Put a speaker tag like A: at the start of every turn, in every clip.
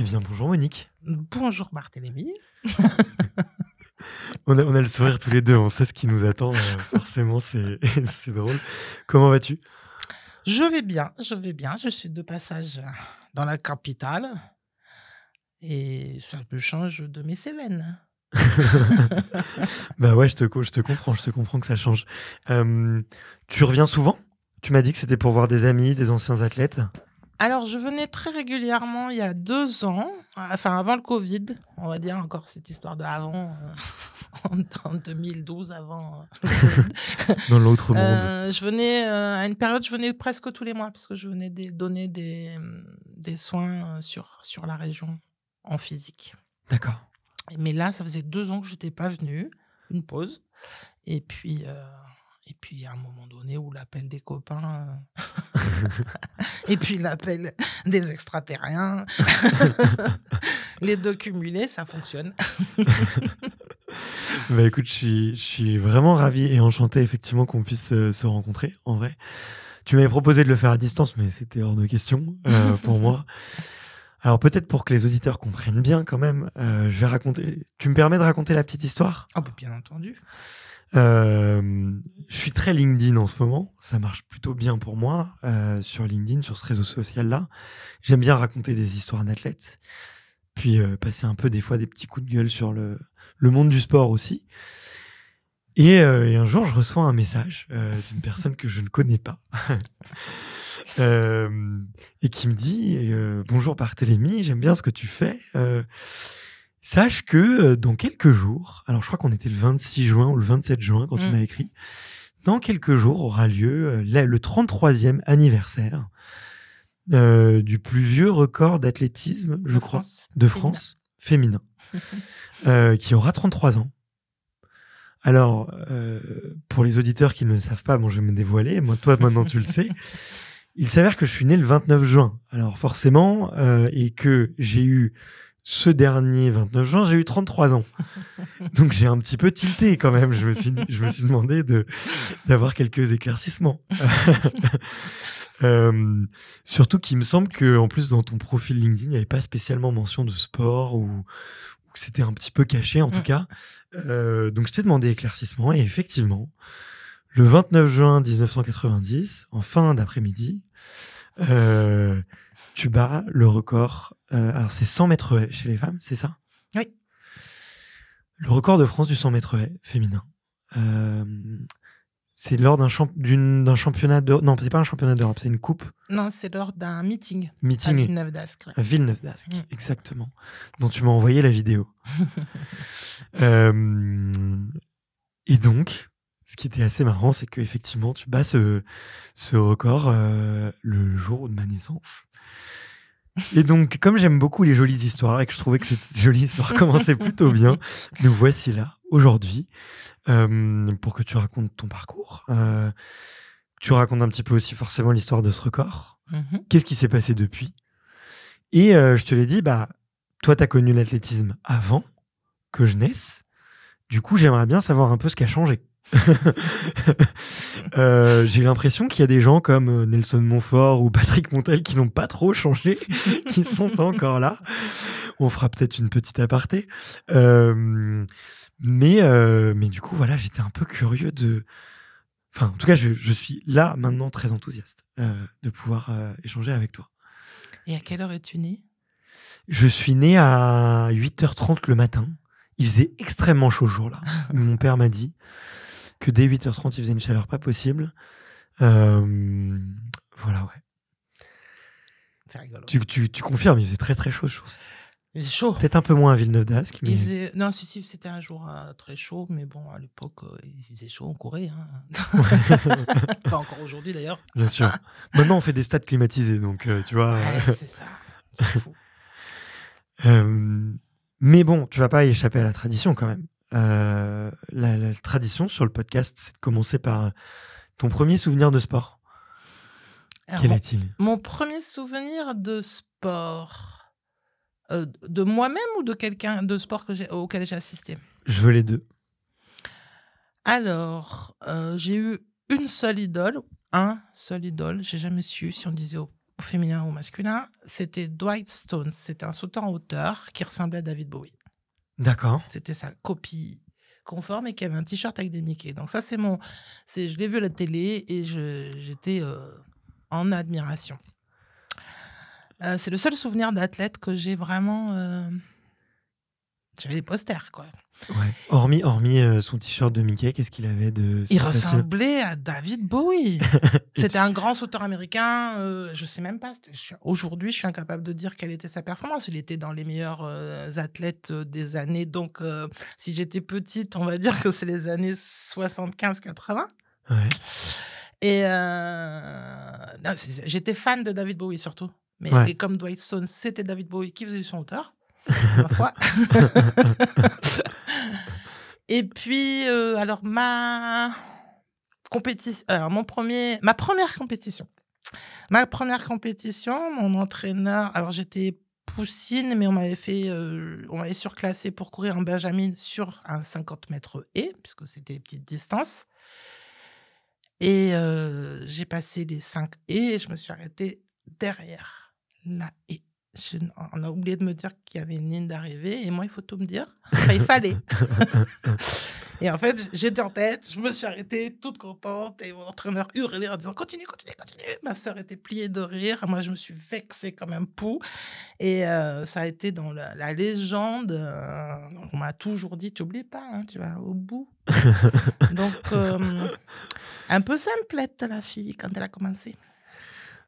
A: Eh bien, bonjour Monique.
B: Bonjour Barthélémy.
A: on, a, on, le sourire tous les deux, on sait ce qui nous attend. Euh, forcément, c'est drôle. Comment vas-tu
B: Je vais bien, je vais bien. Je suis de passage dans la capitale et ça me change de mes Cévennes.
A: bah ouais, je te, je te comprends, je te comprends que ça change. Euh, tu reviens souvent Tu m'as dit que c'était pour voir des amis, des anciens athlètes
B: alors, je venais très régulièrement il y a deux ans, enfin avant le Covid, on va dire encore cette histoire de avant, euh, en, 2012, avant. Euh, Dans l'autre monde. Euh, je venais, à une période, je venais presque tous les mois parce que je venais des, donner des, soins sur, sur la région en physique. D'accord. Mais là, ça faisait deux ans que je n'étais pas venue, une pause. Et puis, et puis, il y a un moment donné où l'appel des copains, euh, et puis l'appel des extraterriens, les deux cumulés, ça fonctionne.
A: bah écoute, je suis, vraiment ravi et enchanté effectivement qu'on puisse se rencontrer en vrai. Tu m'avais proposé de le faire à distance, mais c'était hors de question euh, pour moi. Alors peut-être pour que les auditeurs comprennent bien quand même, euh, je vais raconter. Tu me permets de raconter la petite histoire Ah bah, bien entendu. Euh, je suis très LinkedIn en ce moment. Ça marche plutôt bien pour moi euh, sur LinkedIn, sur ce réseau social-là. J'aime bien raconter des histoires d'athlètes, puis euh, passer un peu des fois des petits coups de gueule sur le, le monde du sport aussi. Et, et, un jour, je reçois un message d'une personne que je ne connais pas et qui me dit Bonjour Barthélémy, j'aime bien ce que tu fais. Sache que euh, dans quelques jours, alors je crois qu'on était le 26 juin ou le 27 juin quand tu mm. m'as écrit, dans quelques jours aura lieu euh, le 33e anniversaire euh, du plus vieux record d'athlétisme, je crois, de France féminin, qui aura 33 ans. Alors, pour les auditeurs qui ne le savent pas, bon, je vais me dévoiler, moi, toi maintenant tu le sais. Il s'avère que je suis né le 29 juin, alors forcément, et que j'ai eu ce dernier 29 juin, j'ai eu 33 ans. Donc j'ai un petit peu tilté quand même. Je me suis, je me suis demandé de, d'avoir quelques éclaircissements. Euh, surtout qu'il me semble que, en plus, dans ton profil LinkedIn, il n'y avait pas spécialement mention de sport ou, que c'était un petit peu caché en tout mm. cas. Euh, donc je t'ai demandé éclaircissement et effectivement, le 29 juin 1990, en fin d'après-midi, euh, tu bats le record euh, alors, c'est 100 mètres chez les femmes, c'est ça Oui. Le record de France du 100 mètres féminin. Euh, c'est lors d'un championnat d'Europe. Non, c'est pas un championnat d'Europe, c'est une coupe.
B: Non, c'est lors d'un meeting.
A: Meeting. À Villeneuve d'Ascq. Villeneuve d'Ascq, mm. exactement. Dont tu m'as envoyé la vidéo. Euh, et donc, ce qui était assez marrant, c'est que effectivement tu bats ce, ce record le jour de ma naissance. Et donc, comme j'aime beaucoup les jolies histoires et que je trouvais que cette jolie histoire commençait plutôt bien, nous voici là aujourd'hui euh, pour que tu racontes ton parcours. Euh, tu racontes un petit peu aussi forcément l'histoire de ce record. Mhm. Qu'est-ce qui s'est passé depuis Et euh, je te l'ai dit, bah, toi, tu as connu l'athlétisme avant que je naisse. Du coup, j'aimerais bien savoir un peu ce qui a changé. Euh, j'ai l'impression qu'il y a des gens comme euh, Nelson Montfort ou Patrick Montel qui n'ont pas trop changé, qui sont encore là. On fera peut-être une petite aparté. Euh, mais, mais du coup, voilà, j'étais un peu curieux de. Enfin, en tout cas, je, suis là maintenant très enthousiaste de pouvoir échanger avec toi.
B: Et à quelle heure es-tu né
A: Je suis né à 8h30 le matin. Il faisait extrêmement chaud ce jour-là. Mon père m'a dit que dès 8h30, il faisait une chaleur pas possible. Euh, voilà, ouais. C'est rigolo. Tu, confirmes, il faisait très très chaud, je pense. Il chaud. Peut-être un peu moins à Villeneuve d'Ascq.
B: Non, si, si, c'était un jour euh, très chaud, mais bon, à l'époque, euh, il faisait chaud en Corée. Hein. encore aujourd'hui
A: d'ailleurs. Bien sûr. Maintenant, on fait des stades climatisés, donc tu vois. c'est ça. C'est fou. mais bon, tu vas pas échapper à la tradition quand même. Euh, la, tradition sur le podcast, c'est de commencer par euh, ton premier souvenir de sport. Quel est-il
B: mon, premier souvenir de sport. Euh, de moi-même ou de quelqu'un de sport que j'ai, auquel j'ai assisté Je veux les deux. Alors, j'ai eu une seule idole, un seul idole, j'ai jamais su si on disait au, féminin ou au masculin, c'était Dwight Stone, c'était un sauteur en hauteur qui ressemblait à David Bowie.
A: D'accord. C'était
B: sa copie conforme et qui avait un t-shirt avec des Mickey. Donc ça, c'est mon... Je l'ai vu à la télé et j'étais euh, en admiration. Euh, c'est le seul souvenir d'athlète que j'ai vraiment euh, j'avais des posters, quoi.
A: Ouais. Hormis, hormis euh, son t-shirt de Mickey, qu'est-ce qu'il avait de. Il ressemblait
B: à David Bowie. C'était un grand sauteur américain. Euh, je sais même pas. Aujourd'hui, je suis incapable de dire quelle était sa performance. Il était dans les meilleurs euh, athlètes des années. Donc, si j'étais petite, on va dire que c'est les années 75-80. Et j'étais fan de David Bowie surtout. Mais et comme Dwight Stone, c'était David Bowie qui faisait son auteur. Et puis, euh, alors, ma compétition, euh, alors, mon premier, ma première compétition. Ma première compétition, mon entraîneur, alors j'étais poussine, mais on m'avait fait, euh, on m'avait surclassé pour courir en Benjamin sur un 50 mètres et, puisque c'était des petites distances. Et j'ai passé les 5 et, je me suis arrêtée derrière la et on a oublié de me dire qu'il y avait une ligne d'arrivée et moi, il faut tout me dire. il fallait. et en fait, j'étais en tête, je me suis arrêtée toute contente et mon entraîneur hurlait en disant continue, continue, continue. Ma soeur était pliée de rire. Moi, je me suis vexée comme un pou. Et euh, ça a été dans la, légende. Euh, on m'a toujours dit t'oublies pas, hein, tu vas au bout. Donc, euh, un peu simplette la fille quand elle a commencé.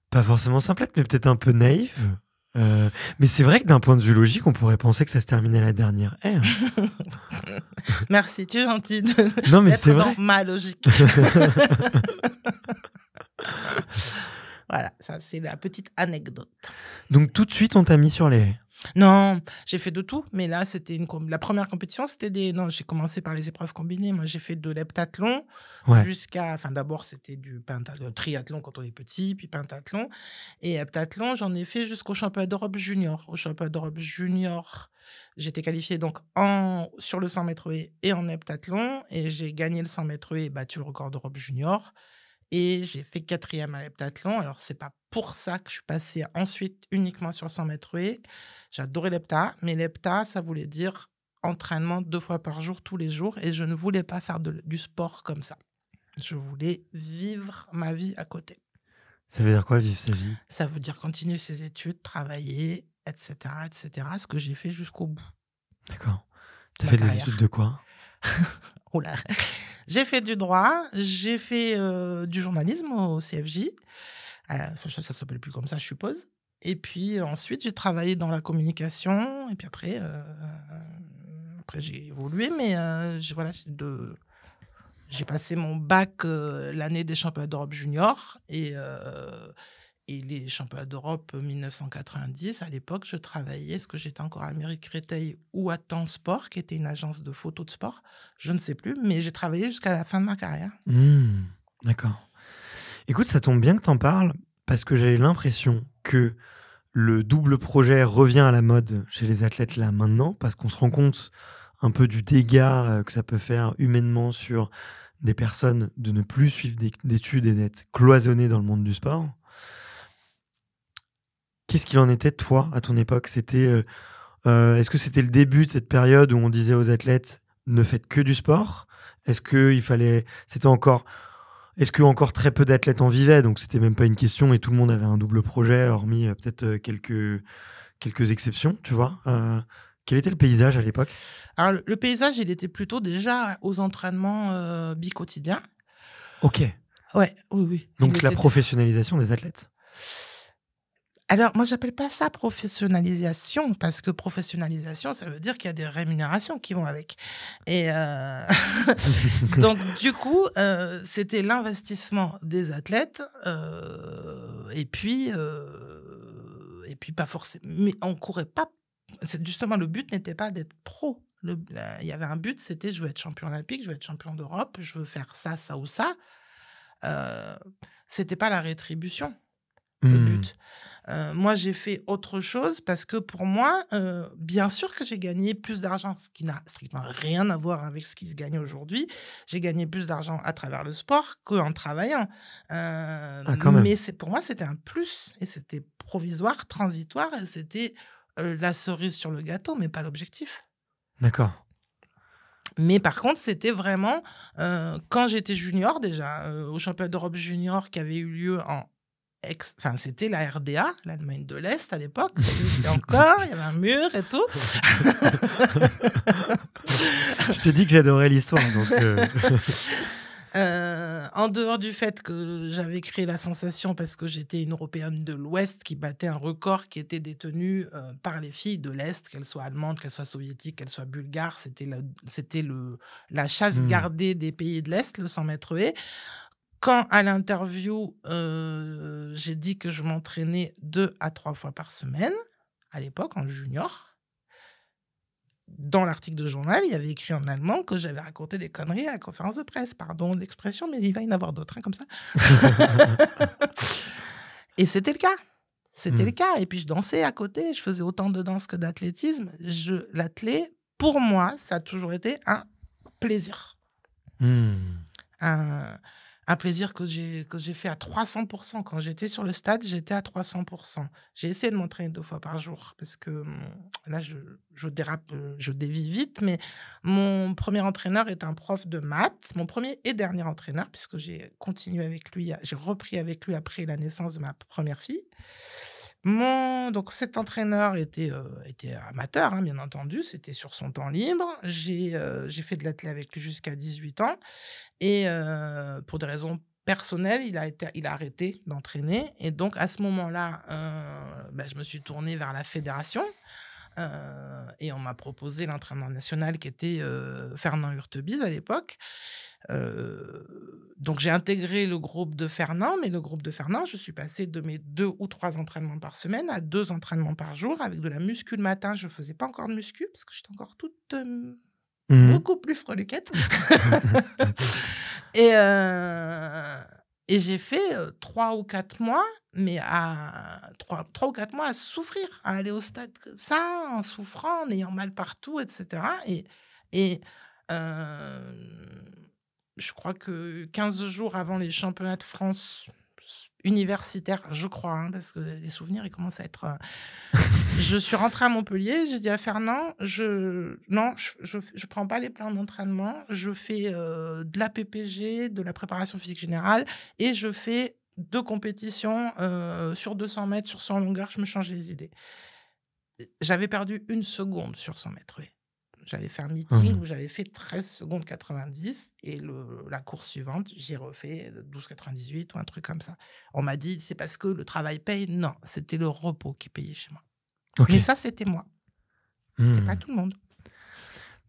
A: Pas forcément simplette, mais peut-être un peu naïve. Euh, mais c'est vrai que d'un point de vue logique, on pourrait penser que ça se terminait la dernière R. Merci, tu es gentil non, mais c'est dans ma logique.
B: voilà, ça c'est la petite anecdote.
A: Donc tout de suite, on t'a mis sur les
B: non, j'ai fait de tout, mais là, c'était une la première compétition, c'était des non, j'ai commencé par les épreuves combinées. Moi, j'ai fait de l'heptathlon jusqu'à enfin d'abord, c'était du pentathlon, euh, triathlon quand on est petit, puis pentathlon et heptathlon, j'en ai fait jusqu'au championnat d'Europe junior. Au championnat d'Europe junior, j'étais qualifié donc en sur le 100 mètres et en heptathlon et j'ai gagné le 100 mètres et battu le record d'Europe junior et j'ai fait quatrième à l'heptathlon. Alors, c'est pas pour ça que je suis passée ensuite uniquement sur 100 mètres haies. J'adorais l'hepta, mais l'hepta, ça voulait dire entraînement deux fois par jour, tous les jours, et je ne voulais pas faire du sport comme ça. Je voulais vivre ma vie à côté.
A: Ça veut dire quoi vivre sa vie
B: Ça veut dire continuer ses études, travailler, etc., etc., ce que j'ai fait jusqu'au bout.
A: D'accord. Tu as fait des études de quoi Oh
B: là J'ai fait du droit, j'ai fait euh, du journalisme au CFJ. Enfin, euh, ça, ne s'appelle plus comme ça, je suppose. Et puis ensuite, j'ai travaillé dans la communication. Et puis après, euh, après j'ai évolué, mais j'ai voilà, passé mon bac l'année des championnats d'Europe junior. Et, et les championnats d'Europe 1990, euh, à l'époque, je travaillais, est-ce que j'étais encore à Mairie Créteil ou à Temps Sport, qui était une agence de photos de sport Je ne sais plus, mais j'ai travaillé jusqu'à la fin de ma carrière.
A: Mmh, d'accord. Écoute, ça tombe bien que tu en parles, parce que j'ai l'impression que le double projet revient à la mode chez les athlètes là maintenant, parce qu'on se rend compte un peu du dégât euh, que ça peut faire humainement sur des personnes de ne plus suivre d'études et d'être cloisonnées dans le monde du sport. Qu'est-ce qu'il en était, toi, à ton époque C'était euh, euh, Est-ce que c'était le début de cette période où on disait aux athlètes ne faites que du sport Est-ce que il fallait C'était encore Est-ce qu'encore très peu d'athlètes en vivaient Donc c'était même pas une question et tout le monde avait un double projet, hormis euh, peut-être quelques quelques exceptions, tu vois. quel était le paysage à l'époque
B: Alors le paysage, il était plutôt déjà aux entraînements bicotidiens. Ok. Ouais, oui, oui. Donc la
A: professionnalisation des athlètes.
B: Alors, moi, j'appelle pas ça professionnalisation, parce que professionnalisation, ça veut dire qu'il y a des rémunérations qui vont avec. Et euh, donc, du coup, euh, c'était l'investissement des athlètes, euh, et puis, et puis pas forcément, mais on courait pas. Justement, le but n'était pas d'être pro. Il y avait un but, c'était je veux être champion olympique, je veux être champion d'Europe, je veux faire ça, ça ou ça. c'était pas la rétribution le mmh. but. Euh, moi, j'ai fait autre chose parce que pour moi, euh, bien sûr que j'ai gagné plus d'argent, ce qui n'a strictement rien à voir avec ce qui se gagne aujourd'hui. J'ai gagné plus d'argent à travers le sport qu'en travaillant. Euh, ah, mais c'est pour moi, c'était un plus et c'était provisoire, transitoire et c'était la cerise sur le gâteau, mais pas l'objectif. D'accord. Mais par contre, c'était vraiment quand j'étais junior déjà, au championnat d'Europe junior qui avait eu lieu en Enfin, c'était la RDA, l'Allemagne de l'Est à l'époque, ça existait encore, il y avait un mur et tout. Je t'ai dit que j'adorais
A: l'histoire. Euh.
B: Euh, en dehors du fait que j'avais créé la sensation parce que j'étais une Européenne de l'Ouest qui battait un record qui était détenu euh, par les filles de l'Est, qu'elles soient allemandes, qu'elles soient soviétiques, qu'elles soient bulgares, c'était la, c'était le, la chasse hmm. gardée des pays de l'Est, le 100 mètres haies. Quand à l'interview, euh, j'ai dit que je m'entraînais deux à trois fois par semaine, à l'époque, en junior, dans l'article de journal, il y avait écrit en allemand que j'avais raconté des conneries à la conférence de presse. Pardon l'expression, mais il va y en avoir d'autres, hein, comme ça. Et c'était le cas. C'était le hmm. cas. Et puis je dansais à côté, je faisais autant de danse que d'athlétisme. Je L'athlé, pour moi, ça a toujours été un plaisir. Hmm. Un un plaisir que j'ai que j'ai fait à 300%. Quand j'étais sur le stade, j'étais à 300%. J'ai essayé de m'entraîner deux fois par jour parce que hum, là, je, je dérape, euh, je dévie vite. Mais mon premier entraîneur est un prof de maths, mon premier et dernier entraîneur, puisque j'ai continué avec lui, j'ai repris avec lui après la naissance de ma première fille. Mon... Donc cet entraîneur était, euh, était amateur, hein, bien entendu, c'était sur son temps libre. J'ai euh, fait de l'athlète avec lui jusqu'à 18 ans. Et euh, pour des raisons personnelles, il a, été, il a arrêté d'entraîner. Et donc à ce moment-là, bah, je me suis tournée vers la fédération. et on m'a proposé l'entraîneur national qui était Fernand Hurtebise à l'époque donc j'ai intégré le groupe de Fernand, mais le groupe de Fernand, je suis passée de mes deux ou trois entraînements par semaine à deux entraînements par jour avec de la muscu le matin. Je ne faisais pas encore de muscu parce que j'étais encore toute mmh beaucoup plus freluquette. et et j'ai fait trois ou quatre mois, mais à trois, trois ou quatre mois à souffrir, à aller au stade comme ça, en souffrant, en ayant mal partout, etc. Et et je crois que 15 jours avant les championnats de France universitaires, je crois, hein, parce que les souvenirs, ils commencent à être. Euh, je suis rentrée à Montpellier, j'ai dit à Fernand, je non, je, ne prends pas les plans d'entraînement, je fais euh, de la PPG, de la préparation physique générale, et je fais deux compétitions euh, sur 200 mètres, sur 100 longueurs, je me change les idées. J'avais perdu une seconde sur 100 mètres. Oui. J'avais fait un mmh meeting où j'avais fait 13 secondes 90 et le, la course suivante, j'ai refait 12,98 ou un truc comme ça. On m'a dit, c'est parce que le travail paye. Non, c'était le repos qui payait chez moi. Mais ça, c'était moi. c'est pas mmh. tout le monde.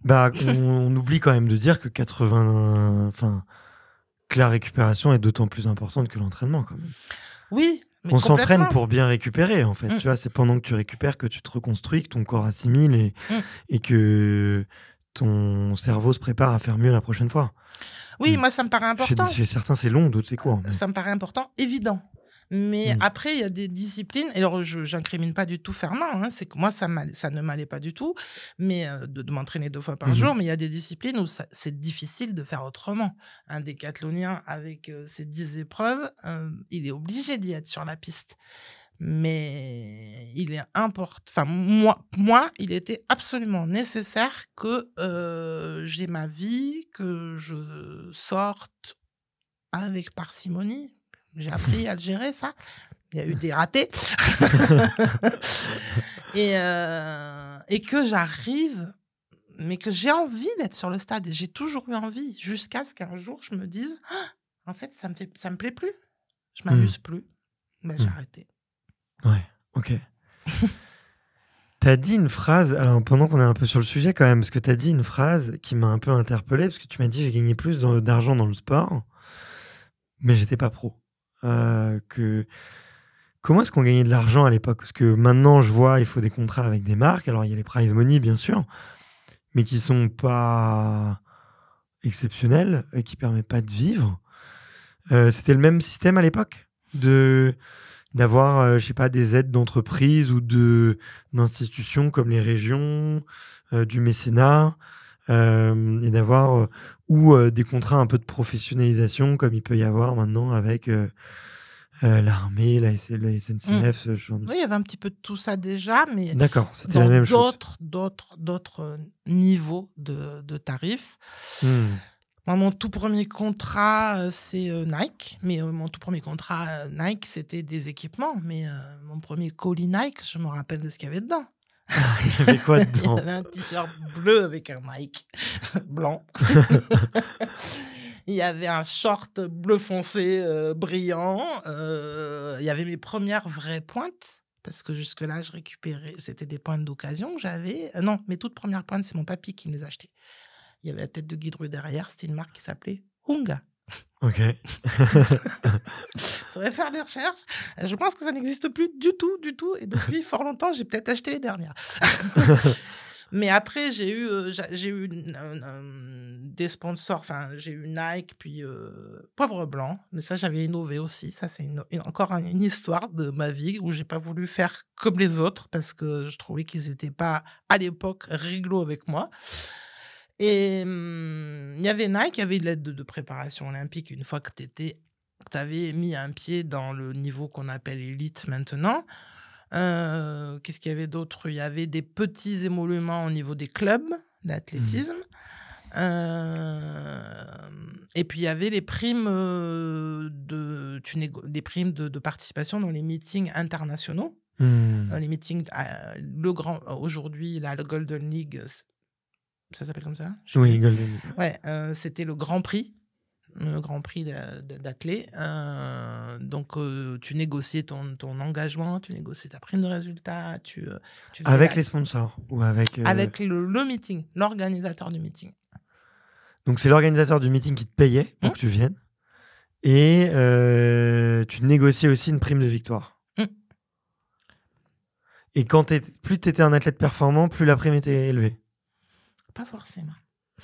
A: Bah, on, oublie quand même de dire que 80. Enfin, la récupération est d'autant plus importante que l'entraînement, quand même.
B: Oui, on s'entraîne pour
A: bien récupérer, en fait. Mmh. Tu vois, c'est pendant que tu récupères que tu te reconstruis, que ton corps assimile et, mmh. que ton cerveau se prépare à faire mieux la prochaine fois.
B: Oui, mmh. moi, ça me paraît important. Chez,
A: certains, c'est long, d'autres, c'est court. Ça
B: me paraît important, évident. Mais mmh. après, il y a des disciplines. Et alors, je n'incrimine pas du tout Fernand. Hein, c'est que moi, ça, ne m'allait pas du tout. Mais euh, de, m'entraîner deux fois par mmh jour. Mais il y a des disciplines où c'est difficile de faire autrement. Un décathlonien avec euh, ses dix épreuves, euh, il est obligé d'y être sur la piste mais il est important. Enfin, moi, moi, il était absolument nécessaire que j'ai ma vie, que je sorte avec parcimonie, j'ai appris à le gérer, ça. Il y a eu des ratés. Euh, et, que j'arrive, mais que j'ai envie d'être sur le stade. j'ai toujours eu envie, jusqu'à ce qu'un jour, je me dise ah, en fait, ça me, fait, ça me plaît plus. Je m'amuse hmm. plus. Ben, j'ai hmm. arrêté.
A: Ouais, ok. T'as dit une phrase, alors pendant qu'on est un peu sur le sujet quand même, parce que t'as dit une phrase qui m'a un peu interpellé, parce que tu m'as dit j'ai gagné plus d'argent dans le sport, mais j'étais pas pro. Euh, que comment est-ce qu'on gagnait de l'argent à l'époque Parce que maintenant, je vois, il faut des contrats avec des marques. Alors, il y a les prize money, bien sûr, mais qui sont pas exceptionnels et qui permettent pas de vivre. Euh, c'était le même système à l'époque de d'avoir, euh, je sais pas, des aides d'entreprises ou d'institutions comme les régions, du mécénat. Euh, et d'avoir euh, ou euh, des contrats un peu de professionnalisation comme il peut y avoir maintenant avec l'armée, la, SNCF, mmh. Oui,
B: il y avait un petit peu de tout ça déjà, mais d'accord, c'était la même chose. D'autres, d'autres niveaux de, de tarifs.
C: Mmh.
B: mon tout premier contrat, c'est Nike. Mais mon tout premier contrat Nike, c'était des équipements. Mais mon premier colis Nike, je me rappelle de ce qu'il y avait dedans. il y avait quoi dedans Il y avait un t-shirt bleu avec un Nike blanc. il y avait un short bleu foncé euh, brillant. Euh, il y avait mes premières vraies pointes. Parce que jusque-là, je récupérais. C'était des pointes d'occasion que j'avais. Euh, non, mes toutes premières pointes, c'est mon papy qui me les achetait, Il y avait la tête de Guidru derrière. C'était une marque qui s'appelait Hunga.
C: Ok.
B: Faudrait faire des recherches. Je pense que ça n'existe plus du tout, du tout. Et depuis fort longtemps, j'ai peut-être acheté les dernières. Mais après, j'ai eu, euh, euh, des sponsors. Enfin, j'ai eu Nike, puis euh, pauvre Blanc. Mais ça, j'avais innové aussi. Ça, c'est encore une histoire de ma vie où j'ai pas voulu faire comme les autres parce que je trouvais qu'ils n'étaient pas à l'époque rigolos avec moi. Et mmh, il y avait Nike, il y avait l'aide de, de, préparation olympique une fois que tu étais tu avais mis un pied dans le niveau qu'on appelle élite maintenant. Euh, qu'est-ce qu'il y avait d'autre Il y avait des petits émoluments au niveau des clubs mmh d'athlétisme. Euh, et puis il y avait les primes euh, de, des primes de, participation dans les meetings internationaux.
C: Dans mmh. les
B: meetings, le grand aujourd'hui la Golden League ça s'appelle comme ça hein
C: Oui,
A: Golden.
B: Ouais, euh, c'était le Grand Prix, le Grand Prix euh, donc, euh, tu négociais ton, engagement, tu négociais ta prime de résultat.
A: Tu, avec les sponsors ou avec Avec
B: le, meeting, l'organisateur du meeting.
A: Donc, c'est l'organisateur du meeting qui te payait pour mmh. que tu viennes. Et tu négociais aussi une prime de victoire. Mmh. Et quand plus tu étais un athlète performant, plus la prime était élevée.
B: Pas forcément.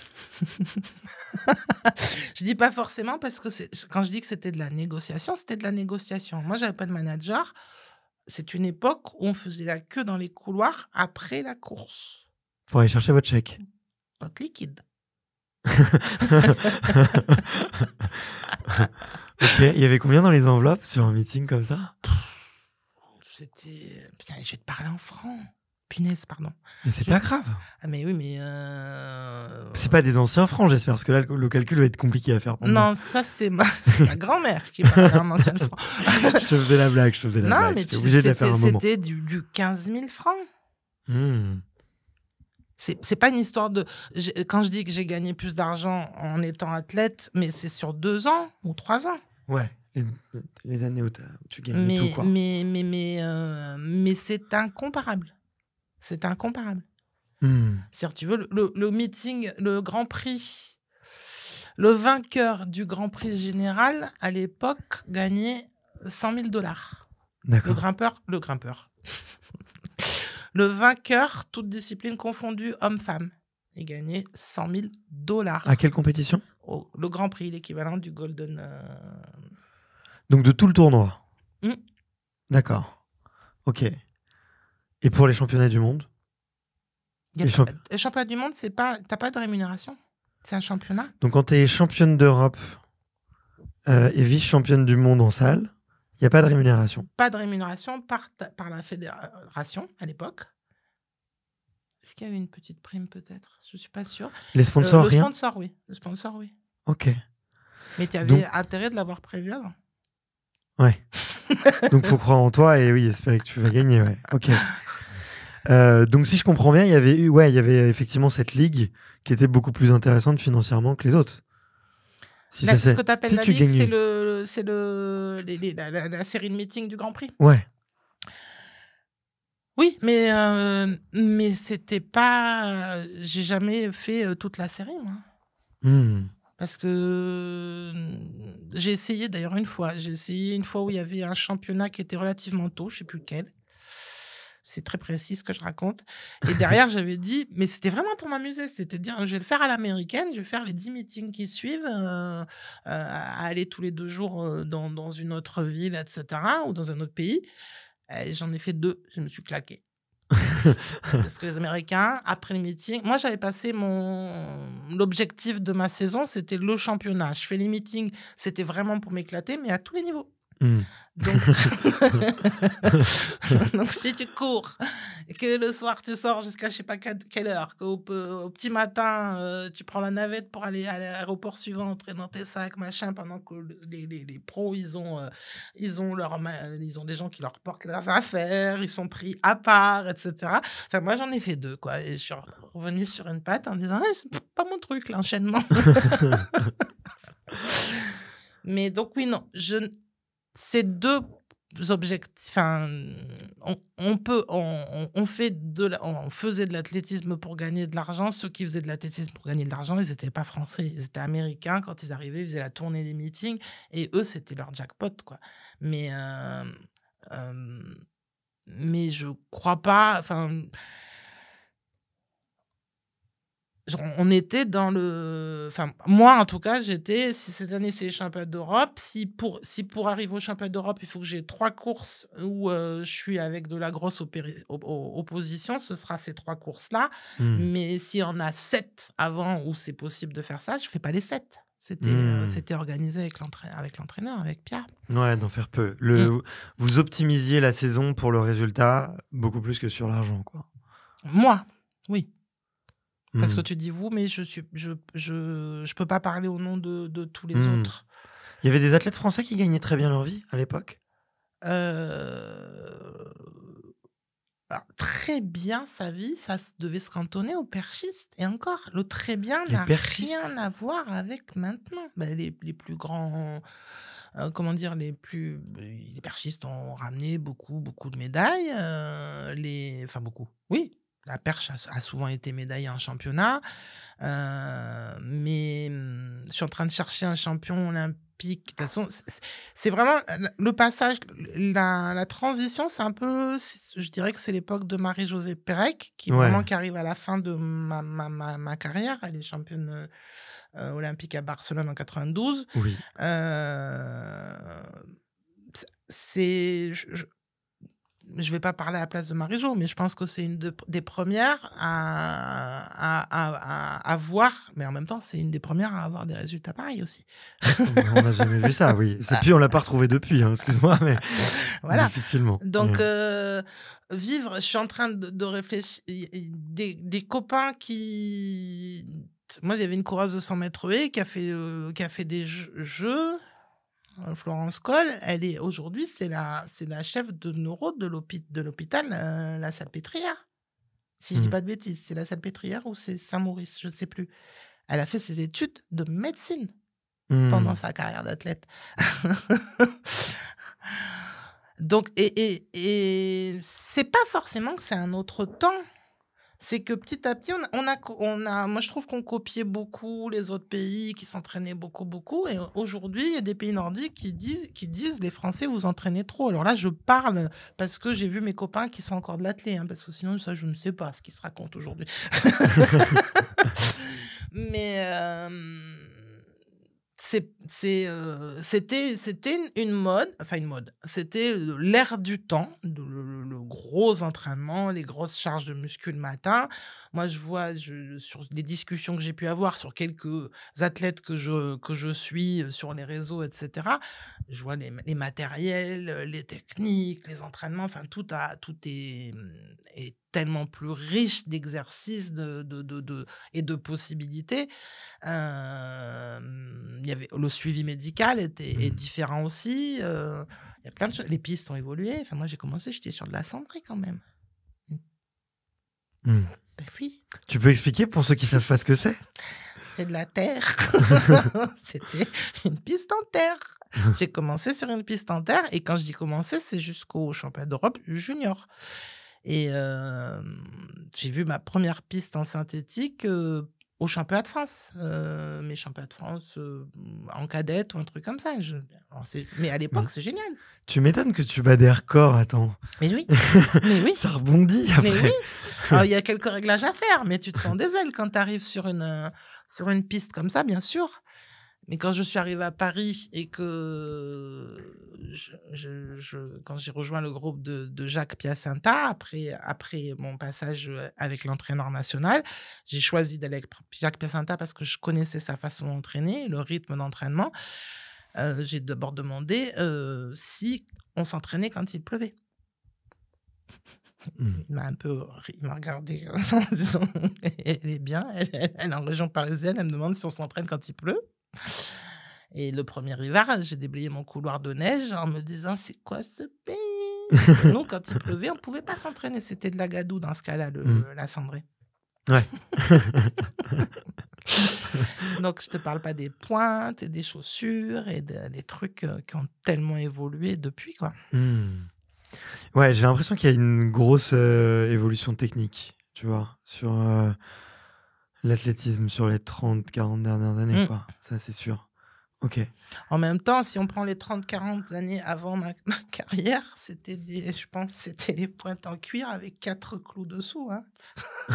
B: je dis pas forcément parce que quand je dis que c'était de la négociation, c'était de la négociation. Moi, j'avais pas de manager. C'est une époque où on faisait la queue dans les couloirs après la course.
A: Pour aller chercher votre chèque.
B: Votre liquide.
A: ok, il y avait combien dans les enveloppes sur un meeting comme ça
B: C'était. je vais te parler en franc.
A: Punaise, pardon. Mais c'est pas grave. Ah, mais oui, mais. Euh, c'est pas des anciens francs, j'espère, parce que là, le calcul va être compliqué à faire. non, ça, c'est ma... grand-mère qui parle un ancien franc. je te faisais la blague, je te faisais la blague. Non, mais c'était
B: du, du 15 000 francs. Hmm. C'est pas une histoire de. Quand je dis que j'ai gagné plus d'argent en étant athlète, mais c'est sur deux ans ou trois ans.
C: Ouais,
A: les, années où, tu gagnes mais, tout,
B: Mais, mais, mais, euh, mais c'est incomparable. C'est incomparable. Hmm. tu veux, le, meeting, le Grand Prix, le vainqueur du Grand Prix général, à l'époque, gagnait 100 000 dollars. Le grimpeur, le grimpeur. le vainqueur, toute discipline confondue, homme-femme, il gagnait 100 000 dollars. À quelle compétition Le Grand Prix, l'équivalent du Golden. Euh,
A: Donc de tout le tournoi hmm. D'accord. Ok. Et pour les championnats du monde les
B: championnats du monde, c'est pas, t'as pas de rémunération. C'est un championnat.
A: Donc quand tu es championne d'Europe euh, et vice-championne du monde en salle, il n'y a pas de rémunération.
B: Pas de rémunération par, par la fédération à l'époque. Est-ce qu'il y avait une petite prime peut-être Je ne suis pas sûre. Les sponsors, euh, le rien sponsor, oui. Le sponsor, oui.
A: Ok.
C: Mais tu
B: avais intérêt de l'avoir prévu avant.
A: Ouais. donc faut croire en toi et oui, espérer que tu vas gagner. Ok. Euh, donc si je comprends bien, il y avait eu, ouais, il y avait effectivement cette ligue qui était beaucoup plus intéressante financièrement que les autres. Si bah, ce que appelles la ligue, c'est
B: le, c'est le, la, série de meetings du Grand Prix. Ouais. Oui, mais euh, mais c'était pas, j'ai jamais fait euh, toute la série moi. Hmm. Parce que mmh, j'ai essayé d'ailleurs une fois. J'ai essayé une fois où il y avait un championnat qui était relativement tôt, je ne sais plus lequel. C'est très précis ce que je raconte. Et derrière, j'avais dit, mais c'était vraiment pour m'amuser. C'était dire, je vais le faire à l'américaine, je vais faire les 10 meetings qui suivent, euh, euh, aller tous les deux jours euh, dans, une autre ville, etc., ou dans un autre pays. J'en ai fait deux, je me suis claqué parce que les Américains, après le meeting moi j'avais passé mon. L'objectif de ma saison, c'était le championnat. Je fais les meetings, c'était vraiment pour m'éclater, mais à tous les niveaux. Hmm.
C: Donc... Donc...
B: si tu cours, que le soir tu sors jusqu'à je sais pas quelle heure, qu'au au petit matin euh, tu prends la navette pour aller à l'aéroport suivant, dans tes sacs, machin, pendant que les, les, les pros ils ont, euh, ils, ont leur, ils ont des gens qui leur portent leurs affaires, ils sont pris à part, etc. Enfin, moi j'en ai fait deux quoi, et je suis revenu sur une patte en disant ah, c'est pas mon truc l'enchaînement. Mais donc oui, non, je, ces deux objectifs. Enfin, on, peut, on, on fait de on faisait de l'athlétisme pour gagner de l'argent. Ceux qui faisaient de l'athlétisme pour gagner de l'argent, ils n'étaient pas français, ils étaient américains. Quand ils arrivaient, ils faisaient la tournée des meetings et eux, c'était leur jackpot, quoi. Mais je euh, euh, mais je crois pas. Enfin, on était dans le. Enfin, moi, en tout cas, j'étais. Si cette année, c'est les championnats d'Europe, si pour, si pour arriver aux championnats d'Europe, il faut que j'ai trois courses où euh, je suis avec de la grosse opposition, ce sera ces trois courses-là. Hmm. Mais s'il y en a sept avant où c'est possible de faire ça, je ne fais pas les sept. C'était euh, hmm. c'était organisé avec l'entraîneur, avec, avec Pierre.
A: Ouais, d'en faire peu. Le, hmm. Vous optimisiez la saison pour le résultat beaucoup plus que sur l'argent, quoi.
B: Moi, oui. Parce hmm. que tu dis vous, mais je suis, je, je, je peux pas parler au nom de, tous les hmm. autres.
A: Il y avait des athlètes français qui gagnaient très bien leur vie à l'époque euh,
B: très bien sa vie, ça devait se cantonner aux perchistes. Et encore, le très bien n'a rien à voir avec maintenant. Bah, les, les, plus grands, euh, comment dire, les plus, les perchistes ont ramené beaucoup, beaucoup de médailles. Euh, les, enfin beaucoup, oui, la perche a, souvent été médaillée en championnat. Euh, mais hum, je suis en train de chercher un champion olympique. De toute façon, c'est vraiment euh, le passage, la, transition, c'est un peu, je dirais que c'est l'époque de Marie-Josée Pérec, qui vraiment qui arrive à la fin de ma, ma, carrière. Elle est championne euh, olympique à Barcelone en 92. Oui. c'est je ne vais pas parler à la place de Marie-Jo, mais je pense que c'est une des premières à, avoir. mais en même temps, c'est une des premières à avoir des résultats pareils aussi. on n'a jamais
A: vu ça, oui. Et puis, on l'a pas retrouvé depuis, hein, excuse-moi, mais voilà. difficilement. Donc,
B: euh, vivre, je suis en train de, réfléchir. Des, copains qui moi, il y avait une coureuse de 100 mètres et qui a fait, euh, qui a fait des jeux, euh, Florence Cole, elle est aujourd'hui, c'est la, c'est la chef de neuro de, l'hôpital euh, La Salpêtrière. Si je dis mmh. pas de bêtises, c'est La Salpêtrière ou c'est Saint-Maurice, je ne sais plus. Elle a fait ses études de médecine pendant mmh. sa carrière d'athlète. Donc, et, et, et c'est pas forcément que c'est un autre temps c'est que petit à petit, on a, on a, moi je trouve qu'on copiait beaucoup les autres pays qui s'entraînaient beaucoup, beaucoup. Et aujourd'hui, il y a des pays nordiques qui disent, qui disent les Français vous entraînez trop. Alors là, je parle parce que j'ai vu mes copains qui sont encore de l'athlé, hein, parce que sinon, ça, je ne sais pas ce qui se raconte aujourd'hui. Mais. Euh, euh, c'était c'était une mode, enfin une mode, c'était l'ère du temps, le, gros entraînement, les grosses charges de muscles le matin. Moi, je vois sur les discussions que j'ai pu avoir sur quelques athlètes que je, que je suis euh, sur les réseaux, etc., je vois les, matériels, euh, les techniques, les entraînements, enfin tout, a, tout est, est tellement plus riche d'exercices de, de, de, et de possibilités. il y avait, le suivi médical était, est mmh. différent aussi. il y a plein de Les pistes ont évolué. Enfin, moi, j'ai commencé, j'étais sur de la cendrée quand même. Mmh.
A: Mmh. Ben tu peux expliquer pour ceux qui ne savent pas ce que c'est
B: C'est de la terre. C'était une piste en terre. J'ai commencé sur une piste en terre et quand je dis commencer, c'est jusqu'au championnat d'Europe junior. Et j'ai vu ma première piste en synthétique au championnat de France. mes championnats de France en cadette ou un truc comme ça. mais à l'époque, c'est génial.
A: Tu m'étonnes que tu bats des records, attends. Mais oui. mais oui. ça rebondit après. il
B: y a quelques réglages à faire, mais tu te sens des ailes quand tu arrives sur une, sur une piste comme ça, bien sûr. Mais quand je suis arrivé à Paris et que je, quand j'ai rejoint le groupe de, Jacques Piacenta, après, après mon passage euh, avec l'entraîneur national, j'ai choisi d'aller avec Jacques Piacenta parce que je connaissais sa façon d'entraîner, le rythme d'entraînement. Euh, j'ai d'abord demandé euh, si on s'entraînait quand il pleuvait. Mmh. Il m'a un peu il m'a regardé hein, disant Elle est bien, elle, elle est en région parisienne, elle me demande si on s'entraîne quand il pleut. Et le premier hiver, j'ai déblayé mon couloir de neige en me disant c'est quoi ce pays Parce Nous, quand il pleuvait, on pouvait pas s'entraîner. C'était de la gadoue dans ce cas-là, mm. la cendrée. Ouais. Donc, je te parle pas des pointes et des chaussures et des trucs euh, qui ont tellement évolué depuis. quoi.
A: Mm. Ouais, j'ai l'impression qu'il y a une grosse euh, évolution technique, tu vois, sur. Euh, L'athlétisme sur les 30, 40 dernières années, mm. quoi. Ça, c'est sûr. Ok. En même
B: temps, si on prend les 30, 40 années avant ma, carrière, c'était je pense, c'était les pointes en cuir avec quatre clous dessous. Hein.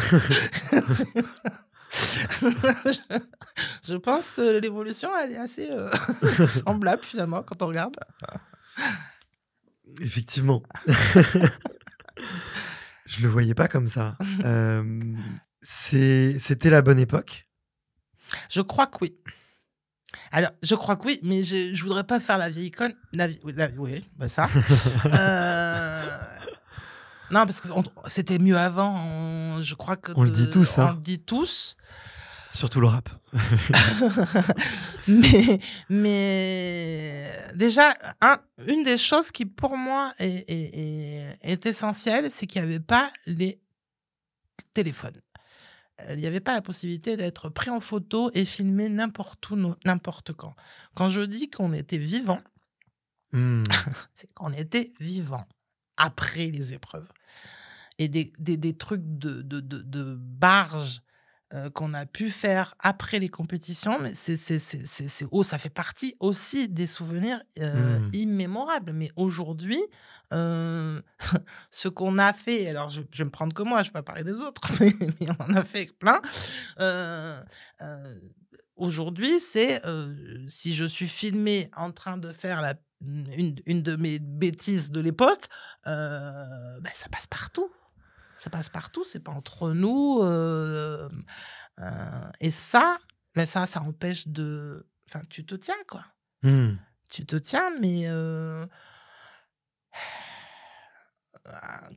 B: je, pense que l'évolution, elle est assez euh, semblable finalement quand on regarde.
A: Effectivement. je le voyais pas comme ça. C'était la bonne époque
B: Je crois que oui. Alors, je crois que oui, mais je ne voudrais pas faire la vieille icône. oui, bah ça. Euh, non, parce que c'était mieux avant. je crois que. On le dit tous, hein. On le dit tous. Surtout le rap. mais, mais déjà, une des choses qui pour moi est, est essentielle, c'est qu'il n'y avait pas les téléphones il n'y avait pas la possibilité d'être pris en photo et filmé n'importe où, n'importe quand. Quand je dis qu'on était vivant,
C: hmm.
B: c'est qu'on était vivant après les épreuves. Et des, trucs de, barge. de barges euh, qu'on a pu faire après les compétitions, mais c'est, c'est, ça fait partie aussi des souvenirs euh, hmm. immémorables. Mais aujourd'hui, euh, ce qu'on a fait, alors je, je vais me prendre que moi, je ne vais pas parler des autres, mais, on en a fait plein. aujourd'hui, c'est si je suis filmé en train de faire une, de mes bêtises de l'époque, ben, ça passe partout. Ça passe partout, c'est pas entre nous. Euh, euh, et ça, mais ben ça, ça empêche de. Enfin, tu te tiens, quoi. Mmh. Tu te tiens, mais. Euh,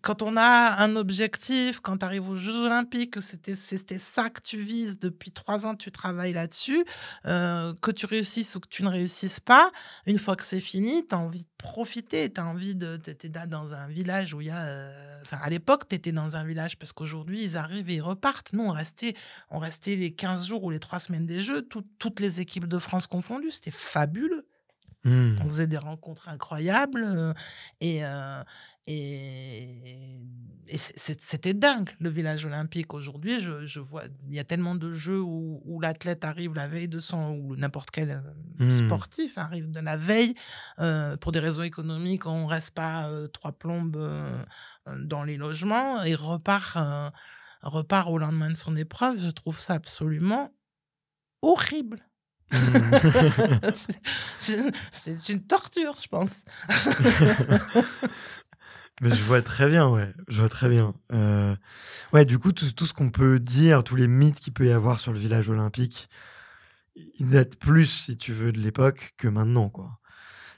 B: quand on a un objectif, quand tu arrives aux Jeux Olympiques, c'était ça que tu vises depuis trois ans, tu travailles là-dessus, euh, que tu réussisses ou que tu ne réussisses pas, une fois que c'est fini, tu as envie de profiter, tu as envie de. dans un village où il y a. Euh, enfin, à l'époque, tu étais dans un village parce qu'aujourd'hui, ils arrivent et ils repartent. Nous, on restait, on restait les 15 jours ou les trois semaines des Jeux, toutes les équipes de France confondues, c'était fabuleux. Mmh. On faisait des rencontres incroyables euh, et, euh, c'était dingue le village olympique. Aujourd'hui, je, vois, il y a tellement de jeux où, l'athlète arrive la veille de son, ou n'importe quel euh, mmh. sportif arrive de la veille. pour des raisons économiques, on ne reste pas trois plombes dans les logements et repart, repart au lendemain de son épreuve. Je trouve ça absolument horrible c'est une torture, je pense.
A: Mais je vois très bien, ouais. Je vois très bien. Euh, ouais, du coup, tout, tout ce qu'on peut dire, tous les mythes qu'il peut y avoir sur le village olympique, ils datent plus, si tu veux, de l'époque que maintenant, quoi.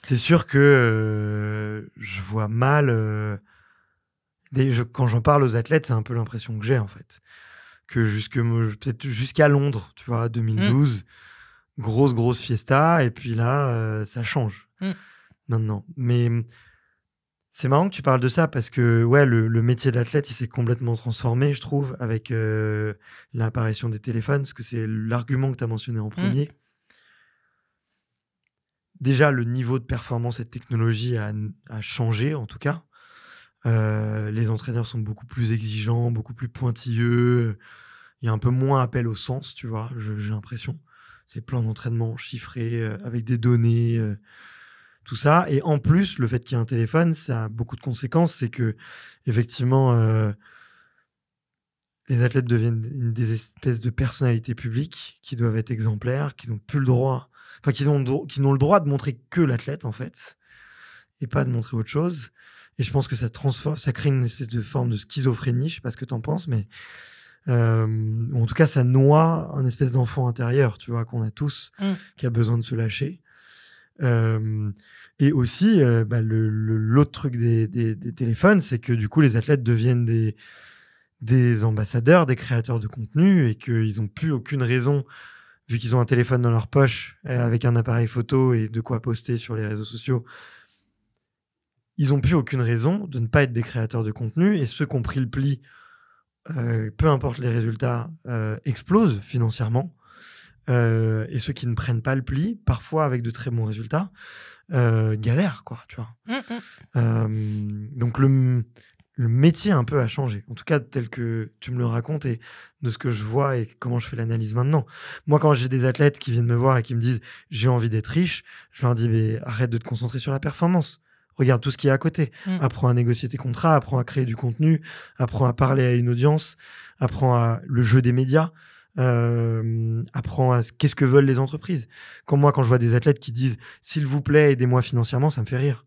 A: C'est sûr que euh, je vois mal. Euh, quand j'en parle aux athlètes, c'est un peu l'impression que j'ai, en fait. Que jusque, jusqu'à Londres, tu vois, 2012. Mm grosse, grosse fiesta, et puis là, euh, ça change mm. maintenant. Mais mm, c'est marrant que tu parles de ça parce que ouais, le, métier d'athlète il s'est complètement transformé, je trouve, avec euh, l'apparition des téléphones, parce que c'est l'argument que tu as mentionné en mm. premier. Déjà, le niveau de performance et de technologie a, changé, en tout cas. Euh, les entraîneurs sont beaucoup plus exigeants, beaucoup plus pointilleux. Il y a un peu moins appel au sens, tu vois, j'ai l'impression. C'est plans d'entraînement chiffrés euh, avec des données, euh, tout ça. Et en plus, le fait qu'il y ait un téléphone, ça a beaucoup de conséquences. C'est que, effectivement, euh, les athlètes deviennent des espèces de personnalités publiques qui doivent être exemplaires, qui n'ont plus le droit, enfin, qui n'ont, qui n'ont le droit de montrer que l'athlète, en fait, et pas de montrer autre chose. Et je pense que ça transforme, ça crée une espèce de forme de schizophrénie. Je sais pas ce que tu en penses, mais euh, en tout cas, ça noie un espèce d'enfant intérieur, tu vois, qu'on a tous, mm. qui a besoin de se lâcher. Euh, et aussi, euh, bah, l'autre truc des, téléphones, c'est que du coup, les athlètes deviennent des, des ambassadeurs, des créateurs de contenu, et qu'ils n'ont plus aucune raison, vu qu'ils ont un téléphone dans leur poche, avec un appareil photo et de quoi poster sur les réseaux sociaux, ils n'ont plus aucune raison de ne pas être des créateurs de contenu, et ceux qui ont pris le pli euh, peu importe les résultats, euh, explosent financièrement. Euh, et ceux qui ne prennent pas le pli, parfois avec de très bons résultats, galèrent, quoi, tu vois. Mmh, mmh. donc le, le, métier un peu a changé, en tout cas tel que tu me le racontes et de ce que je vois et comment je fais l'analyse maintenant. Moi, quand j'ai des athlètes qui viennent me voir et qui me disent j'ai envie d'être riche, je leur dis mais arrête de te concentrer sur la performance regarde tout ce qui est à côté. Mm. Apprends à négocier tes contrats, apprends à créer du contenu, apprends à parler à une audience, apprends à le jeu des médias. Euh, apprends à qu'est-ce que veulent les entreprises. Quand moi, quand je vois des athlètes qui disent s'il vous plaît, aidez-moi financièrement, ça me fait rire.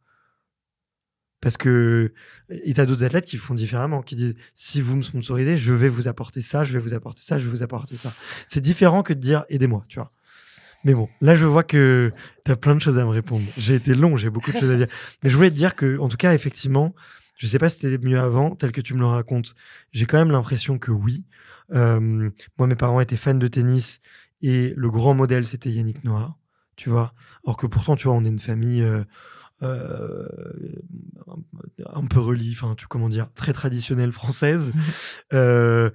A: Parce que, et a d'autres athlètes qui font différemment, qui disent si vous me sponsorisez, je vais vous apporter ça, je vais vous apporter ça, je vais vous apporter ça. C'est différent que de dire aidez-moi, tu vois. Mais bon, là, je vois que tu as plein de choses à me répondre. J'ai été long, j'ai beaucoup de choses à dire. Mais je voulais te dire que, en tout cas, effectivement, je ne sais pas si c'était mieux avant, tel que tu me le racontes. J'ai quand même l'impression que oui. Euh, moi, mes parents étaient fans de tennis et le grand modèle, c'était Yannick Noah, tu vois. Or que pourtant, tu vois, on est une famille. Euh, euh, un peu relie, enfin, tu comment dire, très traditionnelle française, euh,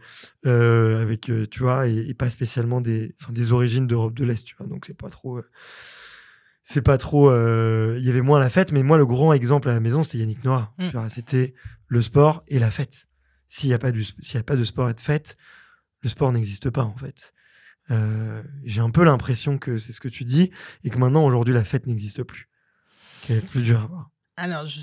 A: euh, avec, tu vois, et, pas spécialement des, des origines d'Europe de l'Est, tu vois. Donc c'est pas trop. c'est pas trop. Il y avait moins la fête, mais moi, le grand exemple à la maison, c'était Yannick Noir. Mm. C'était le sport et la fête. S'il n'y a, pas y a pas de sport et de fête, le sport n'existe pas, en fait. J'ai un peu l'impression que c'est ce que tu dis, et que maintenant, aujourd'hui, la fête n'existe plus qui plus dur à voir
B: Alors, je,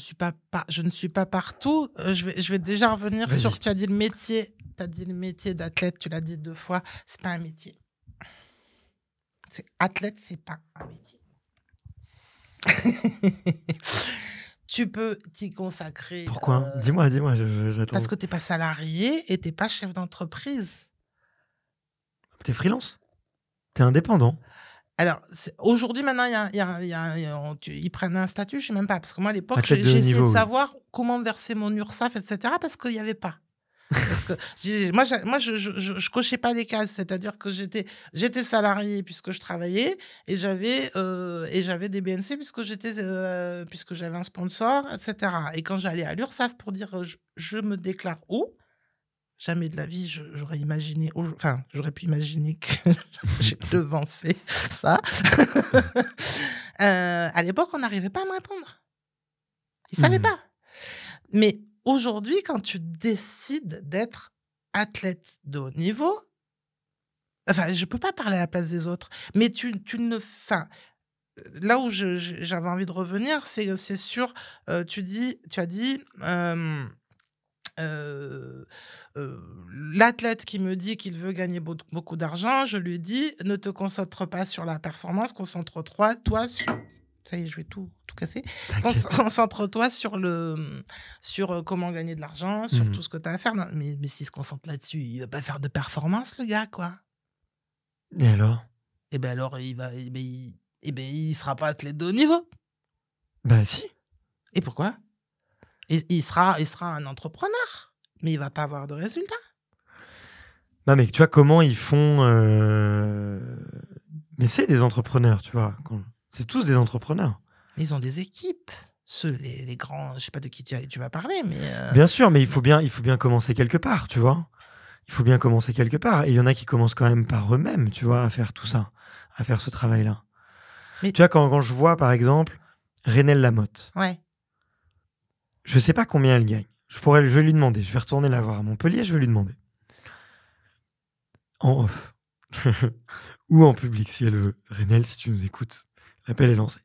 B: ne suis pas partout. Euh, je, vais, déjà revenir sur. Tu as dit le métier. Tu as dit le métier d'athlète, tu l'as dit deux fois. C'est pas un métier. C'est... Athlète, c'est pas un métier. tu peux t'y consacrer.
A: Pourquoi euh, Dis-moi, dis-moi. Parce que tu
B: n'es pas salarié et tu n'es pas chef d'entreprise.
A: Tu es freelance. Tu es indépendant.
B: Alors, aujourd'hui, maintenant, y a, ils prennent un statut, je ne sais même pas, parce que moi, à l'époque, j'essayais de savoir comment verser mon URSAF, etc., parce qu'il n'y avait pas. parce que moi, moi je, je, je, cochais pas les cases, c'est-à-dire que j'étais j'étais salarié puisque je travaillais et j'avais euh, et j'avais des BNC puisque j'étais euh, puisque j'avais un sponsor, etc. Et quand j'allais à l'URSSAF pour dire je, me déclare où, jamais de la vie j'aurais imaginé, enfin j'aurais pu imaginer que j'ai devancé ça. Euh, à l'époque, on n'arrivait pas à me répondre. Ils ne savaient hmm. pas. Mais aujourd'hui, quand tu décides d'être athlète de haut niveau, enfin, je peux pas parler à la place des autres, mais tu, tu ne, euh, là où j'avais envie de revenir, c'est c'est sur, euh, tu dis, tu as dit. Euh, euh, l'athlète qui me dit qu'il veut gagner beaucoup d'argent, je lui dis ne te concentre pas sur la performance, concentre-toi toi sur ça y est, je vais tout, tout casser. Concentre-toi sur le, sur euh, comment gagner de l'argent, sur mmh tout ce que tu as à faire. mais, s'il se concentre là-dessus, il va pas faire de performance, le gars, quoi. Et alors Et eh ben alors, il va, et eh ben, il, eh ben il sera pas athlète de haut niveau. Bah si. Et pourquoi il, sera, il sera un entrepreneur, mais il va pas avoir de résultats.
A: Non, mais tu vois, comment ils font. Euh, mais c'est des entrepreneurs, tu vois. C'est tous des entrepreneurs.
B: Ils ont des équipes. Ceux, les, grands, je sais pas de qui tu, tu vas parler, mais. Euh, bien
A: sûr, mais il faut bien, il faut bien commencer quelque part, tu vois. Il faut bien commencer quelque part. Et il y en a qui commencent quand même par eux-mêmes, tu vois, à faire tout ça, à faire ce travail-là. Mais... Tu vois, quand, quand je vois, par exemple, Renel Lamotte. Ouais. Je sais pas combien elle gagne. Je, pourrais, je vais lui demander. Je vais retourner la voir à Montpellier, je vais lui demander. En off. Ou en public si elle veut. Renel, si tu nous écoutes, l'appel est lancé.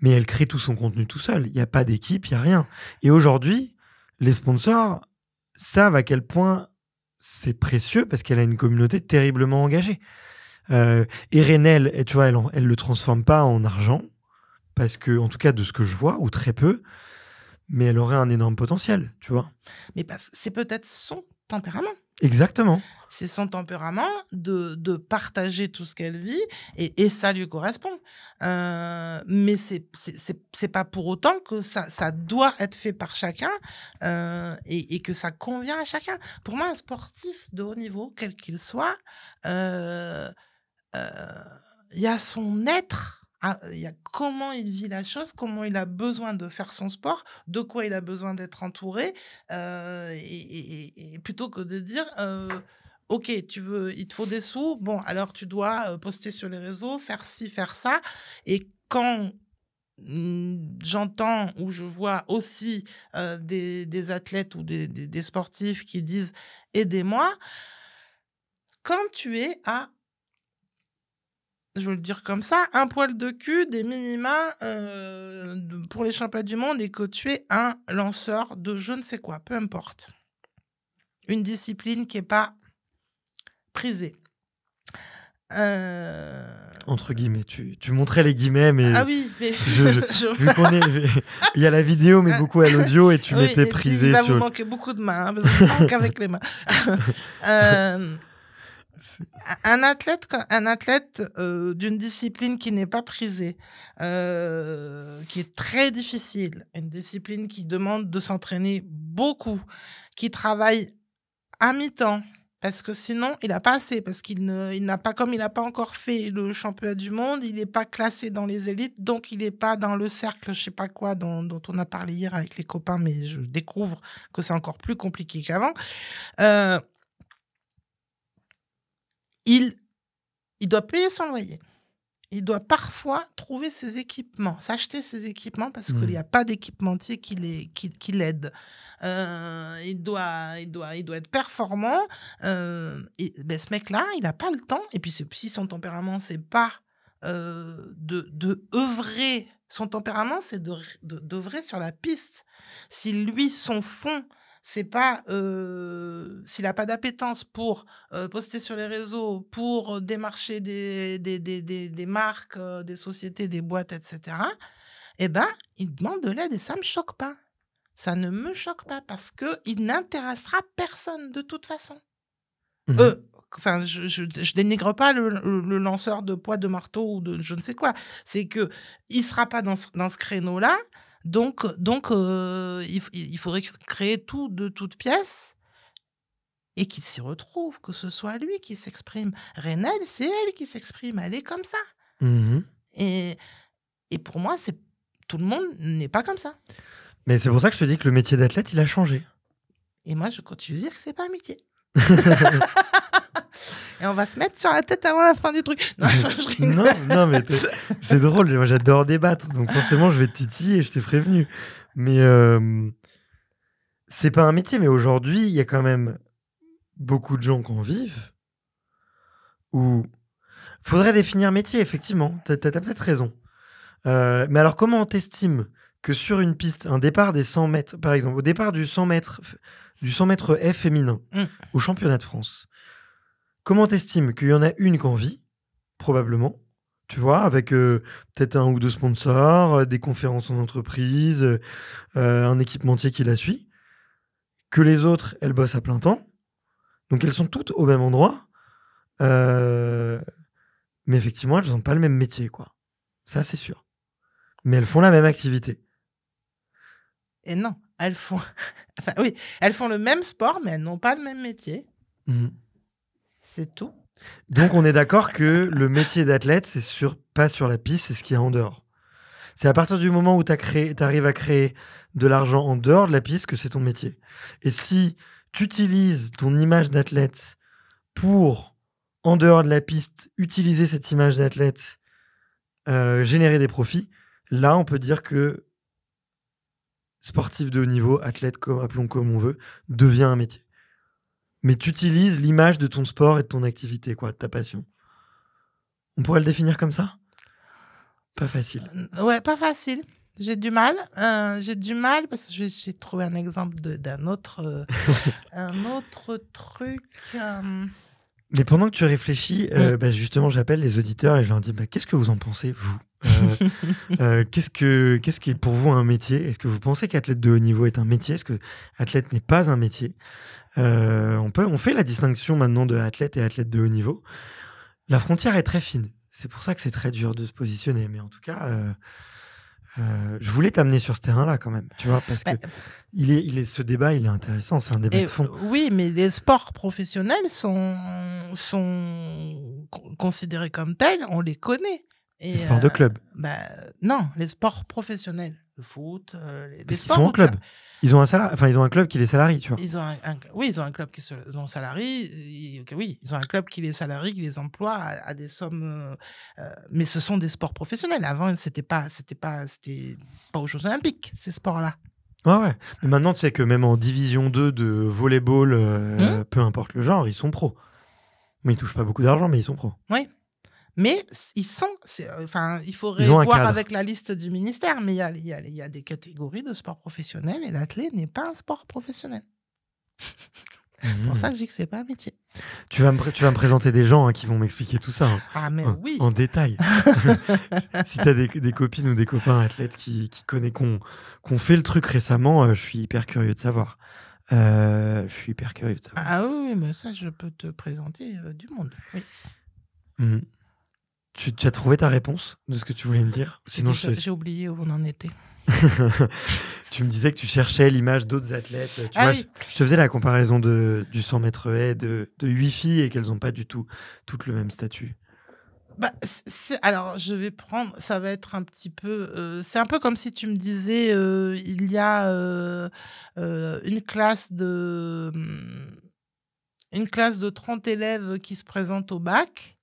A: Mais elle crée tout son contenu tout seul. Il n'y a pas d'équipe, il n'y a rien. Et aujourd'hui, les sponsors savent à quel point c'est précieux parce qu'elle a une communauté terriblement engagée. Euh, et Renel, tu vois, elle, ne le transforme pas en argent. Parce que, en tout cas, de ce que je vois, ou très peu, mais elle aurait un énorme potentiel, tu vois.
B: Mais c'est peut-être son tempérament. Exactement. C'est son tempérament de, de, partager tout ce qu'elle vit et, et, ça lui correspond. Euh, mais c'est c'est pas pour autant que ça, ça doit être fait par chacun euh, et, et, que ça convient à chacun. Pour moi, un sportif de haut niveau, quel qu'il soit, euh, il y a son être ah, euh, il y a comment il vit la chose, comment il a besoin de faire son sport, de quoi il a besoin d'être entouré, euh, et, plutôt que de dire euh, Ok, tu veux, il te faut des sous, bon, alors tu dois poster sur les réseaux, faire ci, faire ça. Et quand mm, j'entends ou je vois aussi des, athlètes ou des sportifs qui disent aidez-moi, quand tu es à je veux le dire comme ça, un poil de cul des minima euh, pour les championnats du monde et que tu es un lanceur de je ne sais quoi, peu importe. Une discipline qui n'est pas prisée. Euh,
A: Entre guillemets, tu, tu, montrais les guillemets, mais. Ah oui, mais. Vu qu'on est. Il y a la vidéo, mais ah. beaucoup à l'audio, et tu m'étais prisée. Il va sur... manquer beaucoup de mains, hein, parce manque
B: avec les mains. euh, un athlète, un athlète euh, d'une discipline qui n'est pas prisée, euh, qui est très difficile, une discipline qui demande de s'entraîner beaucoup, qui travaille à mi-temps, parce que sinon, il n'a pas assez, parce qu'il n'a il pas, comme il n'a pas encore fait le championnat du monde, il n'est pas classé dans les élites, donc il n'est pas dans le cercle, je sais pas quoi, dont, dont, on a parlé hier avec les copains, mais je découvre que c'est encore plus compliqué qu'avant. Euh, il, doit payer son loyer. Il doit parfois trouver ses équipements, s'acheter ses équipements parce qu'il n'y hmm. a pas d'équipementier qui l'aide. Euh, il, doit, il, doit, il doit être performant. Euh, ben, ce mec-là, il n'a pas le temps. Et puis, si son tempérament, c'est pas euh, de, œuvrer, son tempérament, c'est d'œuvrer sur la piste. Si lui, son fond, c'est pas s'il n'a pas d'appétence pour poster sur les réseaux, pour démarcher des, marques, des sociétés, des boîtes, etc., eh ben, il demande de l'aide et ça me choque pas. Ça ne me choque pas parce qu'il n'intéressera personne de toute façon. Mmh enfin, je, je, dénigre pas le, lanceur de poids de marteau ou de je ne sais quoi. C'est que il sera pas dans ce créneau-là. Donc, donc euh, il, il, faudrait créer tout de toutes pièces et qu'il s'y retrouve, que ce soit lui qui s'exprime. Renelle, c'est elle qui s'exprime, elle est comme ça. Mmh et, et pour moi, c'est tout le monde n'est pas comme ça.
A: Mais c'est pour ça que je te dis que le métier d'athlète, il a changé.
B: Et moi, je continue de dire que c'est pas un métier. et on va se mettre sur la tête avant la fin du truc.
C: Non, je non, non, mais
A: c'est drôle. Moi, j'adore débattre. Donc, forcément, je vais te titiller et je t'ai prévenu. Mais euh, c'est pas un métier. Mais aujourd'hui, il y a quand même beaucoup de gens qui en vivent. Ou. Faudrait définir métier, effectivement. T'as as, peut-être raison. Euh, mais alors, comment on t'estime que sur une piste, un départ des 100 mètres, par exemple, au départ du 100 mètres, du 100 mètres F féminin mm. au championnat de France, Comment t'estimes qu'il y en a une qu'on vit, probablement, tu vois, avec euh, peut-être un ou deux sponsors, euh, des conférences en entreprise, euh, un équipementier qui la suit, que les autres, elles bossent à plein temps. Donc elles sont toutes au même endroit, mais effectivement, elles n'ont pas le même métier, quoi. Ça, c'est sûr. Mais elles font la même activité.
B: Et non, elles font... enfin oui, elles font le même sport, mais elles n'ont pas le même métier. Mmh. C'est tout.
A: Donc on est d'accord que le métier d'athlète, c'est sur, pas sur la piste, c'est ce qu'il y a en dehors. C'est à partir du moment où tu arrives à créer de l'argent en dehors de la piste que c'est ton métier. Et si tu utilises ton image d'athlète pour, en dehors de la piste, utiliser cette image d'athlète, euh, générer des profits, là on peut dire que sportif de haut niveau, athlète, comme, appelons comme on veut, devient un métier mais tu utilises l'image de ton sport et de ton activité, quoi, de ta passion. On pourrait le définir comme ça Pas facile.
B: Euh, ouais, pas facile. J'ai du mal. Euh, j'ai du mal parce que j'ai trouvé un exemple d'un autre, euh, autre truc.
A: Mais pendant que tu réfléchis, mm. bah, justement, j'appelle les auditeurs et je leur dis bah, qu'est-ce que vous en pensez, vous euh, euh, qu'est-ce, que, qu'est-ce qui est pour vous un métier Est-ce que vous pensez qu'athlète de haut niveau est un métier Est-ce que athlète n'est pas un métier euh, on, peut, on fait la distinction maintenant de athlète et athlète de haut niveau. La frontière est très fine. C'est pour ça que c'est très dur de se positionner. Mais en tout cas, je voulais t'amener sur ce terrain-là quand même, tu vois, parce que bah, il est, il est, ce débat, il est intéressant, c'est un débat de fond. Oui,
B: mais les sports professionnels sont, sont considérés comme tels, on les connaît les sports de euh, club bah, Non, les sports professionnels. Le foot, euh, les, sports. Ils sont en club.
A: Ils ont, un salaire. enfin, ils ont un club qui les salarie, tu vois.
B: ont oui, ils ont un club qui ils oui, ils ont un club qui les salarie, qui les emploie à, des sommes. Euh, mais ce sont des sports professionnels. Avant, c'était pas, c'était pas, c'était pas aux Jeux Olympiques ces sports-là.
A: Ouais, ouais. Mais maintenant, tu sais que même en division 2 de volleyball, hum? peu importe le genre, ils sont pros. Mais ils touchent pas beaucoup d'argent, mais ils sont pros.
B: Oui. Mais ils sont, euh, enfin, il faudrait voir avec la liste du ministère, mais il y, a, des catégories de sport professionnel et l'athlète n'est pas un sport professionnel.
A: C'est pour ça que je mmh. dis
B: que c'est pas un métier.
A: Tu vas me, tu vas me présenter des gens hein, qui vont m'expliquer tout ça. Hein. ah, mais en, oui. en détail. si tu as des, copines ou des copains athlètes qui, connaissent, qu'on ont fait le truc récemment, euh, je suis hyper curieux de savoir. Euh, je suis hyper curieux de
B: savoir. Ah oui, mais ça, je peux te présenter du monde. Oui.
A: Mmh. Tu, as trouvé ta réponse de ce que tu voulais me dire Sinon, j'ai
B: oublié où on en était.
A: tu me disais que tu cherchais l'image d'autres athlètes. Tu ah je, faisais la comparaison de, du 100 mètres haies, de, de 8 filles et qu'elles n'ont pas du tout toutes le même statut.
B: Bah, alors, je vais prendre, ça va être un petit peu. Euh, c'est un peu comme si tu me disais euh, il y a euh, une classe de. Une classe de 30 élèves qui se présentent au bac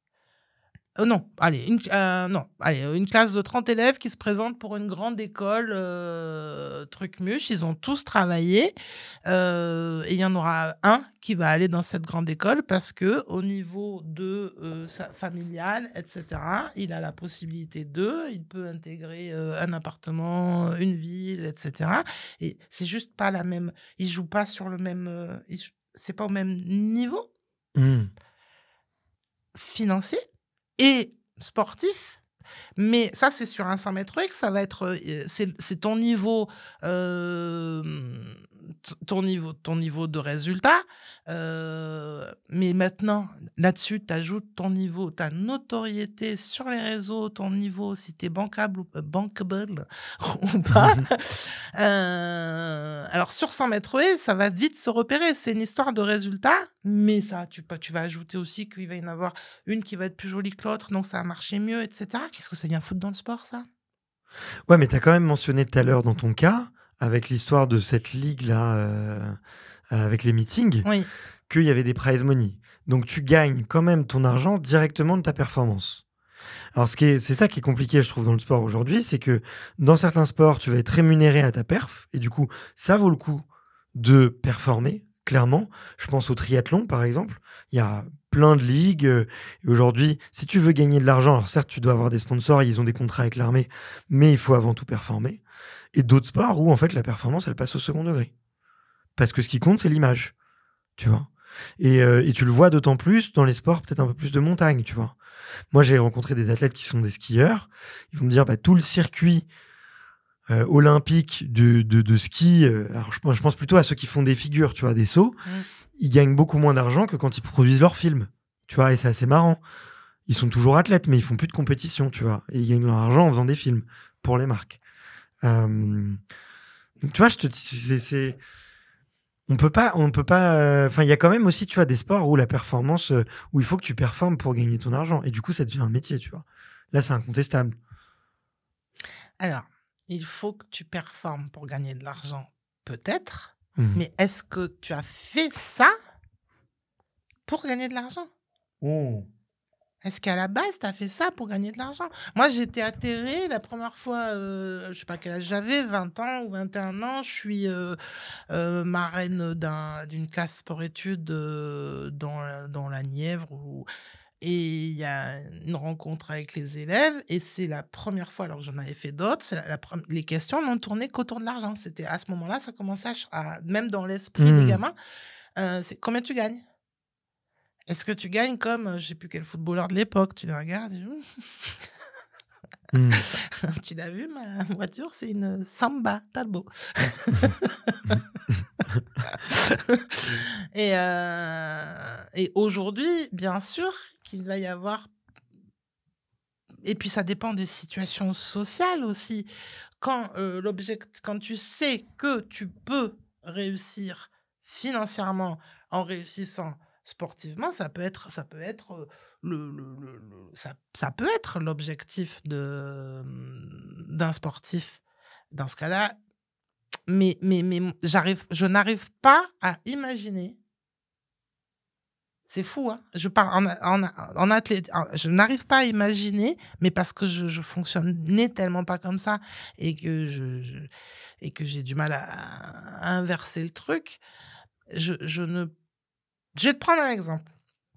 B: euh, non, allez, une, euh, non, allez, une classe de 30 élèves qui se présentent pour une grande école, euh, truc muche. Ils ont tous travaillé. et il y en aura un qui va aller dans cette grande école parce que au niveau de familial, etc., il a la possibilité de, il peut intégrer un appartement, une ville, etc. Et c'est juste pas la même. Ils jouent pas sur le même. c'est pas au même niveau. Mmh. Financier, et sportif. Mais ça, c'est sur un 100 mètres ça va être, euh, c'est ton niveau euh, ton niveau, ton niveau de résultat. Euh, mais maintenant, là-dessus, tu ajoutes ton niveau, ta notoriété sur les réseaux, ton niveau, si tu es euh, bankable ou pas. Euh, alors, sur 100 mètres ça va vite se repérer. C'est une histoire de résultat, mais ça, tu, vas ajouter aussi qu'il va y en avoir une qui va être plus jolie que l'autre, donc ça a marché mieux, etc. Qu'est-ce que ça vient foutre dans le sport, ça
A: Ouais, mais tu as quand même mentionné tout à l'heure dans ton cas avec l'histoire de cette ligue-là, euh, euh, avec les meetings, oui. qu'il y avait des prize money. Donc tu gagnes quand même ton argent directement de ta performance. Alors c'est ça qui est compliqué, je trouve, dans le sport aujourd'hui, c'est que dans certains sports, tu vas être rémunéré à ta perf, et du coup, ça vaut le coup de performer, clairement. Je pense au triathlon, par exemple. Il y a plein de ligues. Euh, et aujourd'hui, si tu veux gagner de l'argent, alors certes, tu dois avoir des sponsors, ils ont des contrats avec l'armée, mais il faut avant tout performer et d'autres sports où en fait la performance elle passe au second degré. Parce que ce qui compte c'est l'image, tu vois. Euh, et, tu le vois d'autant plus dans les sports peut-être un peu plus de montagne, tu vois. Moi j'ai rencontré des athlètes qui sont des skieurs, ils vont me dire bah, tout le circuit euh, olympique de, ski, euh, alors je, pense plutôt à ceux qui font des figures, tu vois, des sauts, ils gagnent beaucoup moins d'argent que quand ils produisent leurs films, tu vois, et c'est assez marrant. Ils sont toujours athlètes, mais ils font plus de compétition, tu vois, et ils gagnent leur argent en faisant des films pour les marques tu vois, je te dis c'est on peut pas, on peut pas. Euh, enfin, il y a quand même aussi, tu vois, des sports où la performance, euh, où il faut que tu performes pour gagner ton argent, et du coup, ça devient un métier, tu vois. Là, c'est incontestable.
B: Alors, il faut que tu performes pour gagner de l'argent, peut-être, mmh mais est-ce que tu as fait ça pour gagner de l'argent oh. Est-ce qu'à la base, tu as fait ça pour gagner de l'argent Moi, j'étais atterrée la première fois, euh, je sais pas quel âge j'avais, 20 ans ou 21 ans. Je suis euh, euh, marraine d'une classe pour études euh, dans, dans, la Nièvre. Et il y a une rencontre avec les élèves. Et c'est la première fois, alors que j'en avais fait d'autres, les questions n'ont tourné qu'autour de l'argent. C'était à ce moment-là, ça commençait à, même dans l'esprit des mmh. gamins. c'est combien tu gagnes est-ce que tu gagnes comme, euh, je sais plus quel footballeur de l'époque, tu le regardes hmm. tu l'as vu, ma voiture, c'est une euh, Samba Talbot. et, euh, et aujourd'hui, bien sûr qu'il va y avoir... Et puis ça dépend des situations sociales aussi. Quand, Quand tu sais que tu peux réussir financièrement en réussissant sportivement, ça peut être, ça peut être euh, le, ça, peut être l'objectif de mmh, d'un sportif dans ce cas-là. Mais mais mais j'arrive, je n'arrive pas à imaginer. C'est fou, hein Je parle en, en, je n'arrive pas à imaginer, mais parce que je, je fonctionnais tellement pas comme ça et que je, et que j'ai du mal à, inverser le truc. Je, je ne je vais te prendre un exemple.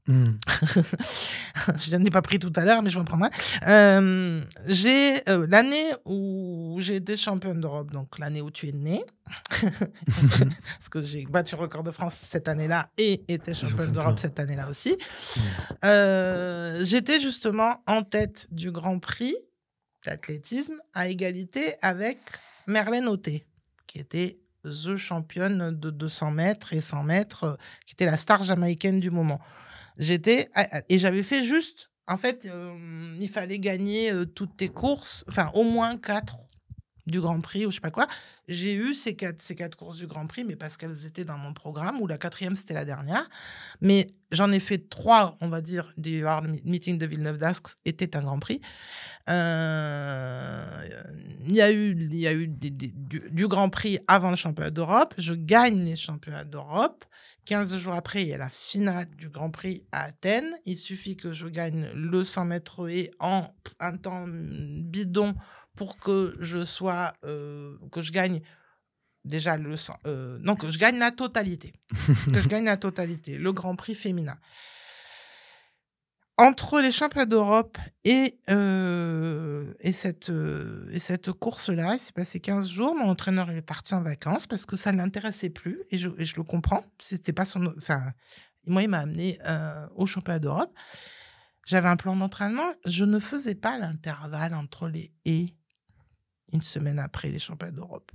C: Hmm.
B: je n'en ai pas pris tout à l'heure, mais je vais en prendre euh, un. j'ai euh, l'année où j'ai été championne d'Europe, donc l'année où tu es née, parce que j'ai battu record de France cette année-là et été championne d'Europe cette année-là aussi. Hmm. Euh, j'étais justement en tête du Grand Prix d'athlétisme à égalité avec Merlène Auté, qui était the championne de 200 mètres et 100 mètres, euh, qui était la star jamaïcaine du moment. J'étais ah, ah, et j'avais fait juste. En fait, euh, il fallait gagner euh, toutes tes courses, enfin au moins quatre du Grand Prix ou je sais pas quoi. J'ai eu ces quatre, ces quatre courses du Grand Prix, mais parce qu'elles étaient dans mon programme, ou la quatrième, c'était la dernière. Mais j'en ai fait trois, on va dire, du Meeting de Villeneuve d'Ascq était un Grand Prix. Euh, il y a eu, y a eu du, Grand Prix avant le Championnat d'Europe. Je gagne les Championnats d'Europe. 15 jours après, il y a la finale du Grand Prix à Athènes. Il suffit que je gagne le 100 mètres et en un temps bidon pour que je sois, euh, que je gagne déjà le, euh, non, que je gagne la totalité, que je gagne la totalité, le Grand Prix féminin. Entre les championnats d'Europe et, euh, et cette, et cette course-là, il s'est passé 15 jours. Mon entraîneur est parti en vacances parce que ça ne l'intéressait plus et je, le comprends. C'était pas son. Enfin, moi, il m'a amené au championnats d'Europe j'avais un plan d'entraînement, je ne faisais pas l'intervalle entre les et une semaine après les championnats d'Europe.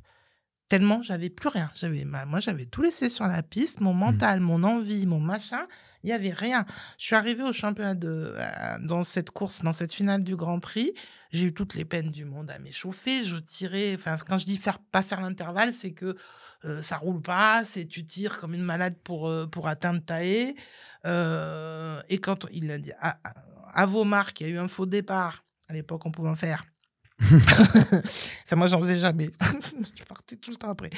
B: Tellement j'avais plus rien. J'avais moi j'avais tout laissé sur la piste, mon mmh. mental, mon envie, mon machin, il y avait rien. Je suis arrivée au championnat de euh, dans cette course, dans cette finale du Grand Prix, j'ai eu toutes les peines du monde à m'échauffer, je tirais, enfin quand je dis faire pas faire l'intervalle, c'est que euh, ça roule pas, c'est tu tires comme une malade pour euh, pour atteindre ta haie. et quand il a dit à, à, vos marques, il y a eu un faux départ. À l'époque, on pouvait en faire. enfin, moi, j'en faisais jamais. je partais tout le temps après.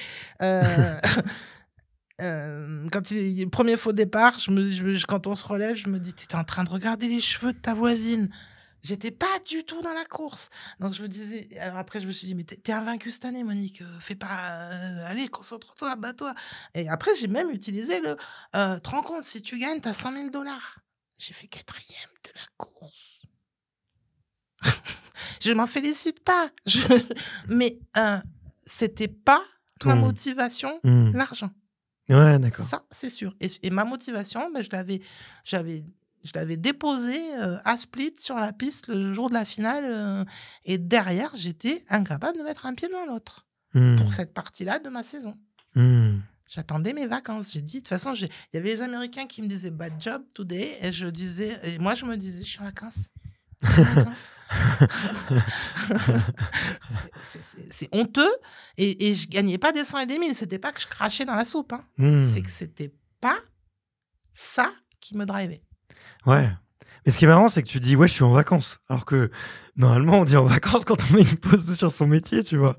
B: Euh, euh, quand il, premier faux départ, je me, je, quand on se relève, je me dis, tu es en train de regarder les cheveux de ta voisine. J'étais pas du tout dans la course. Donc je me disais, alors après je me suis dit, mais t'es invaincue cette année, Monique, euh, fais pas, allez, concentre-toi, bats-toi. Et après j'ai même utilisé le, euh, te rends compte, si tu gagnes, t'as 100 000 dollars.
C: J'ai fait quatrième de la course.
B: Je m'en félicite pas. Mais euh, c'était pas ma hmm. motivation, hmm. l'argent. Ouais, d'accord. Ça, c'est sûr. Et, ma motivation, ben, je l'avais, j'avais, je l'avais déposée euh, à Split sur la piste le jour de la finale. Euh, et derrière, j'étais incapable de mettre un pied dans l'autre hmm. pour cette partie-là de ma saison. J'attendais mes vacances. J'ai dit, de toute façon, il y avait les Américains qui me disaient bad job today. Et je disais, et moi, je me disais, je suis en vacances c'est honteux. Et, je gagnais pas des 100 et des 1000. C'était pas que je crachais dans la soupe. Hein. Hmm. C'est que c'était pas ça qui me drivait.
A: Ouais. Mais ce qui est marrant, c'est que tu dis, ouais, je suis en vacances. Alors que normalement, on dit en vacances quand on met une pause sur son métier, tu vois.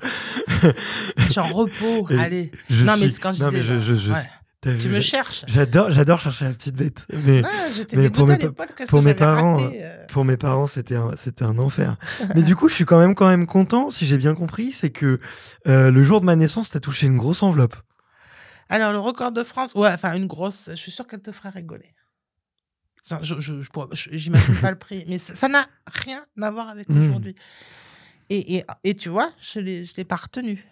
A: je suis en repos, allez. non, mais quand je non, tu me cherches. J'adore, j'adore chercher la petite bête. Mais, ah, pour, mes, parents, euh, euh. pour mes parents, c'était un, c'était un enfer. mais du coup, je suis quand même, quand même content. Si j'ai bien compris, c'est que euh, le jour de ma naissance, t'as touché une grosse enveloppe.
B: Alors le record de France, ouais, enfin une grosse. Je suis sûr qu'elle te fera rigoler. je, j'imagine pas le prix, mais ça n'a rien à voir avec mmh. aujourd'hui. Et, et, et, tu vois, je l'ai, je l'ai pas retenu.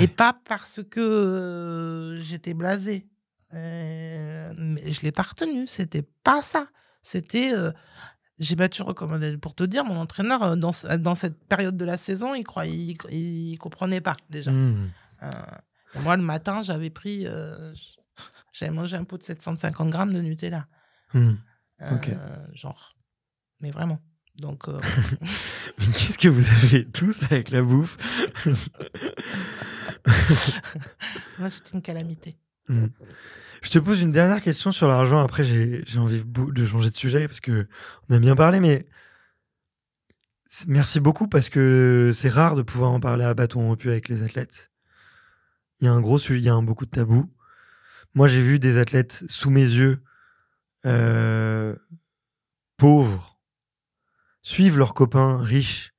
B: Et pas parce que j'étais blasé. Euh, mais je l'ai pas retenu. C'était pas ça. C'était. j'ai battu recommandé euh, pour te dire, mon entraîneur, dans, dans cette période de la saison, il ne il, comprenait pas déjà. Mmh. Euh, moi, le matin, j'avais pris, j'avais mangé un pot de 750 grammes de Nutella. Mmh. Genre, mais vraiment.
A: Donc, mais qu'est-ce que vous avez tous avec la bouffe Moi, une calamité. Mm. Je te pose une dernière question sur l'argent. Après, j'ai envie de changer de sujet parce que on a bien parlé, mais merci beaucoup parce que c'est rare de pouvoir en parler à bâton rompu avec les athlètes. Il y a un gros, il y a beaucoup de tabous. Moi, j'ai vu des athlètes sous mes yeux euh, pauvres suivre leurs copains riches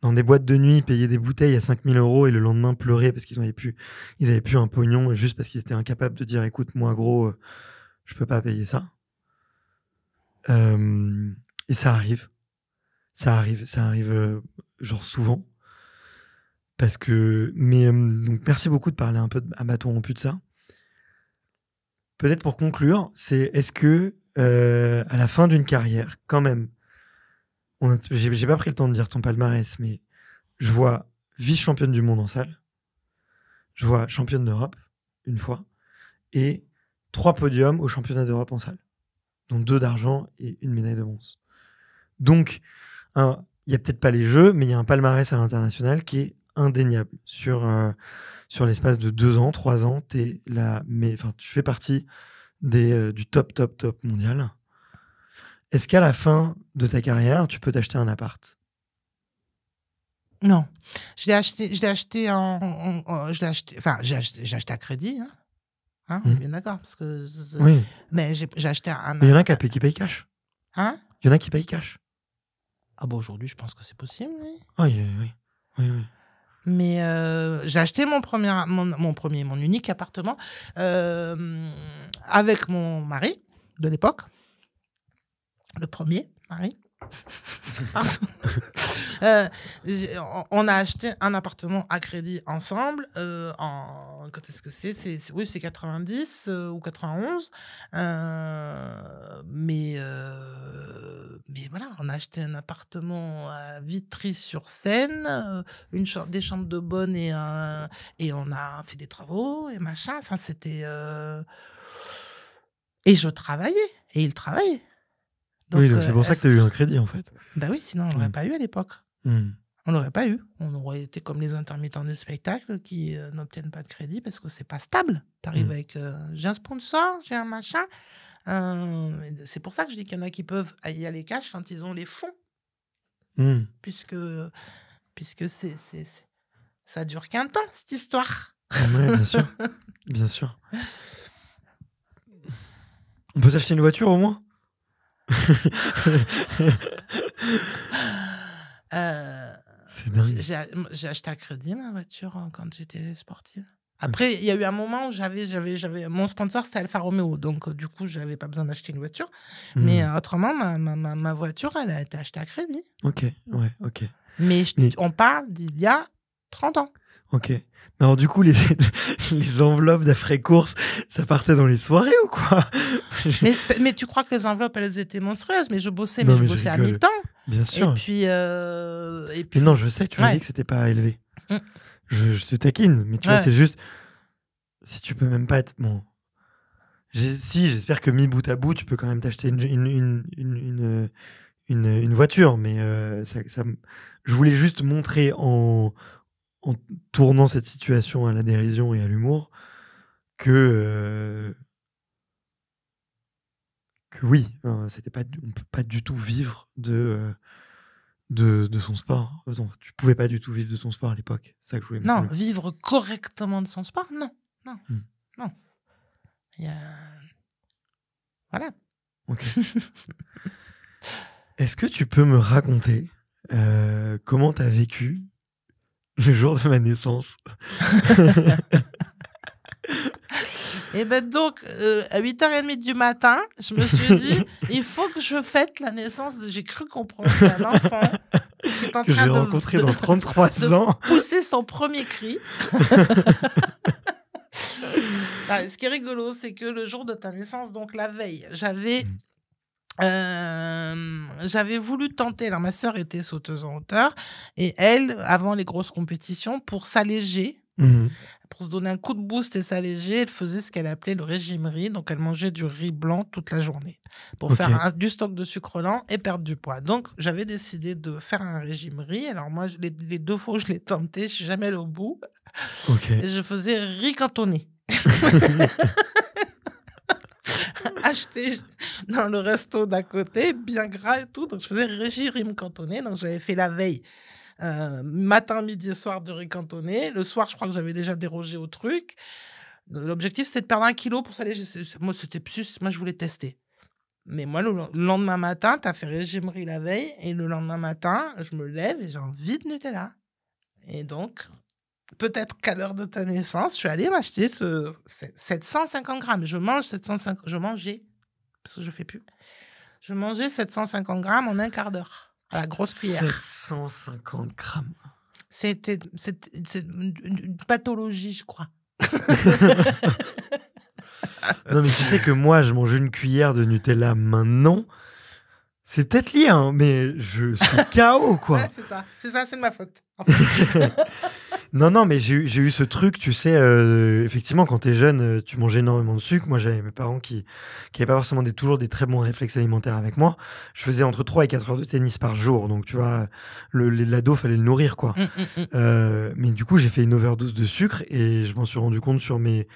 A: dans des boîtes de nuit, payer des bouteilles à 5000 euros et le lendemain pleurer parce qu'ils n'avaient plus, ils plus un pognon juste parce qu'ils étaient incapables de dire écoute, moi, gros, euh, je peux pas payer ça. Euh, et ça arrive. Ça arrive, ça arrive, euh, genre souvent. Parce que. Mais donc, merci beaucoup de parler un peu à bâton rompu de ça. Peut-être pour conclure, c'est est-ce que, à la fin d'une carrière, quand même, j'ai pas pris le temps de dire ton palmarès, mais je vois vice-championne du monde en salle. Je vois championne d'Europe, une fois. Et trois podiums au championnat d'Europe en salle, dont deux d'argent et une médaille de bronze. Donc, il n'y a peut-être pas les Jeux, mais il y a un palmarès à l'international qui est indéniable. Sur, euh, sur l'espace de deux ans, trois ans, es mais, tu fais partie des, euh, du top, top, top mondial. Est-ce qu'à la fin de ta carrière, tu peux t'acheter un appart Non.
B: Je l'ai acheté, je l'ai acheté en, euh, enfin, j'ai acheté, à crédit. Hein. Hein, mmh. Bien d'accord, parce que. Oui. Mais j'ai acheté un. Il y en a
A: qui, paye, payent cash. Hein Il y en a qui payent cash.
B: Ah bon, aujourd'hui, je pense que c'est possible, oui.
A: Oui, oui, Mais euh, j'ai
B: acheté mon premier, mon, premier, mon unique appartement euh, avec mon mari de l'époque le premier Marie. euh, on a acheté un appartement à crédit ensemble. Euh, en, quand est-ce que c'est Oui, c'est 90 euh, ou 91. Euh, mais, mais voilà, on a acheté un appartement à Vitry-sur-Seine, une chambre, des chambres de bonne et, et on a fait des travaux et machin. Enfin, c'était. Et je travaillais, et il travaillait c'est euh, pour ça que tu as eu un crédit en fait. Bah oui, sinon on l'aurait mm. pas eu à l'époque. Mm. On l'aurait pas eu. On aurait été comme les intermittents du spectacle qui euh, n'obtiennent pas de crédit parce que c'est pas stable. Tu arrives mm. avec euh, j'ai un sponsor, j'ai un machin. c'est pour ça que je dis qu'il y en a qui peuvent y aller cash quand ils ont les fonds. Puisque, puisque c'est, ça dure qu'un temps cette histoire. bien sûr.
A: bien sûr. On peut acheter une voiture au moins
B: euh, j'ai acheté à crédit la voiture hein, quand j'étais sportive. Ah. Après, il y a eu un moment où j'avais, j'avais, j'avais mon sponsor, c'était Alfa Romeo. Donc, euh, du coup, j'avais pas besoin d'acheter une voiture. Hmm. Mais euh, autrement, ma, ma, ma, voiture, elle a été achetée à crédit.
A: Ok, ouais, ok. Mais Mais...
B: on parle d'il y a 30 ans.
A: Ok alors du coup, les, les enveloppes d'après-course, ça partait dans les soirées ou quoi
B: mais, tu crois que les enveloppes, elles étaient monstrueuses, mais je bossais, mais, je bossais à mi-temps. Bien sûr. Euh, et puis, et
A: puis... non, je sais, tu me as dit que c'était pas élevé. Mm. Je, te taquine, mais tu vois, c'est juste... Si tu peux même pas être... Bon. Si, j'espère que mi bout à bout, tu peux quand même t'acheter une, une, une, une, euh, voiture, mais euh, ça, ça... je voulais juste montrer en en tournant cette situation à la dérision et à l'humour que, euh, que oui, euh, c'était pas, peut pas du tout vivre de, euh, de, son sport. tu tu pouvais pas du tout vivre de son sport à l'époque. ça que je Non, vivre
B: correctement de son sport, non. Non. Hmm. Non.
A: Il y Voilà. Est-ce que tu peux me raconter comment tu as vécu Le jour de ma naissance.
B: Et eh ben donc, euh, à 8h30 du matin, je me suis dit, il faut que je fête la naissance. J'ai cru comprendre un enfant. train rencontré dans 33 ans. pousser son premier cri. Ah, ce qui est rigolo, c'est que le jour de ta naissance, donc la veille, j'avais mm j'avais voulu tenter, alors ma sœur était sauteuse en hauteur, et elle, avant les grosses compétitions, pour s'alléger, mmh. pour se donner un coup de boost et s'alléger, elle faisait ce qu'elle appelait le régime riz, donc elle mangeait du riz blanc toute la journée, pour faire du stock de sucre lent et perdre du poids. Donc j'avais décidé de faire un régime riz, alors moi, les, deux fois où je l'ai tenté, je suis jamais allée au bout, et je faisais riz cantonné. acheté dans le resto d'à côté, bien gras et tout. Donc, je faisais régime cantonné. Donc, j'avais fait la veille. Euh, matin, midi soir de riz cantonné. Le soir, je crois que j'avais déjà dérogé au truc. L'objectif, c'était de perdre un kilo pour s'alléger. Moi, c'était plus, moi, je voulais tester. Mais moi, le lendemain matin, tu as fait régime riz la veille, et le lendemain matin, je me lève et j'ai envie de Nutella. Et donc, peut-être qu'à l'heure de ta naissance, je suis allée m'acheter ce, 750 grammes. Je mange 750, je mangeais, parce que je fais plus. Je mangeais 750 grammes en un quart d'heure, à la grosse cuillère. 750 grammes. C'était une pathologie, je crois.
A: non, mais tu sais que moi, je mange une cuillère de Nutella maintenant. C'est peut-être lié, hein, mais je suis KO, quoi. c'est ça,
B: c'est ça, c'est de ma faute. En fait.
A: Non, non, mais j'ai eu ce truc, tu sais, euh, effectivement, quand t'es jeune, euh, tu manges énormément de sucre. Moi, j'avais mes parents qui n'avaient pas forcément des, toujours des très bons réflexes alimentaires avec moi. Je faisais entre 3 et 4 heures de tennis par jour. Donc, tu vois, l'ado, fallait le nourrir, quoi. Mmh, mmh, mmh. Euh, mais du coup, j'ai fait une overdose de sucre et je m'en suis rendu compte sur mes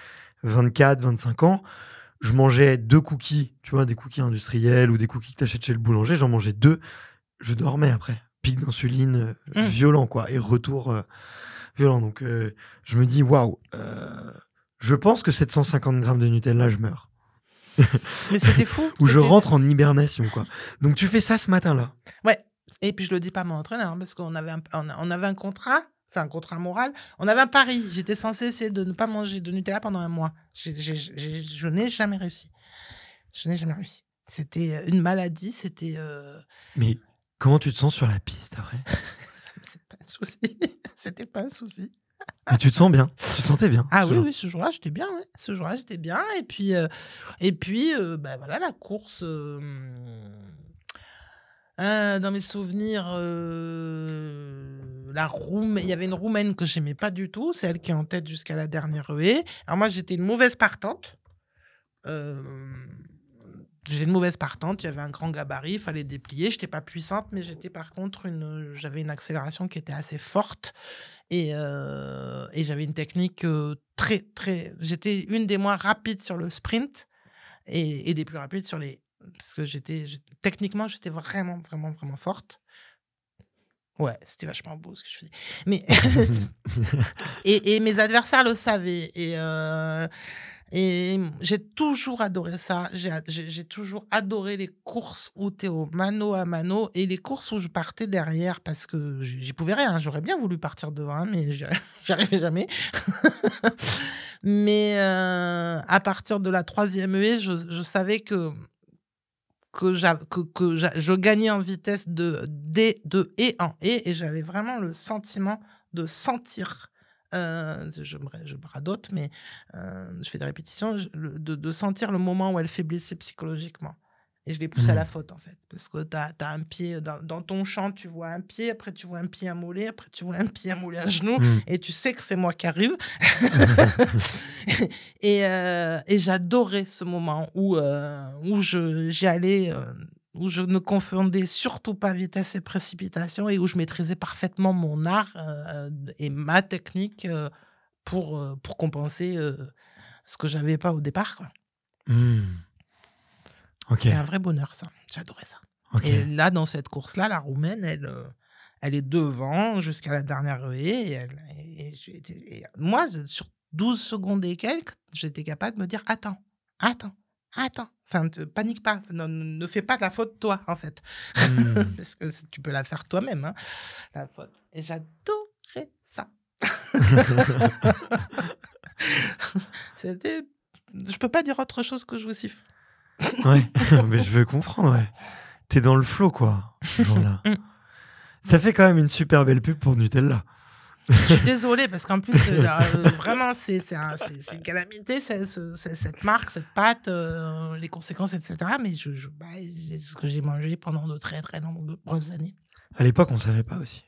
A: 24, 25 ans je mangeais deux cookies, tu vois, des cookies industriels ou des cookies que t'achètes chez le boulanger, j'en mangeais deux, je dormais après. Pic d'insuline violent, quoi, et retour, violent. Donc, euh, je me dis, waouh, euh, je pense que 750 grammes de Nutella, je meurs. Mais c'était fou. Ou je rentre en hibernation, quoi. Donc, tu fais ça ce matin-là.
B: Ouais. Et puis, je le dis pas à mon entraîneur, hein, parce qu'on avait, un, on avait un contrat enfin un contrat moral, on avait un pari. J'étais censée essayer de ne pas manger de Nutella pendant un mois. je n'ai jamais réussi. Je n'ai jamais réussi. C'était euh, une maladie, c'était...
A: Mais comment tu te sens sur la piste après
B: C'est pas un souci. C'était pas un souci.
A: Mais tu te sens bien, tu te sentais bien. Ah oui, oui,
B: ce jour-là, j'étais bien. Ce jour-là, j'étais bien. Et puis, euh, et puis euh, bah, voilà, la course. Euh, dans mes souvenirs, la il y avait une roumaine que j'aimais pas du tout, C'est elle qui est en tête jusqu'à la dernière ruée. Alors moi, j'étais une mauvaise partante. Euh, j'ai une mauvaise partante, il y avait un grand gabarit, il fallait déplier. je n'étais pas puissante, mais j'étais par contre une, j'avais une accélération qui était assez forte et, euh, et j'avais une technique euh, très très. J'étais une des moins rapides sur le sprint et, et des plus rapides sur les parce que j'étais techniquement j'étais vraiment vraiment vraiment forte. Ouais, c'était vachement beau ce que je faisais. Mais et, et, mes adversaires le savaient et euh, et j'ai toujours adoré ça. J'ai toujours adoré les courses où tu es au mano à mano et les courses où je partais derrière parce que j'y pouvais rien. J'aurais bien voulu partir devant, hein, mais j'arrivais jamais. mais euh, à partir de la troisième E, je, savais que que, que, je gagnais en vitesse de, d de et en E et j'avais vraiment le sentiment de sentir euh, je, me, je radote, mais euh, je fais des répétitions, de, sentir le moment où elle faiblissait psychologiquement. Et je l'ai poussé à la mmh. faute, en fait. Parce que tu as, un pied, dans, ton champ, tu vois un pied, après tu vois un pied, à mollet, après tu vois un pied, à mollet, à genoux mmh. et tu sais que c'est moi qui arrive. Euh, et, j'adorais ce moment où, où j'y allais où je ne confondais surtout pas vitesse et précipitation et où je maîtrisais parfaitement mon art euh, et ma technique euh, pour, euh, pour compenser ce que j'avais pas au départ. Quoi.
C: Hmm. un vrai
B: bonheur, ça. J'adorais ça. Et là, dans cette course-là, la Roumaine, elle, elle est devant jusqu'à la dernière ruée. Et, moi, sur 12 secondes et quelques, j'étais capable de me dire Attends, attends, attends, Enfin, panique pas, ne, ne, fais pas de la faute toi, en fait. Hmm. Parce que tu peux la faire toi-même, hein, la faute. Et j'adorais ça. C'était. Je peux pas dire autre chose que je vous siffle.
A: ouais, mais je veux comprendre, ouais. es dans le flot, quoi, mm. Ça fait quand même une super belle pub pour Nutella. Je suis désolée parce qu'en plus, euh, euh,
B: vraiment, c'est une calamité, cette marque, cette pâte, euh, les conséquences, etc. Mais je, bah, c'est ce que j'ai mangé pendant de très, très nombreuses années.
A: À l'époque, on ne savait pas aussi.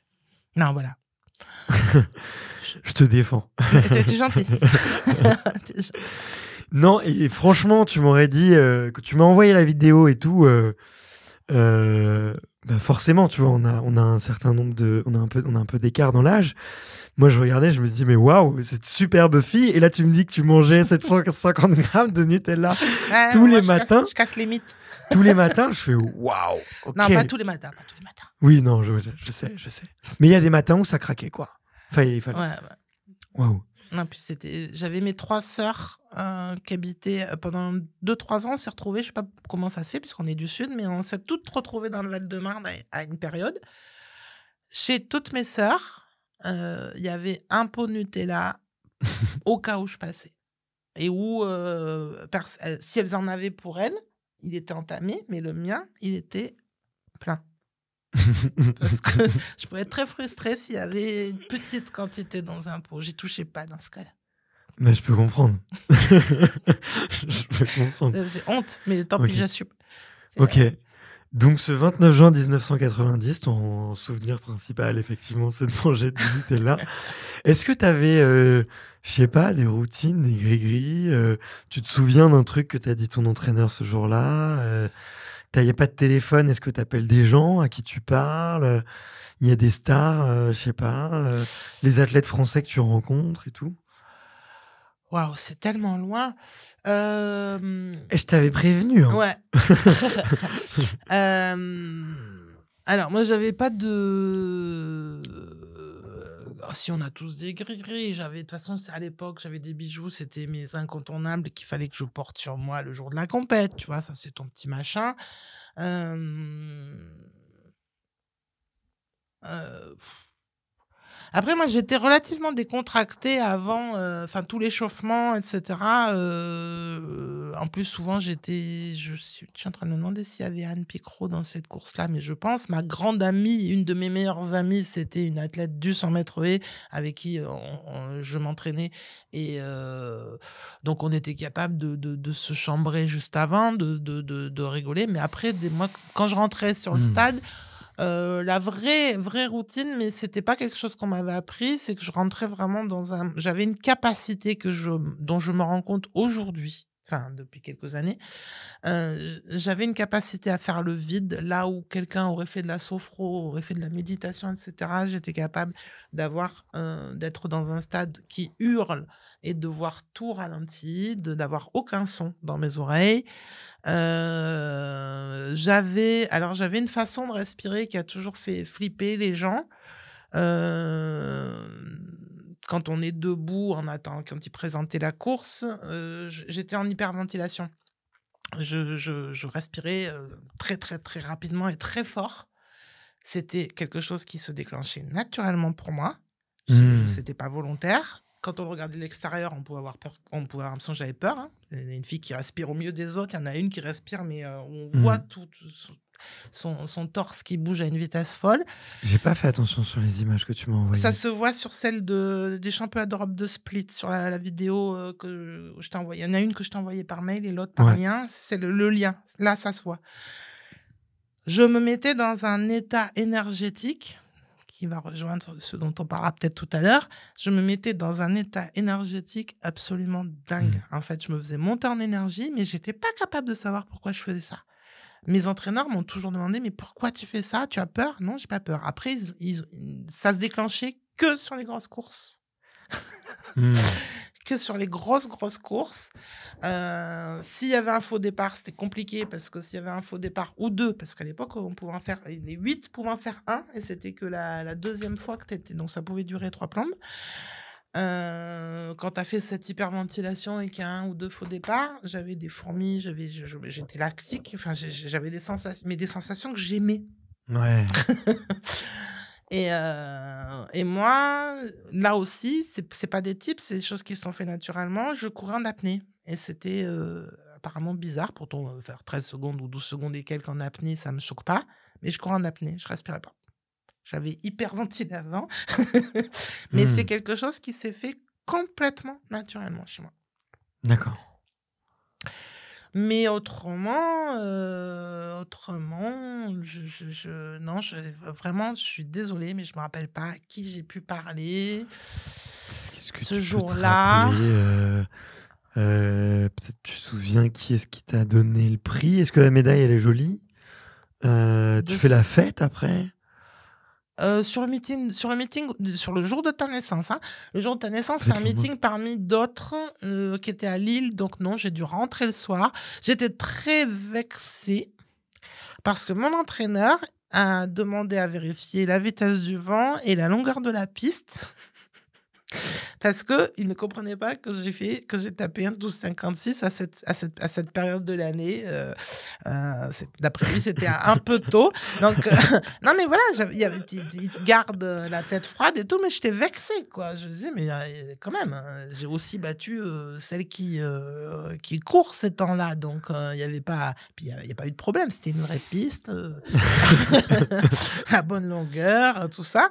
A: Non, voilà. je... te défends. T'es gentil. gentil. Non, et franchement, tu m'aurais dit que tu m'as envoyé la vidéo et tout. Bah, forcément, tu vois, on a, un certain nombre de. On a un peu, on peu d'écart dans l'âge. Moi, je regardais, je me dis, mais waouh, cette superbe fille. Et là, tu me dis que tu mangeais 750 grammes de Nutella tous les matins. je
B: casse les mythes.
A: Tous les matins, je fais waouh. Non, pas tous les matins, pas tous les matins. Oui, non, je, sais, je sais. Mais il y a des matins où ça craquait, quoi. Enfin, il fallait. Waouh.
B: Non, puis c'était, j'avais mes trois sœurs euh, qui habitaient euh, pendant deux, trois ans, on s'est retrouvés, je sais pas comment ça se fait, puisqu'on est du Sud, mais on s'est toutes retrouvées dans le Val-de-Marne à, une période. Chez toutes mes sœurs, euh, il y avait un pot Nutella au cas où je passais. Et où, si elles en avaient pour elles, il était entamé, mais le mien, il était
C: plein.
B: Parce que je pourrais être très frustrée s'il y avait une petite quantité dans un pot. J'y touchais pas dans ce cas-là.
A: Mais je peux comprendre. je peux comprendre. J'ai honte, mais tant pis, j'assume. Ok. Euh, Donc ce 29 juin 1990, ton souvenir principal, effectivement, c'est de manger de Nutella. Est-ce que tu avais, euh, je sais pas, des routines, des gris-gris euh, Tu te souviens d'un truc que t'as dit ton entraîneur ce jour-là euh, il n'y a pas de téléphone, est-ce que tu appelles des gens à qui tu parles Il y a des stars, je euh, je sais pas, euh, les athlètes français que tu rencontres et tout
B: Waouh, c'est tellement loin. Euh,
A: je t'avais prévenu. Hein. Ouais.
B: alors, moi, j'avais pas de ah, si on a tous des gris-gris, j'avais, de toute façon, à l'époque, j'avais des bijoux, c'était mes incontournables qu'il fallait que je porte sur moi le jour de la compète, tu vois, ça c'est ton petit machin. Euh... Après, moi, j'étais relativement décontractée avant, euh, enfin, tout l'échauffement, etc. Euh, en plus, souvent, j'étais. Je suis, en train de me demander s'il y avait Anne Picrot dans cette course-là, mais je pense. Ma grande amie, une de mes meilleures amies, c'était une athlète du 100 mètres et avec qui euh, je m'entraînais. Et donc, on était capable de, de, se chambrer juste avant, de, de, rigoler. Mais après, des, moi, quand je rentrais sur le hmm. stade, euh, la vraie, vraie routine, mais c'était pas quelque chose qu'on m'avait appris, c'est que je rentrais vraiment dans un. J'avais une capacité que je, dont je me rends compte aujourd'hui depuis quelques années, j'avais une capacité à faire le vide là où quelqu'un aurait fait de la sophro, aurait fait de la méditation, etc. J'étais capable d'avoir, d'être dans un stade qui hurle et de voir tout ralenti, de d'avoir aucun son dans mes oreilles. j'avais, alors j'avais une façon de respirer qui a toujours fait flipper les gens. Euh, quand on est debout en attendant, quand il présentaient la course, euh, j'étais en hyperventilation. Je, respirais euh, très très très rapidement et très fort. C'était quelque chose qui se déclenchait naturellement pour moi. Ce mmh. C'était pas volontaire. Quand on regardait l'extérieur, on pouvait avoir peur. On pouvait avoir l'impression que j'avais peur. Hein. Il y a une fille qui respire au milieu des autres. Il y en a une qui respire, mais euh, on mmh. voit tout, son, torse qui bouge à une vitesse folle.
A: J'ai pas fait attention sur les images que tu m'as envoyées. Ça
B: se voit sur celle de, des championnats d'Europe de split, sur la, vidéo euh, que je t'ai envoyée. Il y en a une que je t'ai envoyée par mail et l'autre par lien. C'est le, lien. Là, ça se voit. Je me mettais dans un état énergétique qui va rejoindre ce dont on parlera peut-être tout à l'heure. Je me mettais dans un état énergétique absolument dingue. Mmh. En fait, je me faisais monter en énergie, mais j'étais pas capable de savoir pourquoi je faisais ça mes entraîneurs m'ont toujours demandé mais pourquoi tu fais ça Tu as peur Non, j'ai pas peur. Après, ils, ça se déclenchait que sur les grosses courses. Hmm. Que sur les grosses, grosses courses. Euh, s'il y avait un faux départ, c'était compliqué parce que s'il y avait un faux départ ou deux, parce qu'à l'époque, on pouvait en faire, les huit pouvaient en faire un et c'était que la, deuxième fois que tu étais. Donc ça pouvait durer trois plombes. Euh, quand tu as fait cette hyperventilation et qu'il y a un ou deux faux départs, j'avais des fourmis, j'avais, j'étais laxique, enfin, j'avais des sensations, mais des sensations que j'aimais. Ouais. et, euh, et moi, là aussi, c'est, c'est pas des types, c'est des choses qui se sont faites naturellement. Je courais en apnée et c'était euh, apparemment bizarre. Pourtant, faire 13 secondes ou 12 secondes et quelques en apnée, ça me choque pas, mais je courais en apnée, je respirais pas. J'avais hyperventilé avant, mais c'est hmm. quelque chose qui s'est fait complètement naturellement chez moi. D'accord. Mais autrement, euh, autrement, je, non, je, vraiment, je suis désolée, mais je me rappelle pas à qui j'ai pu parler -ce, que ce jour-là.
A: Euh, euh, peut-être tu te souviens qui est-ce qui t'a donné le prix Est-ce que la médaille elle est jolie Tu fais la fête après
B: euh, sur le meeting, sur le meeting, sur le jour de ta naissance. Hein. Le jour de ta naissance, c'est un meeting parmi d'autres euh, qui étaient à Lille. Donc non, j'ai dû rentrer le soir. J'étais très vexée parce que mon entraîneur a demandé à vérifier la vitesse du vent et la longueur de la piste. Parce qu'ils ne comprenaient pas que j'ai fait, que j'ai tapé un 12,56 à cette, à cette, à cette période de l'année. Euh, euh, d'après lui, c'était un peu tôt. Donc, non, mais voilà, ils te gardent la tête froide et tout, mais j'étais vexée, quoi. Je me disais, mais euh, quand même, hein, j'ai aussi battu celle qui, qui court ces temps-là. Donc, il n'y avait pas, puis il a, pas eu de problème. C'était une vraie piste, la bonne longueur, tout ça.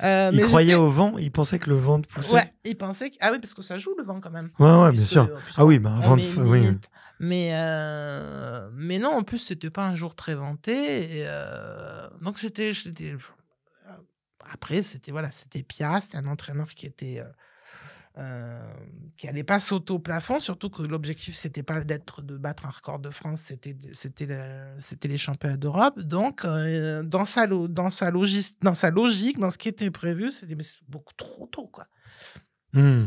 B: ils mais au vent,
A: il pensait que le vent Ouais,
B: il pensait. Que... Ah oui, parce que ça joue le vent quand même. Ouais, ouais, bien sûr. ah oui, mais bah, avant de... oui. Mais, euh... mais non, en plus, c'était pas un jour très vanté. Et euh... Donc, c'était. Euh, après, c'était voilà, c'était Pia, c'était un entraîneur qui était euh, euh, qui n'allait pas sauter au plafond, surtout que l'objectif, c'était pas d'être de battre un record de France, c'était c'était les championnats d'Europe. Donc, euh, dans, sa dans, sa dans sa logique, dans ce qui était prévu, c'était beaucoup trop tôt. Quoi. Hmm.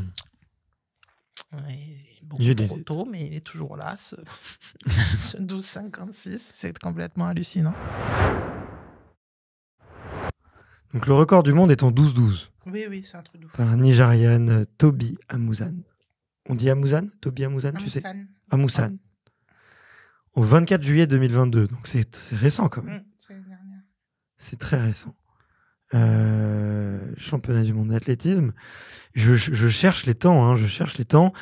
B: beaucoup trop tôt, mais il est toujours là, ce, 12-56 C'est complètement hallucinant.
A: Donc le record du monde est en 12-12. Oui, oui, c'est un truc de un Nigérian, euh, Toby On dit Amouzan Toby Amouzan, tu sais Amusan. Ah. Au 24 juillet 2022. Donc c'est récent quand même.
C: Mmh,
A: c'est très récent. Euh, championnat du monde d'athlétisme. Je, cherche les temps, hein, je cherche les temps.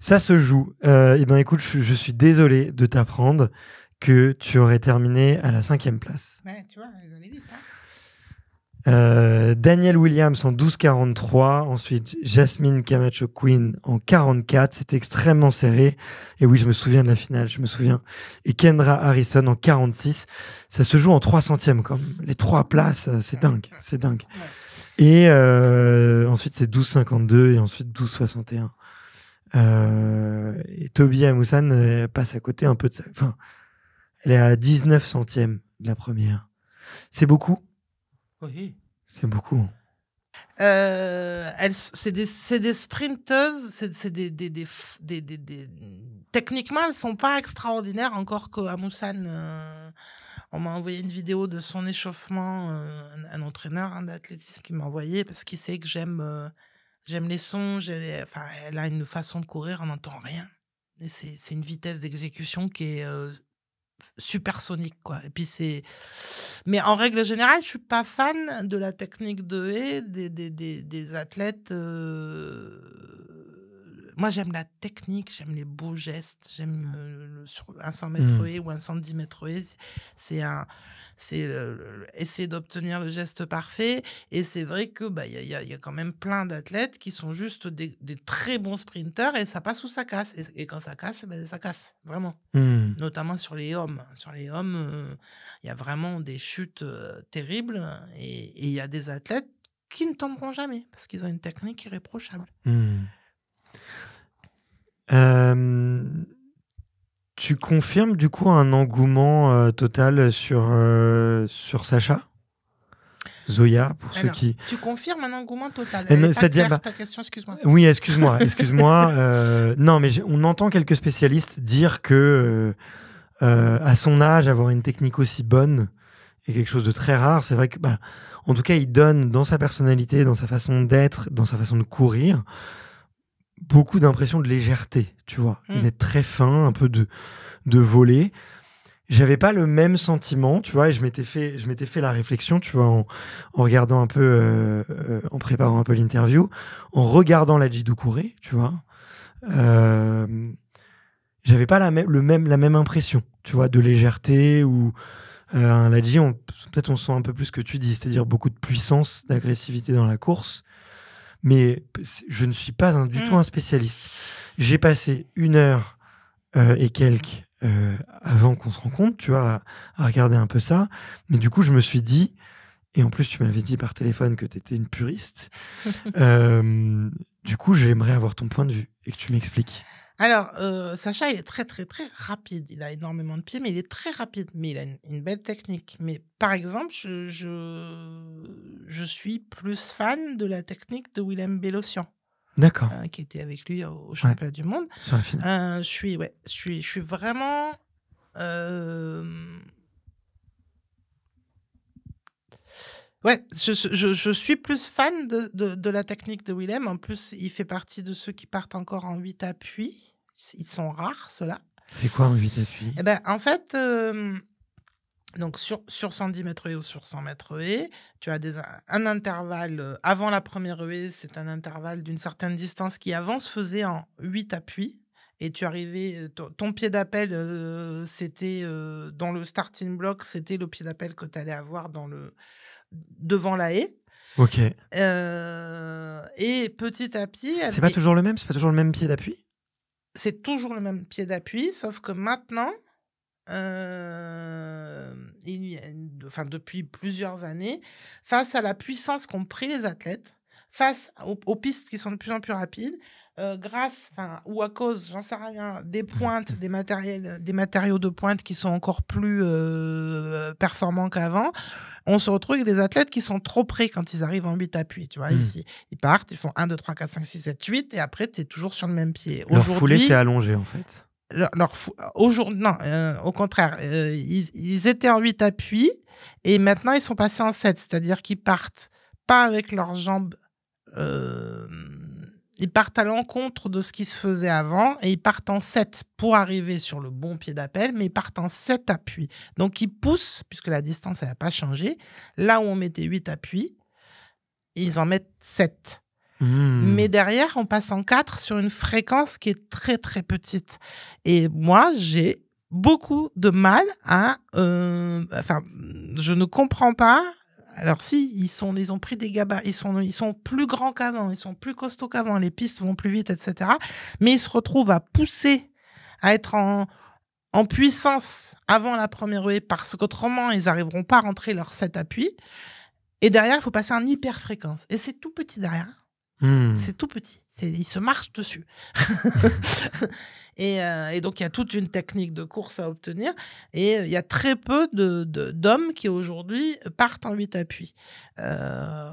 A: Ça se joue. Euh, eh ben, écoute, je, suis désolé de t'apprendre que tu aurais terminé à la cinquième place.
C: tu vois, vite. hein.
A: Euh, Daniel Williams en 12,43. Ensuite, Jasmine Camacho Queen en 44. c'est extrêmement serré. Et oui, je me souviens de la finale, je me souviens. Et Kendra Harrison en 46. Ça se joue en 3 centièmes, comme les trois places. Euh, c'est dingue, c'est dingue. Et euh, ensuite, c'est 12,52 et ensuite 12,61. Euh, et Toby Amoussan passe à côté un peu de ça. Enfin, elle est à 19 centièmes de la première. C'est beaucoup. Oui. C'est beaucoup.
B: Euh, c'est des, des sprinteuses, c'est des, des, des, Techniquement, elles sont pas extraordinaires, encore que Moussan, euh, on m'a envoyé une vidéo de son échauffement, euh, un, entraîneur hein, d'athlétisme qui m'a envoyé, parce qu'il sait que j'aime j'aime les sons, enfin, elle a une façon de courir, on n'entend rien. C'est une vitesse d'exécution qui est supersonique, quoi. Et puis c'est. Mais en règle générale, je suis pas fan de la technique de haie des, des, des, athlètes. Euh, moi, j'aime la technique, j'aime les beaux gestes, j'aime mmh. euh, sur un 100 mmh. mètres ou un 110 mètres C'est un, c'est essayer d'obtenir le geste parfait. Et c'est vrai que bah il y, y a, quand même plein d'athlètes qui sont juste des, très bons sprinteurs et ça passe ou ça casse. Et, quand ça casse, ben, ça casse vraiment. Mmh. Notamment sur les hommes. Sur les hommes, euh, il y a vraiment des chutes euh, terribles et il y a des athlètes qui ne tomberont jamais parce qu'ils ont une technique irréprochable.
A: Euh, tu confirmes du coup un engouement euh, total sur, euh, sur Sacha Zoya, pour ceux qui. Tu
B: confirmes un engouement total. cest à bah, Ta question, excuse-moi. Oui, excuse-moi, excuse-moi.
A: non, mais on entend quelques spécialistes dire que à son âge, avoir une technique aussi bonne est quelque chose de très rare. C'est vrai que, bah, en tout cas, il donne dans sa personnalité, dans sa façon d'être, dans sa façon de courir, beaucoup d'impression de légèreté, tu vois, Il mm. est très fin, un peu de, de voler. J'avais pas le même sentiment, tu vois, et je m'étais fait, je m'étais fait la réflexion, tu vois, en, regardant un peu, euh, euh, en préparant un peu l'interview, en regardant la Jidoukouré, tu vois, euh, j'avais pas la, le même, la même impression, tu vois, de légèreté ou la on peut-être on sent un peu plus que tu dis, c'est-à-dire beaucoup de puissance, d'agressivité dans la course mais je ne suis pas du mmh. tout un spécialiste. J'ai passé une heure euh, et quelques euh, avant qu'on se rencontre, tu vois, à, regarder un peu ça. Mais du coup, je me suis dit, et en plus, tu m'avais dit par téléphone que tu étais une puriste, euh, du coup, j'aimerais avoir ton point de vue et que tu m'expliques.
B: Alors, euh, Sacha, il est très, très, très rapide. Il a énormément de pieds, mais il est très rapide. Mais il a une, belle technique. Mais par exemple, je, je, suis plus fan de la technique de Willem Bellosian. D'accord. Euh, qui était avec lui au, championnat du monde. Euh, je, suis, ouais, je, suis, je suis vraiment Ouais, je, je, je, suis plus fan de, de, la technique de Willem. En plus, il fait partie de ceux qui partent encore en 8 appuis. Ils sont rares, ceux-là.
A: C'est quoi un 8 appuis eh
B: ben, En fait, euh, donc sur, sur 110 mètres et ou sur 100 mètres et, tu as des, un intervalle euh, avant la première haie, c'est un intervalle d'une certaine distance qui avant se faisait en 8 appuis et tu arrivais, euh, ton, pied d'appel, c'était dans le starting block, c'était le pied d'appel que tu allais avoir dans le, devant la haie. Ok. Euh, et petit à petit. C'est pas toujours
A: le même C'est pas toujours le même pied d'appui
B: C'est toujours le même pied d'appui, sauf que maintenant, euh, enfin, depuis plusieurs années, face à la puissance qu'ont pris les athlètes, face aux pistes qui sont de plus en plus rapides, euh, grâce ou à cause, j'en sais rien, des pointes, des matériels, des matériaux de pointe qui sont encore plus euh, performants qu'avant, on se retrouve avec des athlètes qui sont trop près quand ils arrivent en 8 appuis. Tu vois, ici, hmm. ils partent, ils font 1, 2, 3, 4, 5, 6, 7, 8, et après, tu es toujours sur le même pied. Leur foulée s'est allongée, en fait. Leur, Aujourd'hui, non, euh, au contraire, euh, ils, ils, étaient en 8 appuis, et maintenant, ils sont passés en 7, c'est-à-dire qu'ils partent pas avec leurs jambes. Euh, ils partent à l'encontre de ce qui se faisait avant et ils partent en 7 pour arriver sur le bon pied d'appel, mais ils partent en 7 appuis. Donc ils poussent, puisque la distance n'a pas changé, là où on mettait 8 appuis, ils en mettent 7.
C: Hmm. Mais
B: derrière, on passe en 4 sur une fréquence qui est très très petite. Et moi, j'ai beaucoup de mal à... Euh, enfin, je ne comprends pas alors si, ils, ils ont pris des gabarits, ils sont, ils sont plus grands qu'avant, ils sont plus costauds qu'avant, les pistes vont plus vite, etc. Mais ils se retrouvent à pousser, à être en, en puissance avant la première ruée parce qu'autrement, ils n'arriveront pas à rentrer leur set appui. Et derrière, il faut passer en hyper fréquence. Et c'est tout petit derrière. Hmm. C'est tout petit. il se marche dessus. Euh, et, donc, il y a toute une technique de course à obtenir. Et euh, il y a très peu d'hommes de, d'hommes qui, aujourd'hui, partent en 8 appuis. Euh,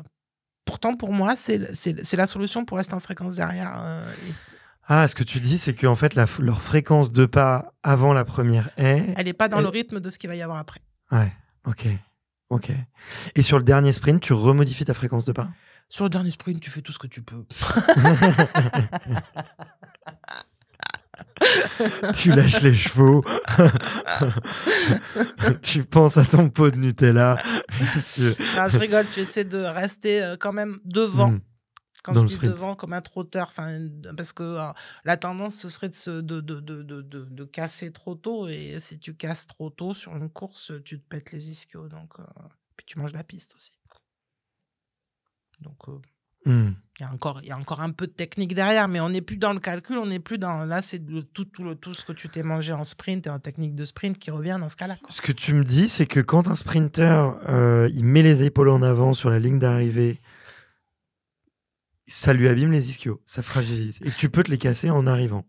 B: pourtant, pour moi, c'est la solution pour rester en fréquence derrière.
A: Ah, ce que tu dis, c'est qu'en fait, leur fréquence de pas avant la première est... Elle n'est pas dans le
B: rythme de ce qu'il va y avoir après.
A: Ouais, ok. Ok. Et sur le dernier sprint, tu remodifies ta fréquence de pas
B: sur le dernier sprint, tu fais tout ce que tu peux. tu lâches les chevaux,
A: tu penses à ton pot de Nutella. Ah, je
B: rigole, tu essaies de rester euh, quand même devant. Hmm. Quand devant, comme un trotteur, parce que euh, la tendance, ce serait de, casser trop tôt. Et si tu casses trop tôt sur une course, tu te pètes les ischios. Donc, euh, puis tu manges la piste aussi.
C: Donc, euh, hmm.
B: il y, y, a encore un peu de technique derrière, mais on n'est plus dans le calcul, on n'est plus dans. Là, c'est tout, tout, le, tout ce que tu t'es mangé en sprint et en technique de sprint qui revient dans ce cas-là.
A: Ce que tu me dis, c'est que quand un sprinter, euh, il met les épaules en avant sur la ligne d'arrivée, ça lui abîme les ischios, ça fragilise. Et tu peux te les casser en arrivant.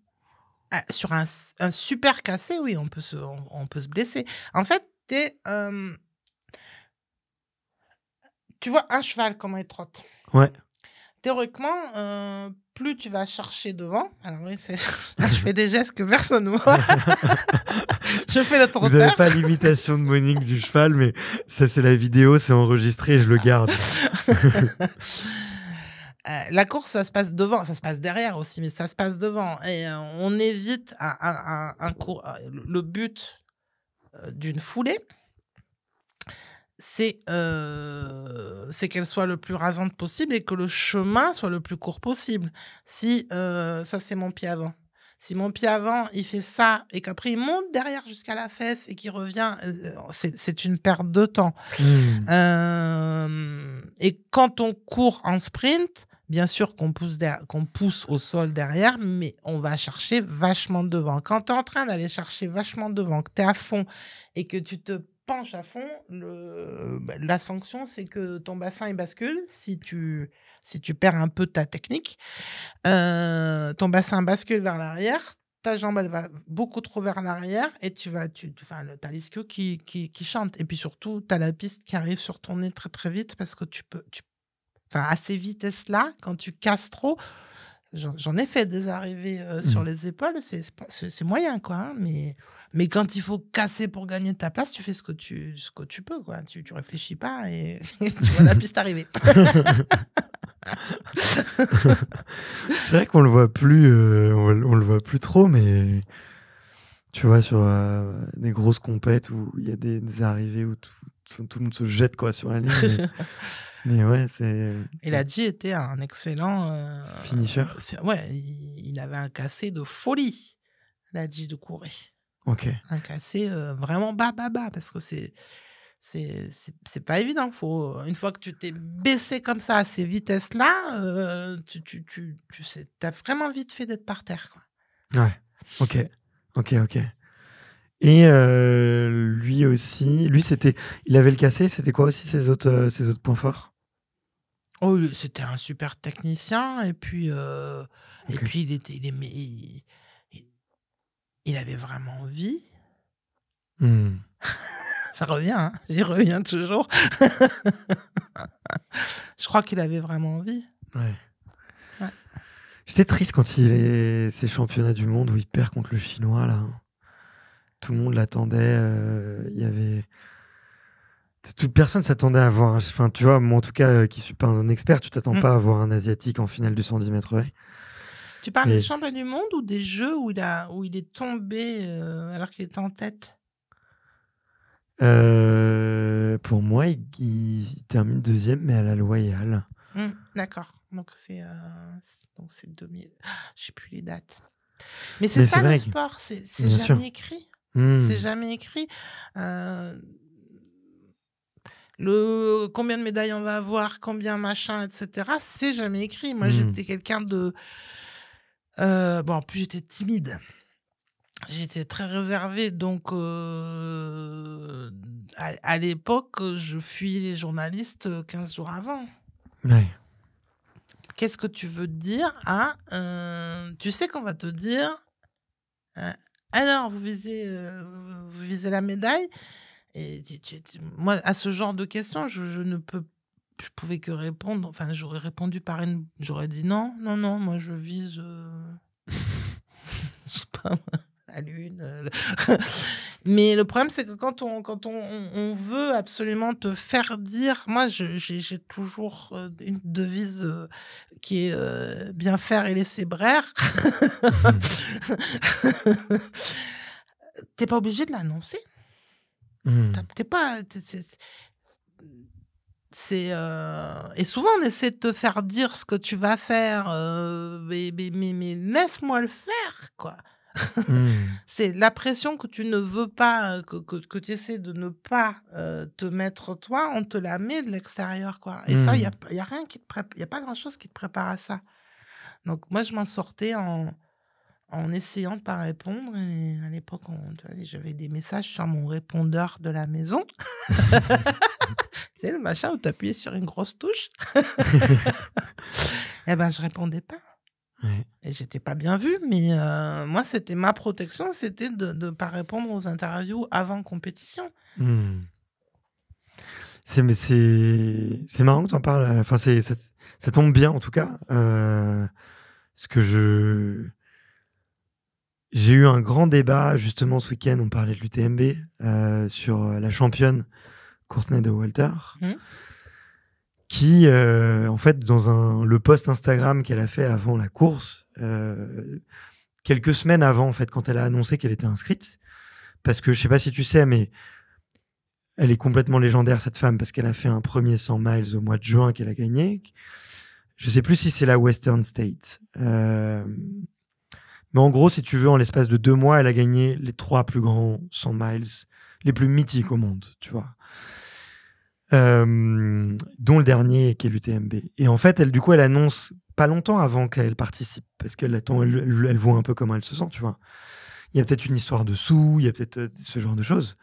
B: Ah, sur un, super cassé, oui, on peut se, on, on peut se blesser. En fait, tu es euh, tu vois un cheval, comment il trotte Ouais. Théoriquement, euh, plus tu vas chercher devant. Alors oui, je fais des gestes que personne ne voit. je fais le trotteur. Vous n'avez pas
A: l'imitation de Monique du cheval, mais ça, c'est la vidéo, c'est enregistré je le garde.
B: Euh, la course, ça se passe devant, ça se passe derrière aussi, mais ça se passe devant. Et euh, on évite un, un, le but d'une foulée, c'est qu'elle soit le plus rasante possible et que le chemin soit le plus court possible. Si ça, c'est mon pied avant. Si mon pied avant, il fait ça et qu'après il monte derrière jusqu'à la fesse et qu'il revient, c'est une perte de temps. Mmh. et quand on court en sprint, bien sûr qu'on pousse, qu'on pousse au sol derrière, mais on va chercher vachement devant. Quand tu es en train d'aller chercher vachement devant, que tu es à fond et que tu te penche à fond, bah, la sanction, c'est que ton bassin il bascule. Si tu, si tu perds un peu ta technique, euh, ton bassin bascule vers l'arrière, ta jambe elle va beaucoup trop vers l'arrière et tu vas tu enfin le talisque qui, qui, chante et puis surtout tu as la piste qui arrive sur ton nez très très vite parce que tu peux tu enfin à ces vitesses là quand tu casses trop j'en ai fait des arrivées euh, sur mmh. les épaules, c'est moyen, quoi. Hein, mais, mais quand il faut casser pour gagner ta place, tu fais ce que tu, ce que tu peux, quoi. Tu, tu réfléchis pas et tu vois la piste arriver.
A: c'est vrai qu'on le voit plus, euh, on, le voit plus trop, mais tu vois, sur euh, des grosses compètes où il y a des, arrivées où tout, le monde se jette, quoi, sur la ligne. Mais ouais, c'est.
B: Et dit était un excellent. Euh, Finisher. ouais, il, avait un cassé de folie, dit de courir. Ok. Un cassé euh, vraiment bas, bas, bas, parce que c'est. C'est pas évident. Faut, une fois que tu t'es baissé comme ça à ces vitesses-là, euh, tu, tu, tu, as vraiment vite fait d'être par terre.
A: Quoi. Ouais. Ok. Ok, ok. Et lui aussi, lui c'était, il avait le cassé. C'était quoi aussi ses autres, ses autres points forts
B: Oh, c'était un super technicien. Et puis, euh, et puis il, était, il, il, avait vraiment envie. Hmm. Ça revient, j'y hein, reviens toujours. Je crois qu'il avait vraiment envie.
A: J'étais triste quand il est ces championnats du monde où il perd contre le chinois là. Tout le monde l'attendait. Euh, il y avait toute personne s'attendait à voir, enfin tu vois, moi en tout cas qui euh, qui suis pas un expert, tu t'attends mm. pas à voir un asiatique en finale du 110 mètres Tu parles des championnats
B: du monde ou des jeux où il où il est tombé euh, alors qu'il était en tête
A: euh, Pour moi, il, termine deuxième, mais à la loyale.
B: Mm, d'accord. Donc c'est donc c'est 2000. Je sais plus les dates. Mais c'est ça le sport, mm. c'est jamais écrit. C'est jamais écrit le combien de médailles on va avoir, combien machin, etc. C'est jamais écrit. Moi, hmm. j'étais quelqu'un de euh, bon, en plus j'étais timide. J'étais très réservée, donc euh, à, l'époque, je fuis les journalistes 15 euh, jours avant. Qu'est-ce que tu veux dire à... Hein, tu sais qu'on va te dire, hein, alors vous vous visez la médaille, et moi, à ce genre de questions, je, ne peux je pouvais que répondre. Enfin, j'aurais répondu par une. J'aurais dit non, non, non, moi je vise. Euh, pas, la lune. Euh, mais le problème, c'est que quand, on, quand on, veut absolument te faire dire, moi, j'ai toujours euh, une devise qui est bien faire et laisser braire. T'es pas obligé de l'annoncer. Mmh. T'es pas. C'est euh, et souvent on essaie de te faire dire ce que tu vas faire, euh, mais, mais, laisse-moi le faire quoi.
C: Mmh.
B: c'est la pression que tu ne veux pas, euh, que, tu essaies de ne pas te mettre toi, on te la met de l'extérieur, quoi. Et ça, il n'y a, mmh. y a, rien qui te y a pas grand-chose qui te prépare à ça. Donc, moi, je m'en sortais en, en essayant de pas répondre. à l'époque, je j'avais des messages sur mon répondeur de la maison. c'est le machin où tu appuyais sur une grosse touche. et eh ben, je répondais pas. Et j'étais pas bien vue, mais euh, moi, c'était ma protection, c'était de ne pas répondre aux interviews avant
C: compétition.
A: Hmm. mais C'est marrant que tu en parles. Euh, enfin, ça, ça, tombe bien, en tout cas. Euh, ce que je j'ai eu un grand débat justement ce week-end. On parlait de l'UTMB euh, sur euh, la championne Courtney de Walter, mmh. qui, euh, en fait, dans un, le post Instagram qu'elle a fait avant la course, quelques semaines avant, en fait, quand elle a annoncé qu'elle était inscrite, parce que je sais pas si tu sais, mais elle est complètement légendaire cette femme parce qu'elle a fait un premier 100 miles au mois de juin qu'elle a gagné. Je sais plus si c'est la Western State. Euh, mais en gros, si tu veux, en l'espace de deux mois, elle a gagné les trois plus grands 100 miles, les plus mythiques au monde, tu vois. Euh, dont le dernier qui est l'UTMB. Et en fait, elle, du coup, elle annonce pas longtemps avant qu'elle participe, parce qu'elle attend, elle, voit un peu comment elle se sent, tu vois. Il y a peut-être une histoire de sous, il y a peut-être euh, ce genre de choses.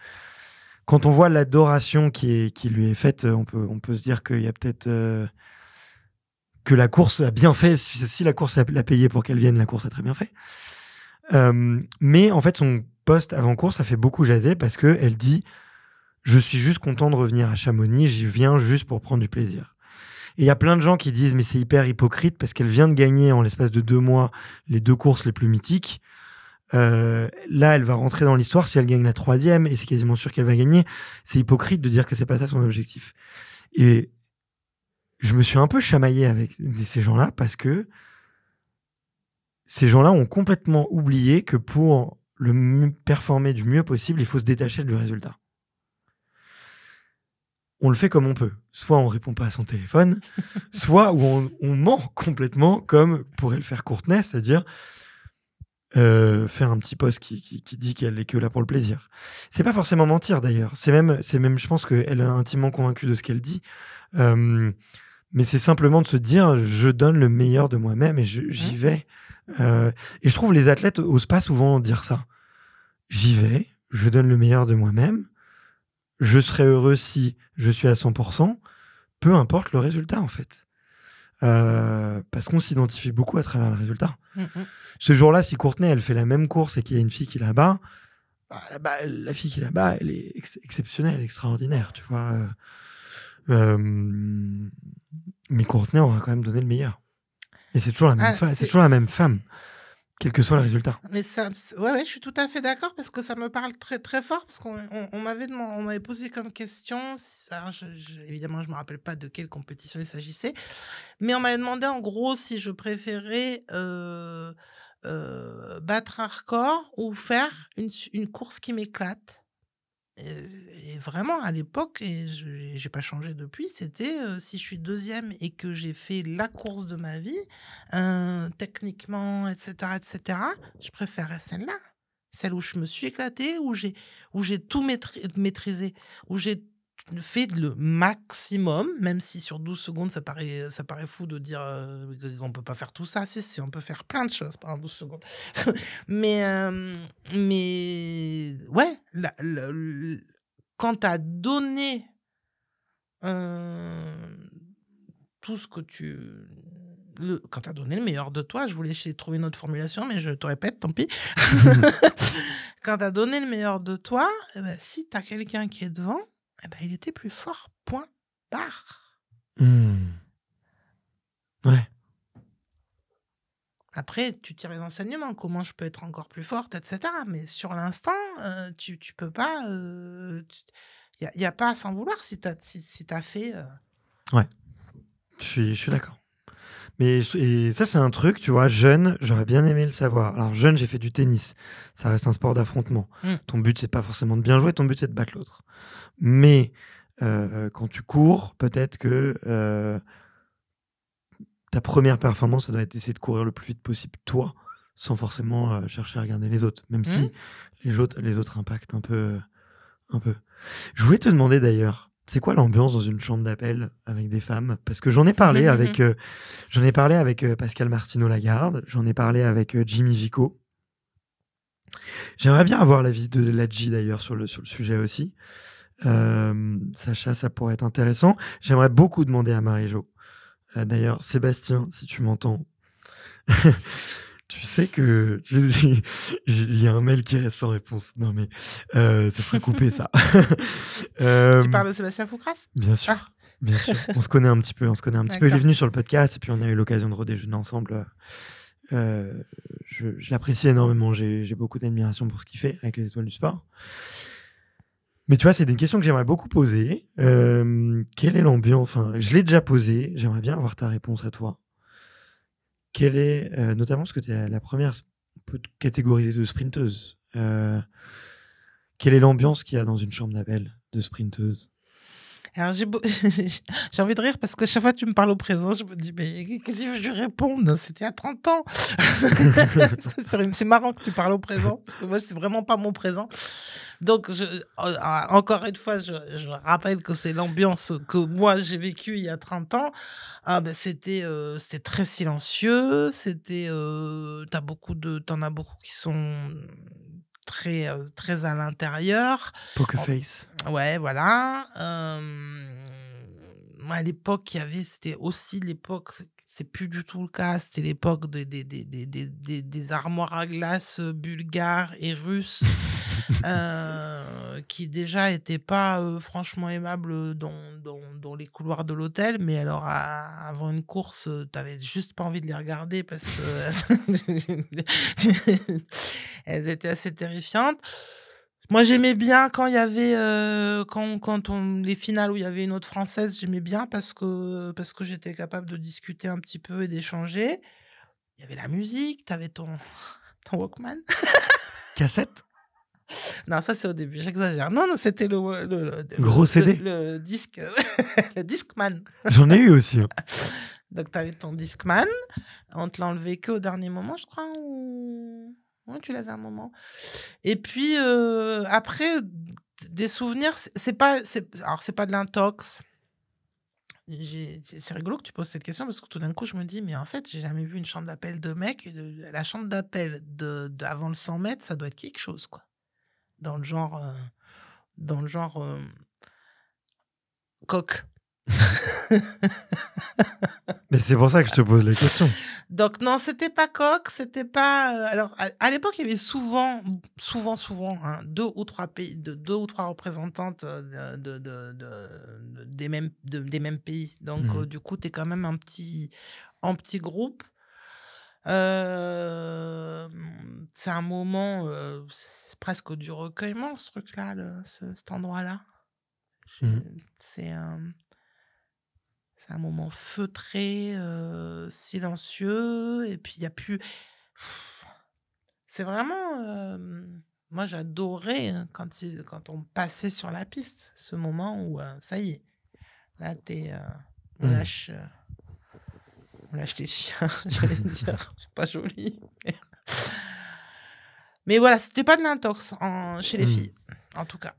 A: Quand on voit l'adoration qui, qui lui est faite, on peut, on peut se dire qu'il y a peut-être. Euh, que la course a bien fait. Si, la course l'a payé pour qu'elle vienne, la course a très bien fait. Euh, mais en fait, son poste avant course a fait beaucoup jaser parce que elle dit Je suis juste content de revenir à Chamonix, j'y viens juste pour prendre du plaisir. Et il y a plein de gens qui disent Mais c'est hyper hypocrite parce qu'elle vient de gagner en l'espace de deux mois les deux courses les plus mythiques. Euh, là, elle va rentrer dans l'histoire si elle gagne la troisième, et c'est quasiment sûr qu'elle va gagner. C'est hypocrite de dire que c'est pas ça son objectif. Et je me suis un peu chamaillé avec ces gens-là parce que ces gens-là ont complètement oublié que pour le performer du mieux possible, il faut se détacher du résultat. On le fait comme on peut. Soit on répond pas à son téléphone, soit on, ment complètement, comme pourrait le faire Courtenay, c'est-à-dire euh, faire un petit post qui, dit qu'elle est que là pour le plaisir. C'est pas forcément mentir d'ailleurs. C'est même, c'est même, je pense qu'elle est intimement convaincue de ce qu'elle dit. Euh, mais c'est simplement de se dire je donne le meilleur de moi-même et j'y vais. Euh, et je trouve les athlètes n'osent pas souvent dire ça. J'y vais, je donne le meilleur de moi-même, je serai heureux si je suis à 100%, peu importe le résultat en fait. Euh, parce qu'on s'identifie beaucoup à travers le résultat. Mm, mm. Ce jour-là, si Courtenay, elle fait la même course et qu'il y a une fille qui est là-bas bah, la, fille qui est là-bas elle est exceptionnelle, extraordinaire, tu vois. Euh, euh mais on va quand même donné le meilleur. Et c'est toujours la même, ah, c'est toujours la même femme, quel que soit le résultat.
B: Mais ça, ouais, je suis tout à fait d'accord parce que ça me parle très, très fort parce qu'on on, m'avait on m'avait posé comme question. évidemment je, je, évidemment, je me rappelle pas de quelle compétition il s'agissait, mais on m'avait demandé en gros si je préférais euh, euh, battre un record ou faire une course qui m'éclate et vraiment, à l'époque, et je j'ai pas changé depuis, c'était euh, si je suis deuxième et que j'ai fait la course de ma vie, euh, techniquement, etc., etc., je préférais celle-là. Celle où je me suis éclatée, où j'ai, où j'ai tout maîtrisé, où j'ai fait le maximum, même si sur 12 secondes, ça paraît, ça paraît fou de dire euh, on peut pas faire tout ça. Si, si, on peut faire plein de choses pendant 12 secondes. mais, euh, mais ouais, quand tu as donné euh, tout ce que tu. quand tu as donné le meilleur de toi, je voulais trouver une autre formulation, mais je te répète, tant pis. quand tu as donné le meilleur de toi, eh ben, si tu as quelqu'un qui est devant, eh ben, il était plus fort, point barre.
C: Hmm. Ouais.
B: Après, tu tires les enseignements, comment je peux être encore plus forte, etc. Mais sur l'instant, euh, tu, tu peux pas. Il euh, n'y a, pas à s'en vouloir si tu as, si, fait. Euh.
A: Ouais, je suis d'accord. Mais ça, c'est un truc, tu vois, jeune, j'aurais bien aimé le savoir. Alors, jeune, j'ai fait du tennis. Ça reste un sport d'affrontement. Hmm. Ton but, c'est pas forcément de bien jouer, ton but, c'est de battre l'autre. Mais euh, quand tu cours, peut-être que euh, ta première performance, ça doit être d'essayer de courir le plus vite possible, toi, sans forcément euh, chercher à regarder les autres, même hmm. si les autres, les autres impactent un peu, un peu. Je voulais te demander d'ailleurs, c'est quoi l'ambiance dans une chambre d'appel avec des femmes Parce que j'en ai parlé avec euh, j'en ai parlé avec euh, Pascal Martineau Lagarde, j'en ai parlé avec euh, Jimmy Vico. J'aimerais bien avoir l'avis de Ladji d'ailleurs sur le, sur le sujet aussi. Sacha, ça pourrait être intéressant. J'aimerais beaucoup demander à Marie-Jo. d'ailleurs, Sébastien, si tu m'entends, tu sais que il y a un mail qui reste sans réponse. Non mais euh, ça serait coupé ça. tu parles de Sébastien Foucras Bien sûr. Ah. Bien sûr, on se connaît un petit peu, on se connaît un petit Il est venu sur le podcast et puis on a eu l'occasion de redéjeuner ensemble. Euh, je, l'apprécie énormément, j'ai beaucoup d'admiration pour ce qu'il fait avec les étoiles du sport. Mais tu vois, c'est une question que j'aimerais beaucoup poser. Euh, quelle est l'ambiance Enfin, je l'ai déjà posé. j'aimerais bien avoir ta réponse à toi. Quelle est, euh, notamment, ce que tu es la première, catégorisée de sprinteuse. Euh, quelle est l'ambiance qu'il y a dans une chambre d'appel de sprinteuse
B: j'ai, envie de rire parce que chaque fois que tu me parles au présent, je me dis, mais qu'est-ce que je lui réponde C'était à 30 ans. c'est marrant que tu parles au présent parce que moi, c'est vraiment pas mon présent. Donc, je, euh, encore une fois, je, je rappelle que c'est l'ambiance que moi j'ai vécue il y a 30 ans. Ah, ben, c'était, euh, c'était très silencieux. C'était, euh, t'as beaucoup de, t'en as beaucoup qui sont euh, très, à l'intérieur. face Ouais, voilà. Euh, à l'époque, il y avait, c'était aussi l'époque, c'est plus du tout le cas, c'était l'époque des, des, des, armoires à glace euh, bulgares et russes. Euh, qui déjà était pas euh, franchement aimable dans, dans, dans, les couloirs de l'hôtel. Mais alors, avant une course, euh, tu n'avais juste pas envie de les regarder parce que étaient assez terrifiantes. Moi, j'aimais bien quand il y avait quand, quand on, les finales où il y avait une autre française, j'aimais bien parce que parce que j'étais capable de discuter un petit peu et d'échanger. Il y avait la musique, tu avais ton ton Walkman. Cassette non, ça c'est au début, j'exagère. Non, non, c'était le, le, gros CD, le, disque, le Discman. J'en ai eu aussi. Hein. Donc, tu ton Discman. On te l'enlevait au dernier moment, je crois. Ou... tu l'avais un moment. Et puis, euh, après, des souvenirs, c'est pas, alors c'est pas de l'intox. C'est rigolo que tu poses cette question parce que tout d'un coup, je me dis, mais en fait, j'ai jamais vu une chambre d'appel de mec. La chambre d'appel de, avant le 100 mètres, ça doit être quelque chose, quoi dans le genre, euh, dans le genre euh, coq.
A: Mais c'est pour ça que je te pose la question.
B: Donc non, c'était pas coq, c'était pas. Euh, alors à, l'époque, il y avait souvent, souvent, souvent hein, deux ou trois pays, de, deux ou trois représentantes de, des mêmes des mêmes pays. Donc mmh. du coup, tu es quand même un petit en petit groupe. Euh, c'est un moment, euh, presque du recueillement, ce truc-là, ce, cet endroit-là. Mmh c'est un, un moment feutré, euh, silencieux, et puis il n'y a plus. C'est vraiment. moi, j'adorais hein, quand, quand on passait sur la piste, ce moment où ça y est, là, t'es. Mmh. lâche. Là, je acheté chien, j'allais dire. C'est pas joli. Mais, voilà, c'était pas de l'intox chez les hmm. filles, en tout cas.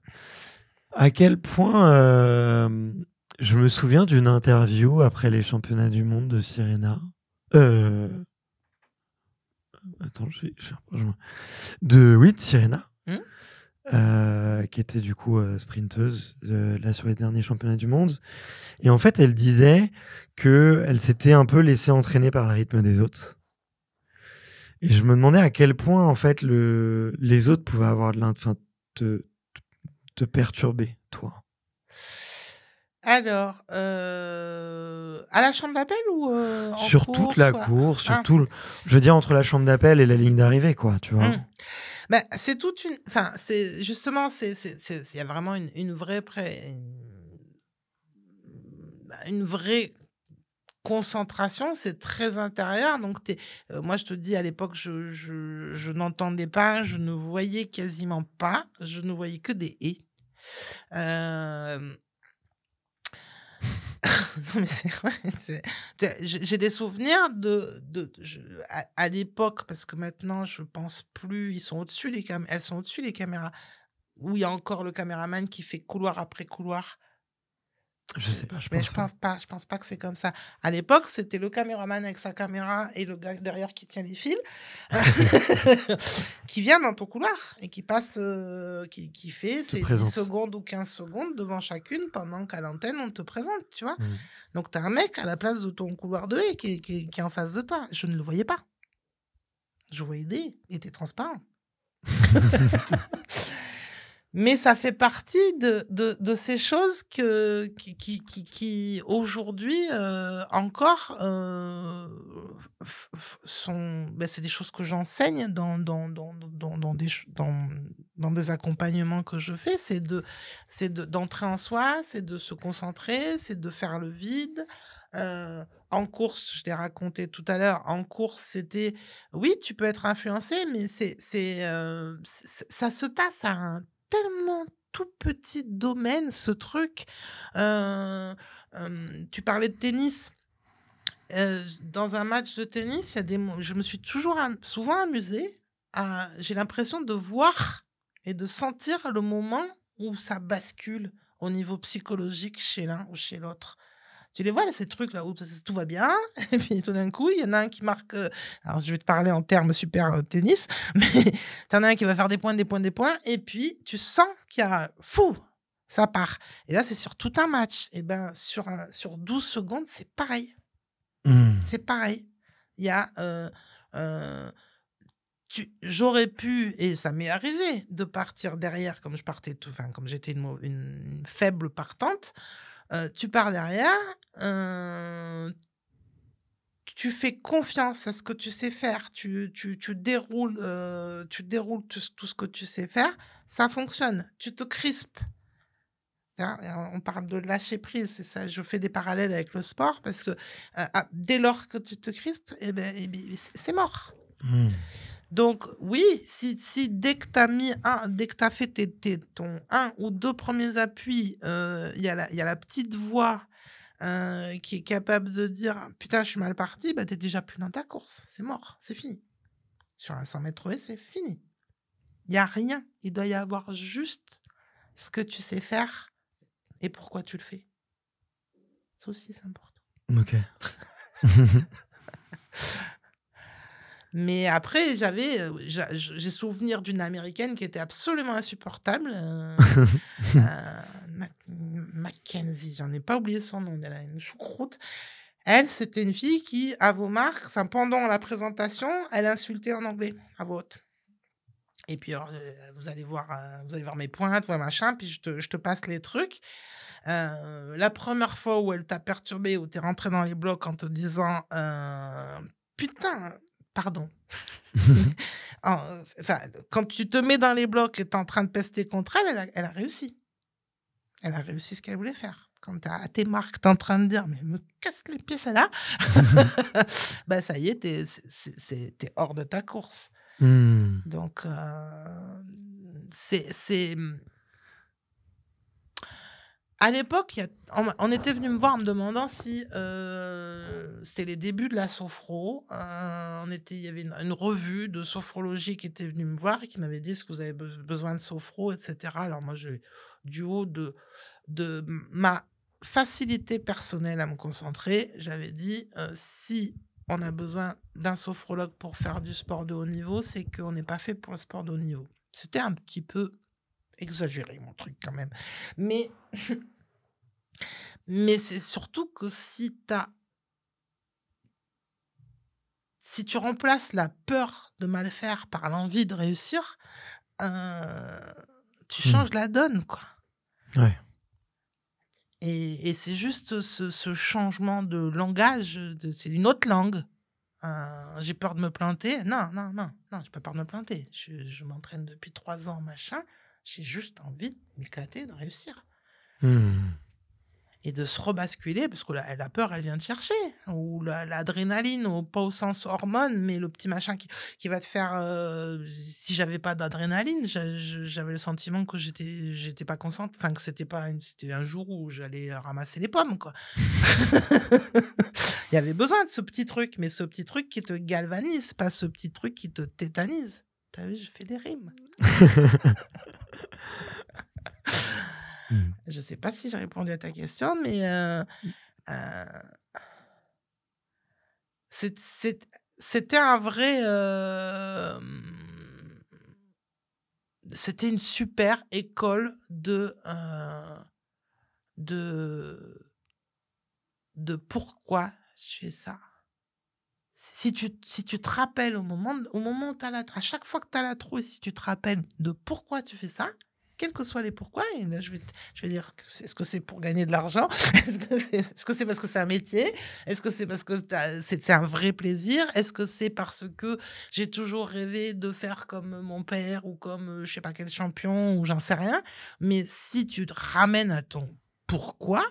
A: À quel point. Euh, je me souviens d'une interview après les championnats du monde de Sirena. Euh, attends, je, je, De. Oui, de Sirena. Hmm. Euh, qui était du coup euh, sprinteuse euh, là sur les derniers championnats du monde. Et en fait, elle disait que elle s'était un peu laissée entraîner par le rythme des autres. Et je me demandais à quel point en fait le, les autres pouvaient avoir de enfin te, te perturber toi.
B: Alors, à la chambre d'appel ou sur toute la course sur ah. tout,
A: je veux dire entre la chambre d'appel et la ligne d'arrivée, quoi, tu vois. Mmh.
B: Bah, c'est toute une. Enfin, c'est justement, c'est il y a vraiment une, vraie une... vraie concentration, c'est très intérieur. Donc, es... Euh, moi, je te dis, à l'époque, je, n'entendais pas, je ne voyais quasiment pas, je ne voyais que des et. mais c'est vrai. J'ai des souvenirs de. à, l'époque, parce que maintenant, je pense plus. Ils sont au-dessus, les Elles sont au-dessus, les caméras. Où il y a encore le caméraman qui fait couloir après couloir. Je sais pas. Je pense pas. Je pense pas que c'est comme ça. À l'époque, c'était le caméraman avec sa caméra et le gars derrière qui tient les fils, qui vient dans ton couloir et qui passe, euh, qui, qui, fait ses 10 secondes ou 15 secondes devant chacune pendant qu'à l'antenne on te présente, tu vois. Mmh. Donc tu as un mec à la place de ton couloir de haie qui, qui, qui, est en face de toi. Je ne le voyais pas. Je voyais des, il était transparent. Mais ça fait partie de, de, de ces choses que, qui, qui, qui, aujourd'hui euh, encore euh, sont. Ben, c'est des choses que j'enseigne dans, dans, dans, dans, des, dans, dans des accompagnements que je fais. C'est de, c'est d'entrer en soi, c'est de se concentrer, c'est de faire le vide. Euh, en course, je l'ai raconté tout à l'heure, en course, c'était oui, tu peux être influencé, mais c'est, ça se passe à un tellement tout petit domaine, ce truc. Euh, euh, tu parlais de tennis. Euh, dans un match de tennis, y je me suis toujours souvent amusée. J'ai l'impression de voir et de sentir le moment où ça bascule au niveau psychologique chez l'un ou chez l'autre tu les vois, là, ces trucs-là où tout va bien. Et puis tout d'un coup, il y en a un qui marque. Euh, alors, je vais te parler en termes super euh, tennis, mais tu en as un qui va faire des points, des points, des points. Et puis, tu sens qu'il y a. Fou! Ça part. Et là, c'est sur tout un match. Et ben sur, sur 12 secondes, c'est pareil. Mmh. C'est pareil. Il y a. Euh, j'aurais pu, et ça m'est arrivé, de partir derrière comme je partais enfin, comme j'étais une, faible partante. Euh, tu pars derrière, euh, tu fais confiance à ce que tu sais faire, tu, tu, déroules, tu déroules euh, tout, ce que tu sais faire, ça fonctionne, tu te crispes. Hein, on parle de lâcher prise, c'est ça. Je fais des parallèles avec le sport parce que ah, dès lors que tu te crispes, eh ben, eh ben, c'est mort. Mmh. Donc, oui, si, dès que tu as mis un, dès que tu as fait ton un ou deux premiers appuis, euh, il y, a la, petite voix euh, qui est capable de dire putain, je suis mal parti, bah t'es déjà plus dans ta course, c'est mort, c'est fini. Sur un 100 mètres c'est fini. Il y a rien. Il doit y avoir juste ce que tu sais faire et pourquoi tu le fais. Ça aussi, c'est important.
C: Ok.
B: Mais après, j'avais, euh, j'ai souvenir d'une américaine qui était absolument insupportable. Euh, euh Mackenzie, j'en ai pas oublié son nom, elle a une choucroute. Elle, c'était une fille qui, à vos marques, enfin pendant la présentation, elle insultait en anglais à vos Et puis, euh, vous, allez voir, vous allez voir mes pointes, ouais machin, puis je te, je te passe les trucs. la première fois où elle t'a perturbé, où t'es rentré dans les blocs en te disant Putain, pardon. quand tu te mets dans les blocs et tu es en train de pester contre elle, elle a, réussi. Elle a réussi ce qu'elle voulait faire. Quand tu tes marques, tu es en train de dire, mais me casse les pieds, celle-là. bah, ça y est, tu es, hors de ta course. Hmm. Donc, euh, c'est à l'époque, on, était venu me voir en me demandant si euh, c'était les débuts de la sophro. Euh, on était, il y avait une, revue de sophrologie qui était venue me voir et qui m'avait dit ce que vous avez besoin de sophro, etc. Alors moi, du haut de, de ma facilité personnelle à me concentrer, j'avais dit euh, si on a besoin d'un sophrologue pour faire du sport de haut niveau, c'est qu'on n'est pas fait pour le sport de haut niveau. C'était un petit peu exagéré mon truc quand même. Mais Mais c'est surtout que si tu Si tu remplaces la peur de mal faire par l'envie de réussir, euh, tu mmh. changes la donne, quoi. Et, et c'est juste ce, changement de langage, c'est une autre langue. Euh, j'ai peur de me planter. Non, non, non, non, j'ai pas peur de me planter. Je, m'entraîne depuis trois ans, machin. J'ai juste envie de m'éclater, de réussir. Mmh et de se rebasculer parce que elle a peur, elle vient de chercher. Ou l'adrénaline, pas au sens hormone, mais le petit machin qui, qui va te faire. Euh, si j'avais pas d'adrénaline, j'avais le sentiment que j'étais j'étais pas consciente. enfin que c'était pas c'était un jour où j'allais ramasser les pommes quoi. Il y avait besoin de ce petit truc, mais ce petit truc qui te galvanise, pas ce petit truc qui te tétanise. T'as vu, je fais des rimes. Mmh. Je ne sais pas si j'ai répondu à ta question, mais mmh. euh, euh, c'était un vrai... Euh, c'était une super école de, de, de pourquoi je fais ça. Si tu, si tu te rappelles au moment, au moment où tu as la à chaque fois que tu as la trouille, si tu te rappelles de pourquoi tu fais ça, quels que soient les pourquoi, et là, je, vais, je vais dire, est-ce que c'est pour gagner de l'argent Est-ce que c'est parce que c'est un métier Est-ce que c'est parce que c'est un vrai plaisir Est-ce que c'est parce que j'ai toujours rêvé de faire comme mon père ou comme euh, je sais pas quel champion ou j'en sais rien Mais si tu te ramènes à ton pourquoi,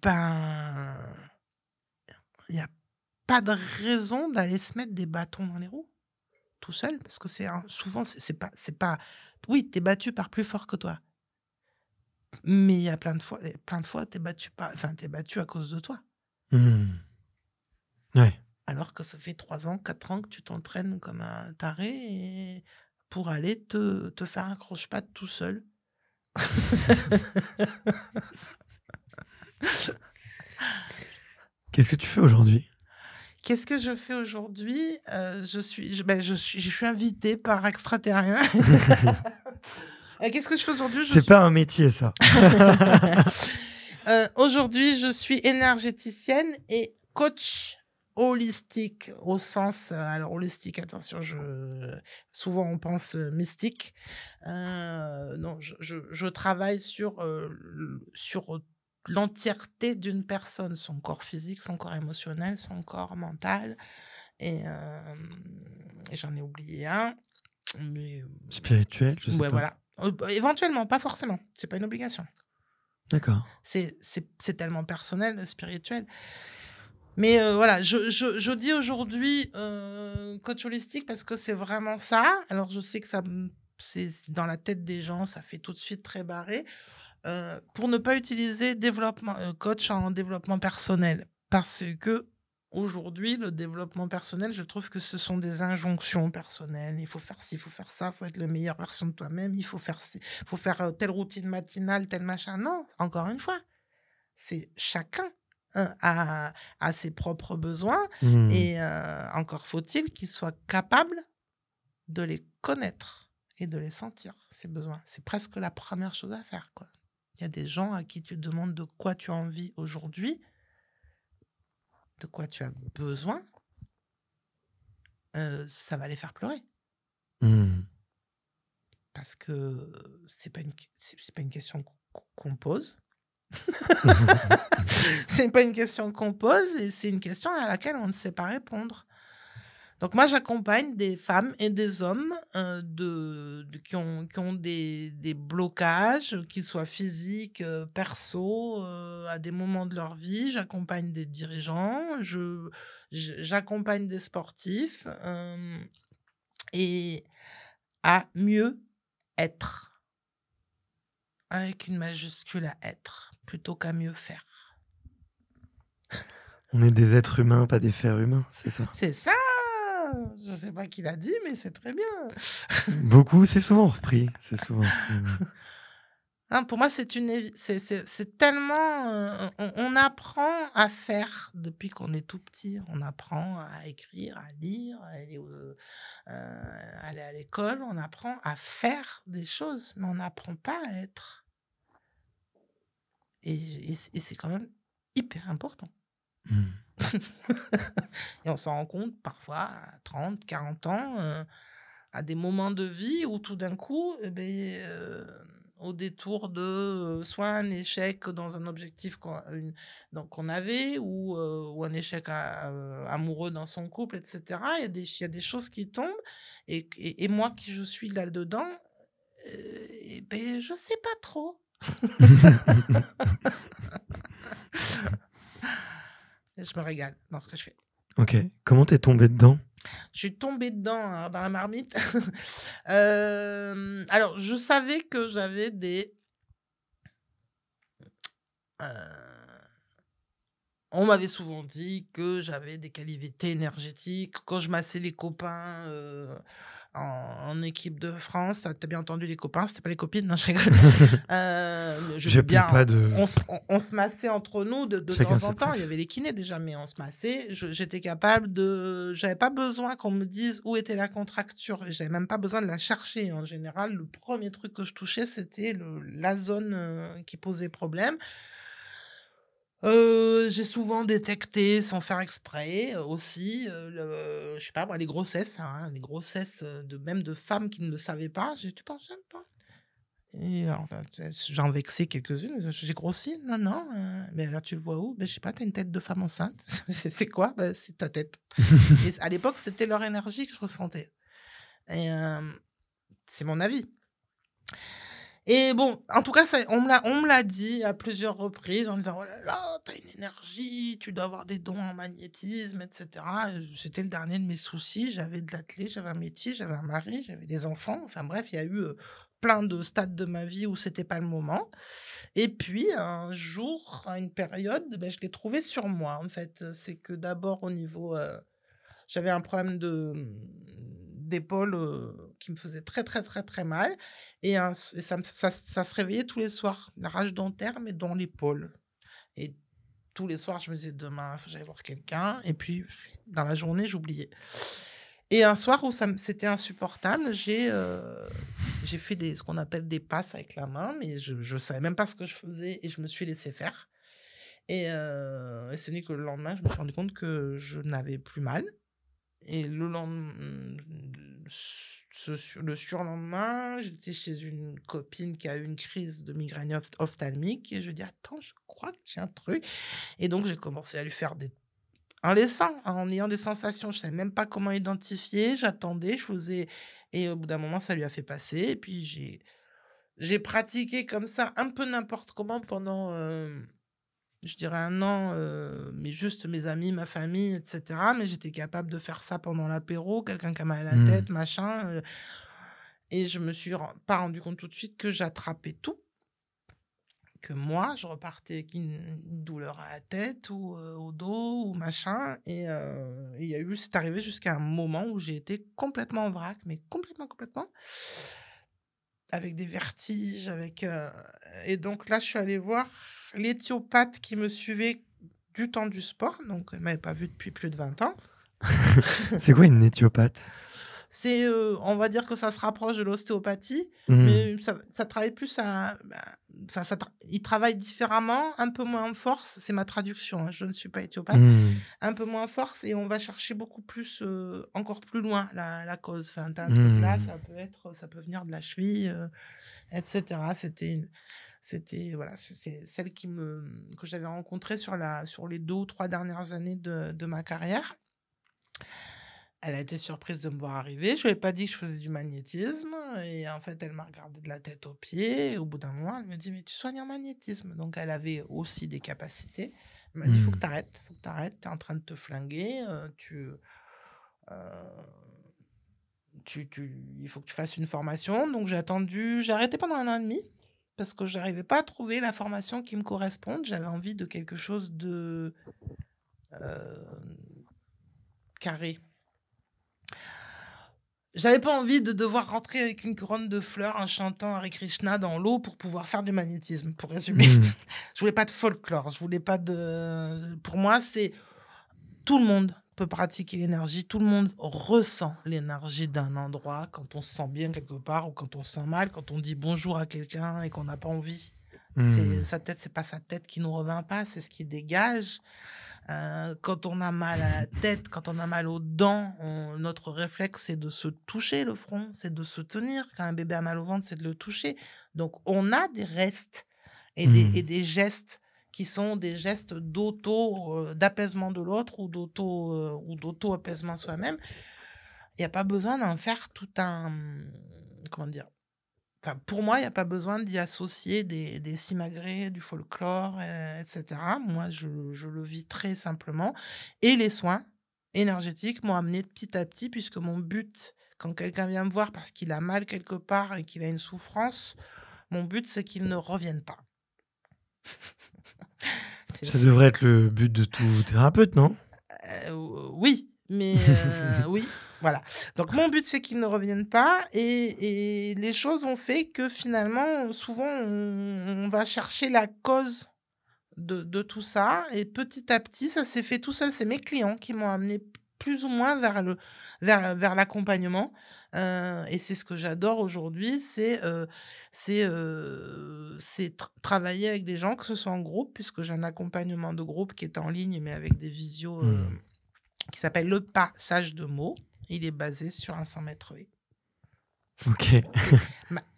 B: ben, il n'y a pas de raison d'aller se mettre des bâtons dans les roues tout seul parce que c'est souvent c'est pas c'est pas oui, tu es battu par plus fort que toi. Mais il y a plein de fois, plein de fois, tu es battu par, enfin, battu à cause de toi. Mmh. Alors que ça fait 3 ans, 4 ans que tu t'entraînes comme un taré pour aller te, faire un croche tout seul.
A: Qu'est-ce que tu fais aujourd'hui
B: Qu'est-ce que je fais aujourd'hui euh, je, suis, je, ben, je, suis, je suis invitée par extraterrien. Qu'est-ce que je fais aujourd'hui C'est pas un métier, ça. Euh, aujourd'hui, je suis énergéticienne et coach holistique au sens euh, alors holistique attention je souvent on pense mystique non je, je, travaille sur sur l'entièreté d'une personne, son corps physique, son corps émotionnel, son corps mental. Et, euh, j'en ai oublié un. Euh,
A: spirituel, je sais Voilà.
B: Euh, éventuellement, pas forcément. C'est pas une obligation. D'accord. C'est tellement personnel, spirituel. Mais voilà, je, dis aujourd'hui coach holistique parce que c'est vraiment ça. Alors je sais que ça c'est dans la tête des gens, ça fait tout de suite très barré. Euh, pour ne pas utiliser développement, euh, coach en développement personnel. Parce que aujourd'hui, le développement personnel, je trouve que ce sont des injonctions personnelles. Il faut faire ci, il faut faire ça, il faut être la meilleure version de toi-même, il faut faire faut faire euh, telle routine matinale, tel machin. Non, encore une fois, c'est chacun à, hein, ses propres besoins mmh. et encore faut-il qu'il soit capable de les connaître et de les sentir, ces besoins. C'est presque la première chose à faire. Quoi. Il y a des gens à qui tu demandes de quoi tu as envie aujourd'hui, de quoi tu as besoin, euh, ça va les faire pleurer. Mmh. Parce que c'est pas pas une question qu'on pose. c'est pas une question qu'on pose et c'est une question à laquelle on ne sait pas répondre. Donc moi, j'accompagne des femmes et des hommes euh, de, qui ont, qui ont des, des blocages, qu'ils soient physiques, euh, perso, euh, à des moments de leur vie. J'accompagne des dirigeants, je, j'accompagne des sportifs et à mieux être, avec une majuscule à être, plutôt qu'à mieux faire.
A: On est des êtres humains, pas des fers humains, c'est ça C'est
B: ça je sais pas qui l'a dit, mais c'est très bien.
A: Beaucoup, c'est souvent repris. C'est souvent.
B: Hein, pour moi, c'est une, c'est tellement, euh, on, apprend à faire depuis qu'on est tout petit. On apprend à écrire, à lire, à aller, euh, à l'école. On apprend à faire des choses, mais on n'apprend pas à être. Et, c'est quand même hyper important. Mmh. et on s'en rend compte parfois à 30, 40 ans, euh, à des moments de vie où tout d'un coup, eh ben, euh, au détour de euh, soit un échec dans un objectif qu'on avait ou, un échec amoureux dans son couple, etc., il y, a des, y a des choses qui tombent. Et, moi qui je suis là-dedans, je eh ben, je sais pas trop. je me régale dans ce que je fais.
A: Ok. Comment t'es tombé dedans
B: Je suis tombée dedans hein, dans la marmite. Euh, alors, je savais que j'avais des. Euh, on m'avait souvent dit que j'avais des qualités énergétiques. Quand je massais les copains. Euh, en, équipe de France. T'as bien entendu les copains, c'était pas les copines, non, je rigole. on, se massait entre nous de, temps en temps. Il y avait les kinés déjà, mais on se massait. J'étais capable de. J'avais pas besoin qu'on me dise où était la contracture. J'avais même pas besoin de la chercher. En général, le premier truc que je touchais, c'était la zone euh, qui posait problème. Euh, j'ai souvent détecté, sans faire exprès, euh, aussi, euh, le, je sais pas, les grossesses, hein, les grossesses de même de femmes qui ne le savaient pas. J'ai tu penses pas J'en vexais quelques-unes. J'ai grossi Non, non. mais là, tu le vois où ben, Je sais pas, tu as une tête de femme enceinte. c'est quoi ben, C'est ta tête. à l'époque, c'était leur énergie que je ressentais. c'est mon avis. Et bon, en tout cas, ça, on me l'a dit à plusieurs reprises en me disant Oh là là, t'as une énergie, tu dois avoir des dons en magnétisme, etc. C'était le dernier de mes soucis. J'avais de l'athlé, j'avais un métier, j'avais un mari, j'avais des enfants. Enfin bref, il y a eu euh, plein de stades de ma vie où c'était pas le moment. Et puis un jour, à une période, ben, je l'ai trouvé sur moi en fait. C'est que d'abord au niveau, euh, j'avais un problème de d'épaule qui me faisait très, très, très, très mal. Et, ça, se réveillait tous les soirs, la rage dentaire, mais dans l'épaule. Et tous les soirs, je me disais, demain, j'allais voir quelqu'un. Et puis, dans la journée, j'oubliais. Et un soir où c'était insupportable, j'ai fait des, ce qu'on appelle des passes avec la main, mais je ne savais même pas ce que je faisais et je me suis laissé faire. Et, ce n'est que le lendemain, je me suis rendu compte que je n'avais plus mal. Et le lendemain, le surlendemain, j'étais chez une copine qui a eu une crise de migraine ophtalmique et je dis attends, je crois que j'ai un truc. Et donc j'ai commencé à lui faire des En laissant, hein, en ayant des sensations. Je savais même pas comment identifier. J'attendais, je faisais et au bout d'un moment, ça lui a fait passer. Et puis j'ai j'ai pratiqué comme ça un peu n'importe comment pendant euh, je dirais un an, euh, mais juste mes amis, ma famille, etc. Mais j'étais capable de faire ça pendant l'apéro, quelqu'un qui a mal à la mmh. tête, machin. Euh. Et je me suis pas rendu compte tout de suite que j'attrapais tout. Que moi, je repartais avec une, douleur à la tête ou euh, au dos ou machin. Et il y a eu, c'est arrivé jusqu'à un moment où j'ai été complètement en vrac, mais complètement, complètement avec des vertiges, avec et donc là je suis allée voir l'éthiopathe qui me suivait du temps du sport, donc elle ne m'avait pas vu depuis plus de 20 ans. c'est quoi une éthiopathe c'est, euh, on va dire que ça se rapproche de l'ostéopathie, mmh. mais ça, travaille plus à. Enfin, ça il travaille différemment, un peu moins en force, c'est ma traduction, hein, je ne suis pas éthiopathe, mmh. un peu moins en force et on va chercher beaucoup plus, euh, encore plus loin la, cause. Enfin, un truc là, mmh. ça peut, être, ça peut venir de la cheville, euh, etc. C'était une c'était voilà, c'est celle qui me que j'avais rencontrée sur la sur les deux ou trois dernières années de, de ma carrière. Elle a été surprise de me voir arriver. Je lui ai pas dit que je faisais du magnétisme. Et en fait, elle m'a regardé de la tête aux pieds. au bout d'un moment, elle me dit Mais tu soignes en magnétisme. Donc, elle avait aussi des capacités. Elle m'a dit Faut que mmh. tu arrêtes. Faut que tu arrêtes. Tu es en train de te flinguer. Euh, tu, euh, tu, tu, il faut que tu fasses une formation. Donc, j'ai attendu. J'ai arrêté pendant un an et demi parce que je n'arrivais pas à trouver la formation qui me corresponde. J'avais envie de quelque chose de carré. Euh, carré. J'avais pas envie de devoir rentrer avec une couronne de fleurs en chantant Hare Krishna dans l'eau pour pouvoir faire du magnétisme, pour résumer. Hmm. je voulais pas de folklore, je voulais pas de. Pour moi, c'est tout le monde peut pratiquer l'énergie. Tout le monde ressent l'énergie d'un endroit quand on se sent bien quelque part ou quand on se sent mal, quand on dit bonjour à quelqu'un et qu'on n'a pas envie.
A: Hmm. c'est Sa
B: tête, c'est pas sa tête qui nous revient pas, c'est ce qui dégage. Euh, quand on a mal à la tête, quand on a mal aux dents, notre réflexe, c'est de se toucher le front, c'est de se tenir. Quand un bébé a mal au ventre, c'est de le toucher. Donc, on a des restes et, des, hmm. et des gestes qui sont des gestes d'auto, euh, d'apaisement de l'autre ou d'auto, euh, ou d'auto-apaisement soi-même. Il n'y a pas besoin d'en faire tout un. Comment dire enfin, Pour moi, il n'y a pas besoin d'y associer des, des simagrées, du folklore, euh, etc. Moi, je, je le vis très simplement. Et les soins énergétiques m'ont amené petit à petit, puisque mon but, quand quelqu'un vient me voir parce qu'il a mal quelque part et qu'il a une souffrance, mon but, c'est qu'il ne revienne pas.
A: Ça devrait être le but de tout thérapeute, non
B: euh, Oui, mais euh, oui, voilà. Donc mon but, c'est qu'ils ne reviennent pas. Et, les choses ont fait que finalement, souvent, on, va chercher la cause de, tout ça. Et petit à petit, ça s'est fait tout seul. C'est mes clients qui m'ont amené plus ou moins vers le vers, l'accompagnement euh, et c'est ce que j'adore aujourd'hui c'est euh, c'est euh, c'est travailler avec des gens que ce soit en groupe puisque j'ai un accompagnement de groupe qui est en ligne mais avec des visios mmh. qui s'appelle le passage de mots il est basé sur un 100 mètres V ok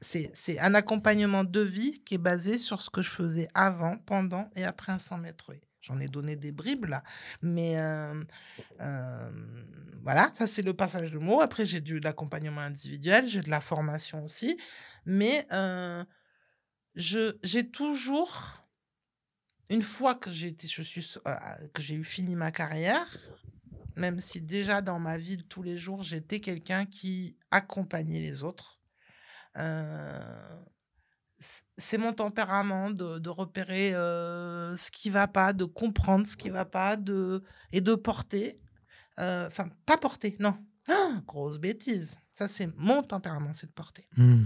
B: c'est un accompagnement de vie qui est basé sur ce que je faisais avant pendant et après un 100 mètres J'en ai donné des bribes là. Mais voilà, ça c'est le passage de mots. Après, j'ai de l'accompagnement individuel, j'ai de la formation aussi. Mais euh, j'ai toujours, une fois que j'ai eu fini ma carrière, même si déjà dans ma vie de tous les jours, j'étais quelqu'un qui accompagnait les autres c'est mon tempérament de, de repérer euh, ce qui va pas, de comprendre ce qui va pas, de et de porter. Euh, enfin, pas porter, non. Ah, grosse bêtise. Ça, c'est mon tempérament, c'est de porter mmh.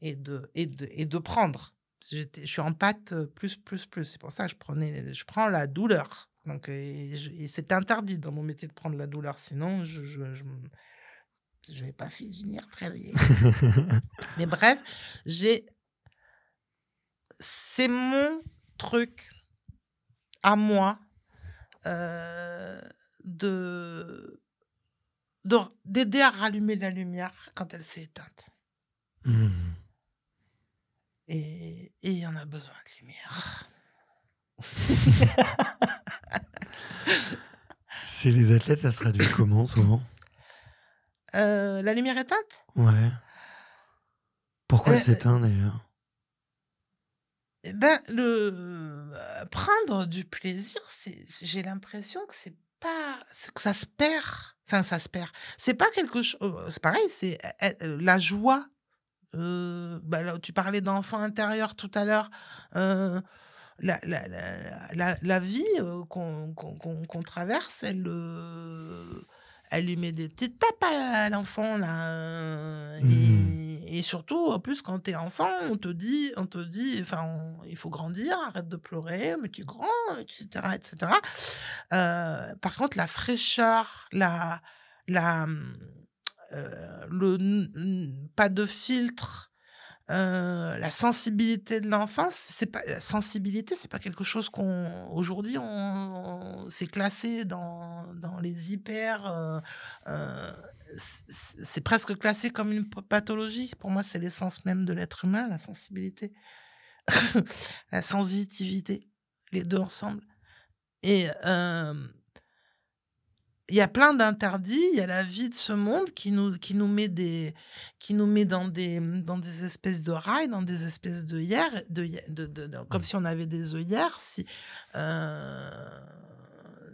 B: et, de, et de et de prendre. Je suis en pâte plus plus plus. C'est pour ça que je prenais, je prends la douleur. Donc, c'est interdit dans mon métier de prendre la douleur, sinon je, je, je je vais pas finir très bien. Mais bref, j'ai c'est mon truc à moi euh, de d'aider à rallumer la lumière quand elle s'est éteinte. Hmm. Et il y en a besoin de lumière.
A: Chez les athlètes, ça se traduit comment souvent
B: euh, La lumière éteinte
A: Ouais. Pourquoi elle euh, s'éteint d'ailleurs
B: eh ben, le euh, prendre du plaisir, c'est, j'ai l'impression que c'est pas que ça se perd. Enfin, ça se perd. C'est pas quelque chose. Oh, c'est pareil. C'est euh, euh, la joie. Euh, ben tu parlais d'enfant intérieur tout à l'heure. La, la, la, la, vie qu'on, qu'on, qu'on traverse, elle, allumer des petites tapes à l'enfant là. Euh, mm. Et, surtout, en plus, quand t'es enfant, on te dit, on te dit, enfin, il faut grandir, arrête de pleurer, mais tu grand, etc., etc. Euh, par contre, la fraîcheur, la, la, euh, le pas de filtre, euh, la sensibilité de l'enfance, c'est pas la sensibilité, c'est pas quelque chose qu'on aujourd'hui on, s'est c'est classé dans, dans, les hyper, euh, euh, c'est presque classé comme une pathologie. Pour moi, c'est l'essence même de l'être humain, la sensibilité, la sensitivité, les deux ensemble. Et il y a plein d'interdits, il y a la vie de ce monde qui nous, qui nous met, des, qui nous met dans, des, dans des espèces de rails, dans des espèces de hier, de, comme si on avait des œillères. Si, euh,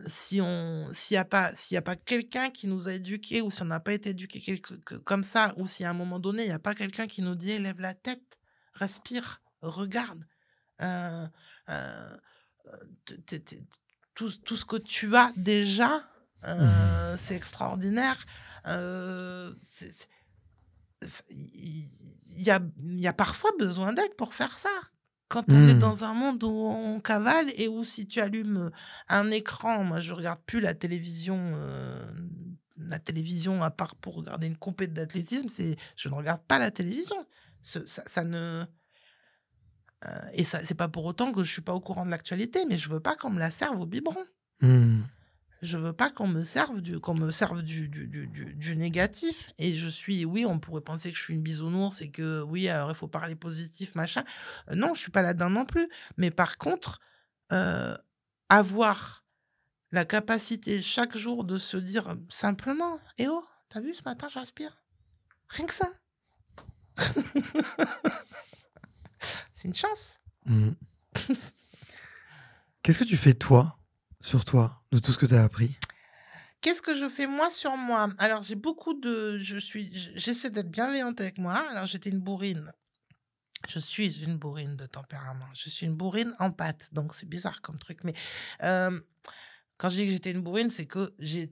B: si on s'il n'y a pas, s'il a pas quelqu'un qui nous a éduqués ou si on n'a pas été éduqué comme ça, ou si à un moment donné, il n'y a pas quelqu'un qui nous dit lève la tête, respire, regarde. Euh, euh, tout, tout ce que tu as déjà euh, mhm. C'est extraordinaire. Euh, il y a, parfois besoin d'aide pour faire ça quand on est hmm. dans un monde où on cavale et où si tu allumes euh, un écran, moi je regarde plus la télévision, la télévision à part pour regarder une compétition d'athlétisme, c'est je ne regarde pas la télévision. ça, ne et ça c'est pas pour autant que je suis pas au courant de l'actualité, mais je veux pas qu'on me la serve au biberon. Hmm je veux pas qu'on me serve du qu'on me serve du du, négatif et je suis oui on pourrait penser que je suis une bisounours et que oui alors il faut parler positif machin euh, non je suis pas là-dedans non plus mais par contre euh, avoir la capacité chaque jour de se dire simplement eh oh t'as vu ce matin j'aspire. » rien que ça c'est une chance
A: mmh. qu'est-ce que tu fais toi sur toi, de tout ce que tu as appris
B: Qu'est-ce que je fais moi sur moi Alors j'ai beaucoup de, je suis, j'essaie d'être bienveillante avec moi. Alors j'étais une bourrine. Je suis une bourrine de tempérament. Je suis une bourrine en pâte. Donc c'est bizarre comme truc, mais euh, quand je dis que j'étais une bourrine, c'est que j'ai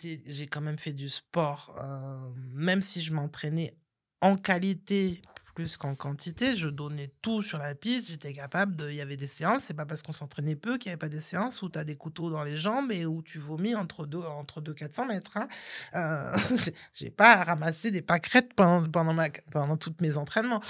B: quand même fait du sport, euh, même si je m'entraînais en qualité plus qu'en quantité. Je donnais tout sur la piste. J'étais capable de. Il y avait des séances. C'est pas parce qu'on s'entraînait peu qu'il n'y avait pas des séances où tu as des couteaux dans les jambes et où tu vomis entre deux, entre deux 400 mètres. Hein. Euh, j'ai pas ramassé des pâquerettes pendant, pendant, ma, pendant tous mes entraînements.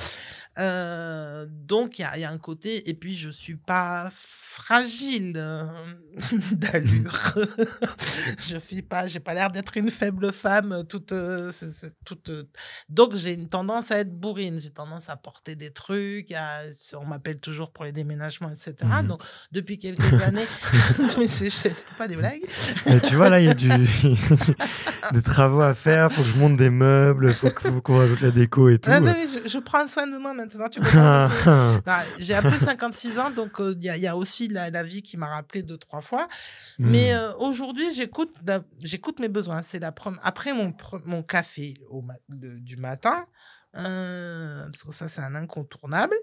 B: Euh, donc, il y, a, un côté. Et puis, je suis pas fragile euh, d'allure. je suis pas. J'ai pas l'air d'être une faible femme toute. toute donc, j'ai une tendance à être bourrine tendance à porter des trucs. On m'appelle toujours pour les déménagements, etc. Mmh donc, depuis quelques années, c'est pas des blagues. tu vois, là, il y a du...
A: des travaux à faire. Faut que je monte des meubles, faut qu'on rajoute la déco et tout. Ah, non, non,
B: je, je, prends soin de moi maintenant. Tu bah, J'ai peu 56 ans, donc euh, il y, a aussi la, vie qui m'a rappelé deux, trois fois. Mmh. Mais euh, aujourd'hui, j'écoute j'écoute mes besoins. C'est la Après mon, mon café au du matin, parce que ça c'est un incontournable.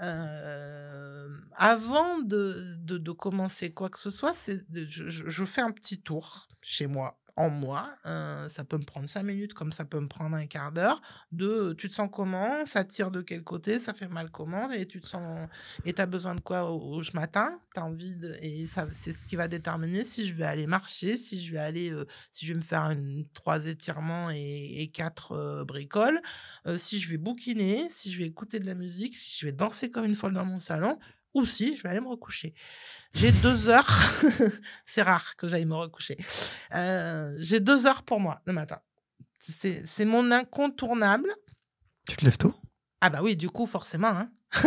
B: Euh, avant de, de, commencer quoi que ce soit, je fais un petit tour chez moi en moi. Hein, ça peut me prendre cinq minutes comme ça peut me prendre un quart d'heure. De tu te sens comment Ça tire de quel côté Ça fait mal comment Et tu te sens. Et tu as besoin de quoi au, au matin Tu as envie de... Et ça, c'est ce qui va déterminer si je vais aller marcher, si je vais aller. si je vais me faire une, trois étirements et, quatre bricoles, si je vais bouquiner, si je vais écouter de la musique, si je vais danser comme une folle dans mon salon ou si je vais aller me recoucher. J'ai deux heures, c'est rare que j'aille me recoucher, euh, j'ai deux heures pour moi le matin. C'est mon incontournable. Tu te lèves tôt Ah bah oui, du coup, forcément. Hein.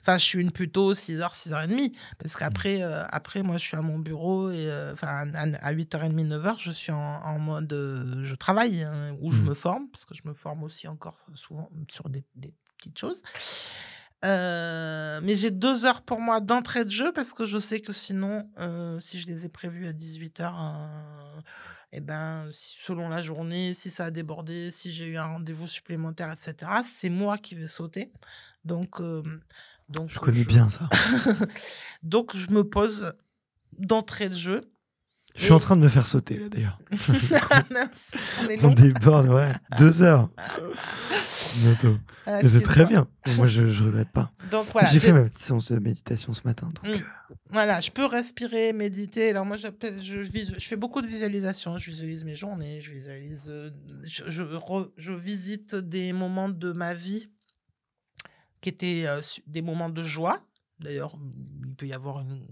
B: enfin, je suis une plutôt 6h, 6h30, parce qu'après, euh, après, moi, je suis à mon bureau, et euh, enfin, à, 8h30, 9h, je suis en, mode, je travaille, hein, ou je mmh. me forme, parce que je me forme aussi encore souvent sur des, des petites choses. Euh, mais j'ai deux heures pour moi d'entrée de jeu parce que je sais que sinon, euh, si je les ai prévues à 18h, euh, eh ben, selon la journée, si ça a débordé, si j'ai eu un rendez-vous supplémentaire, etc., c'est moi qui vais sauter. Donc, euh, donc je connais bien ça. donc, je me pose d'entrée de jeu je suis en train de me faire sauter là d'ailleurs. Ah, on, est déborde,
A: ouais. Deux heures. Bientôt. C'était ah, très bien. Moi, je, je regrette pas. J'ai fait ma petite séance de méditation ce matin. Donc...
B: Mm. Euh, voilà, je peux respirer, méditer. Alors moi, je, je, je fais beaucoup de visualisations. Je visualise mes journées, je visualise, euh, je, je visite des moments de ma vie qui étaient euh, des moments de joie. D'ailleurs, il peut y avoir une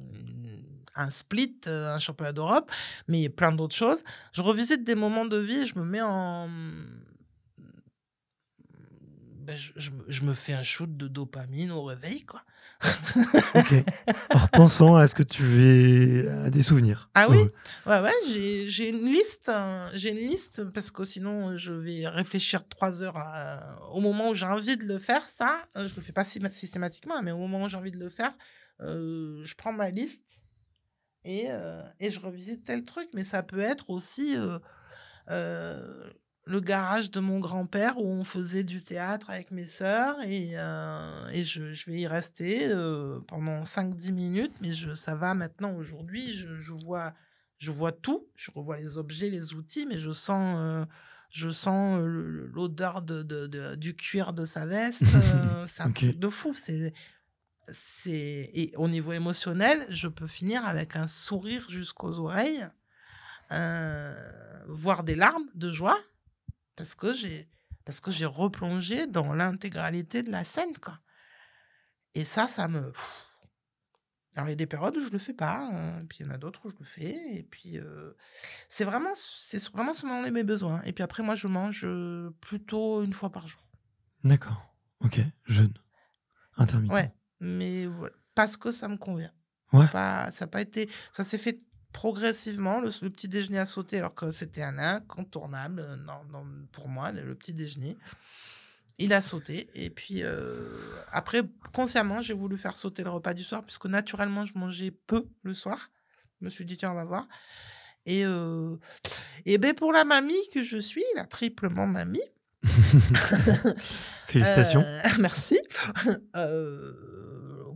B: un split, euh, un championnat d'Europe, mais plein d'autres choses. Je revisite des moments de vie, je me mets en... Ben, je, me fais un shoot de dopamine au réveil, quoi.
A: ok. En repensant à ce que tu veux. à des souvenirs. Ah oui,
B: ouais, ouais j'ai une liste, euh, j'ai une liste parce que sinon euh, je vais réfléchir trois heures au moment où j'ai envie de le faire. Ça, je le fais pas systématiquement, mais au moment où j'ai envie de le faire, je prends ma liste euh, et, je revisite tel truc. Mais ça peut être aussi euh, euh, le garage de mon grand-père où on faisait du théâtre avec mes sœurs et, je, vais y rester pendant 5-10 minutes, mais je, ça va maintenant aujourd'hui, je, vois, je vois tout, je revois les objets, les outils, mais je sens, je sens l'odeur de, du cuir de sa veste, c'est un truc de fou, c'est c'est et au niveau émotionnel, je peux finir avec un sourire jusqu'aux oreilles, euh, voire des larmes de joie, parce que j'ai parce que j'ai replongé dans l'intégralité de la scène quoi. Et ça, ça me alors il y a des périodes où je le fais pas, hein, puis il y en a d'autres où je le fais, et puis euh, c'est vraiment c'est vraiment selon mes besoins. Et puis après moi je mange euh, plutôt une fois par jour.
A: D'accord, ok, jeûne, intermittent. Ouais mais
B: parce que ça me convient. Ouais. ça pas été, ça s'est fait progressivement. Le, petit déjeuner a sauté alors que c'était un incontournable euh, non, non, pour moi, le, petit déjeuner. Il a sauté et puis euh, après consciemment j'ai voulu faire sauter le repas du soir puisque naturellement je mangeais peu le soir. Je me suis dit tiens on va voir. Et, euh, et ben pour la mamie que je suis, la triplement mamie. Félicitations. merci. Euh,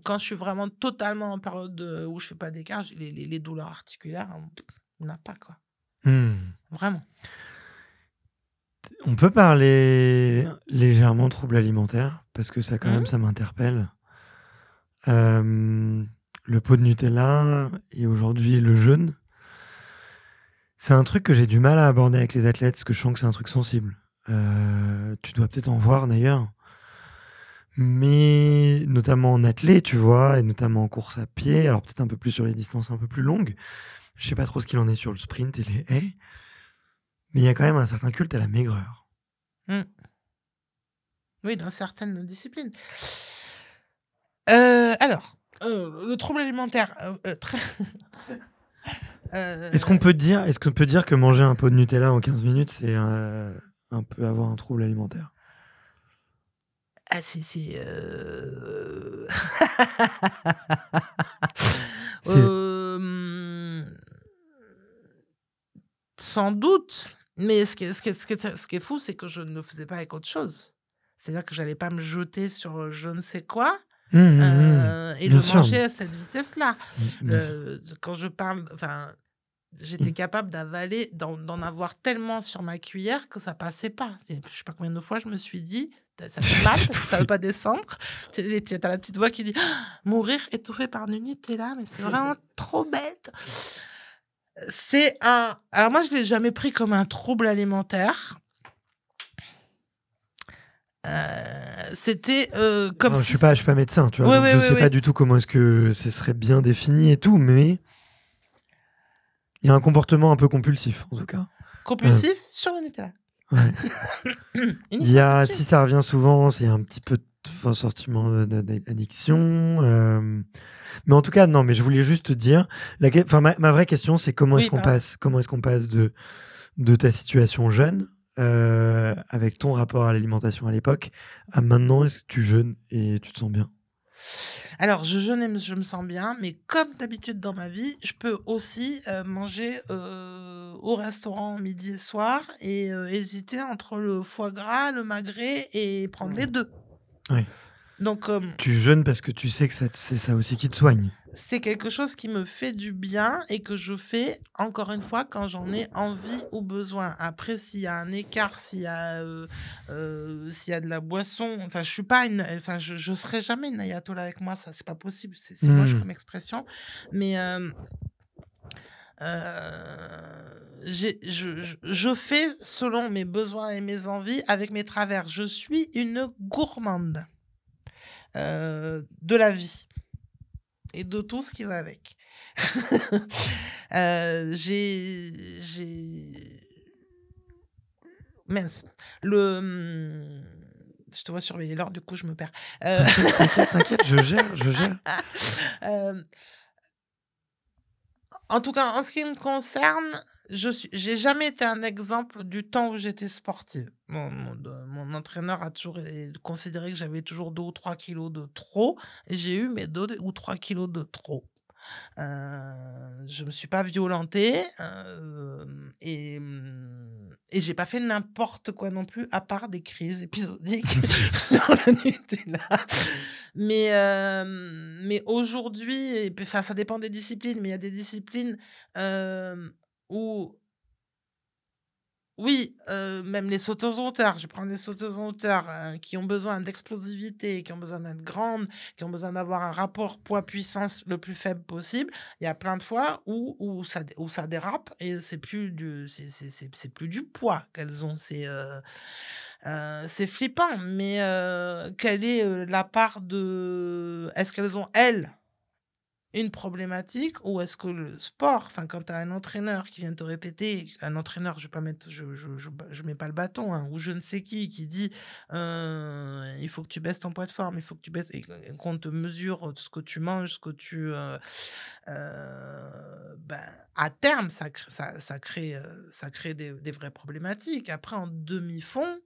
B: quand je suis vraiment totalement en période où je fais pas d'écart, les, douleurs articulaires, hein, on n'a pas quoi.
A: Hmm. Vraiment. On peut parler légèrement trouble alimentaires parce que ça quand même mmh. ça m'interpelle. le pot de Nutella et aujourd'hui le jeûne. C'est un truc que j'ai du mal à aborder avec les athlètes parce que je sens que c'est un truc sensible. Euh, tu dois peut-être en voir d'ailleurs mais notamment en athlée, tu vois, et notamment en course à pied, alors peut-être un peu plus sur les distances un peu plus longues. Je sais pas trop ce qu'il en est sur le sprint et les haies, mais il y a quand même un certain culte à la maigreur.
C: Hmm.
B: Oui, dans certaines disciplines. Euh, alors, euh, le trouble alimentaire. Euh, est-ce
A: qu'on peut dire, est-ce qu'on peut dire que manger un pot de Nutella en 15 minutes, c'est un peu avoir un trouble alimentaire
B: ah, c'est. Euh. C'est euh, hmm, Sans doute. Mais ce qui, est, ce, qui ce, ce qui est fou, c'est que je ne le faisais pas avec autre chose. C'est-à-dire que j'allais pas me jeter sur euh, je ne sais quoi. Mmh, mmh, mmh. et le manger à cette vitesse-là. quand je parle, enfin, j'étais capable d'avaler, d'en avoir tellement sur ma cuillère que ça passait pas. Je sais pas combien de fois je me suis dit, ça fait mal parce que ça veut pas descendre. Tu as la petite voix qui dit ah, mourir étouffé par Nuni, t'es là, mais c'est vraiment trop bête. C'est un. Alors moi, je l'ai jamais pris comme un trouble alimentaire. Euh, c'était euh, comme je suis pas je suis pas médecin tu vois je ne sais pas du
A: tout comment est-ce que ce serait bien défini et tout mais il y a un comportement un peu compulsif en tout cas compulsif
B: euh. sur le Nutella Il y a, si
A: ça revient souvent, c'est un petit peu un sortiment d'addiction. Euh, mais en tout cas, non, mais je voulais juste te dire, la... enfin, ma, vraie question, c'est comment est-ce qu'on passe, comment est-ce qu'on passe de, de ta situation jeune, euh, avec ton rapport à l'alimentation à l'époque, à maintenant, est-ce que tu jeûnes et tu te sens bien
B: alors, je jeûne et je me sens bien, mais comme d'habitude dans ma vie, je peux aussi euh, manger euh, au restaurant midi et soir et euh, hésiter entre le foie gras, le magret et prendre les deux. Oui. Donc,
A: tu jeûnes parce que tu sais que c'est ça aussi qui te soigne
B: c'est quelque chose qui me fait du bien et que je fais encore une fois quand j'en ai envie ou besoin. Après, s'il y a un écart, s'il y a euh, euh, s'il y a de la boisson, enfin, je suis pas une, enfin, je, serai jamais une ayatollah avec moi, ça c'est pas possible, c'est moi moche mmh. comme expression, mais euh, je, fais selon mes besoins et mes envies avec mes travers. Je suis une gourmande de la vie et de tout ce qui va avec. Euh, j'ai,
C: j'ai.
B: Mince. Le. Hmm, je te vois surveiller l'heure, du coup, je me perds. Euh, t'inquiète,
A: t'inquiète, je gère, je gère.
B: Euh, en tout cas, en ce qui me concerne, je suis, j'ai jamais été un exemple du temps où j'étais sportive. Mon, entraîneur a toujours considéré que j'avais toujours 2 ou 3 kilos de trop. Et j'ai eu mes 2 ou 3 kilos de trop. Euh, je me suis pas violentée euh, et mm, et j'ai pas fait n'importe quoi non plus, à part des crises épisodiques dans la Mais, euh, mais aujourd'hui, enfin, ça dépend des disciplines, mais il y a des disciplines euh, où oui, euh, même les sauteuses en Je prends les sauteuses en euh, qui ont besoin d'explosivité, qui ont besoin d'être grandes, qui ont besoin d'avoir un rapport poids-puissance le plus faible possible. Il y a plein de fois où, ça, où ça dérape et c'est plus du, c'est, plus du poids qu'elles ont. C'est, euh, c'est flippant. Mais quelle est la part de. Est-ce qu'elles ont, elles, une problématique ou est-ce que le sport, enfin, quand tu as un entraîneur qui vient te répéter, un entraîneur, je ne pas mettre, je, mets pas le bâton, hein, ou je ne sais qui, qui dit euh, il faut que tu baisses ton poids de forme, il faut que tu baisses, et qu'on te mesure ce que tu manges, ce que tu. Euh, euh, ben, à terme, ça, ça, ça crée, ça crée des, des vraies problématiques. Après, en demi-fond,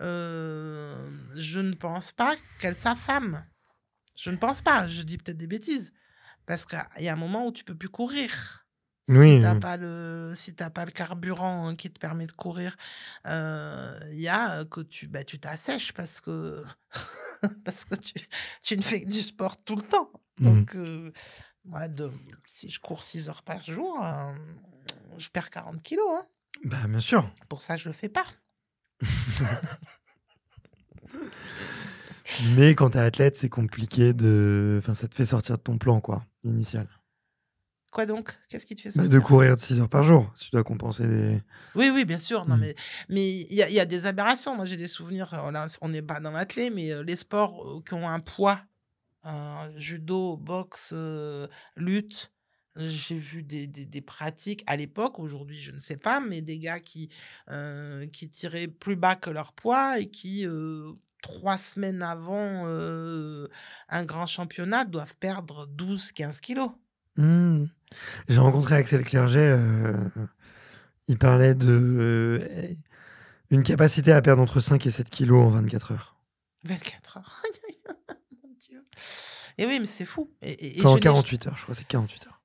B: je ne pense pas qu'elle s'affame Je ne pense pas, je dis peut-être des bêtises. Parce qu'il y a un moment où tu peux plus courir. Oui. Si tu pas si pas le carburant hein, qui te permet de courir, euh, il y a euh, que tu, bah, tu t'assèches parce que parce que tu, ne fais que du sport tout le temps. Mmh. Donc euh, si je cours 6 heures par jour, je perds 40 kilos. Hein.
A: Bah bien sûr.
B: Pour ça, je le fais pas.
A: Mais quand tu es athlète, c'est compliqué de, enfin, ça te fait sortir de ton plan, quoi initial.
B: Quoi donc Qu'est-ce qui te fait ça De courir de 6
A: heures par jour, si tu dois compenser des.
B: Oui, oui, bien sûr. Non, hmm. mais Mais il y, a, y, a, des aberrations. Moi, j'ai des souvenirs. Euh, on n'est pas dans l'athlète, mais euh, les sports euh, qui ont un poids judo, boxe, lutte. J'ai vu des, des, des, pratiques à l'époque, aujourd'hui je ne sais pas, mais des gars qui, qui tiraient plus bas que leur poids et qui trois semaines avant un grand championnat doivent perdre 12-15 kilos.
A: Mmh. J'ai rencontré Axel Clerget. il parlait de une capacité à perdre entre 5 et 7 kilos en 24 heures.
B: 24 heures. Mon Dieu. Et oui, mais c'est fou.
A: en 48 heures, je crois, c'est 48 heures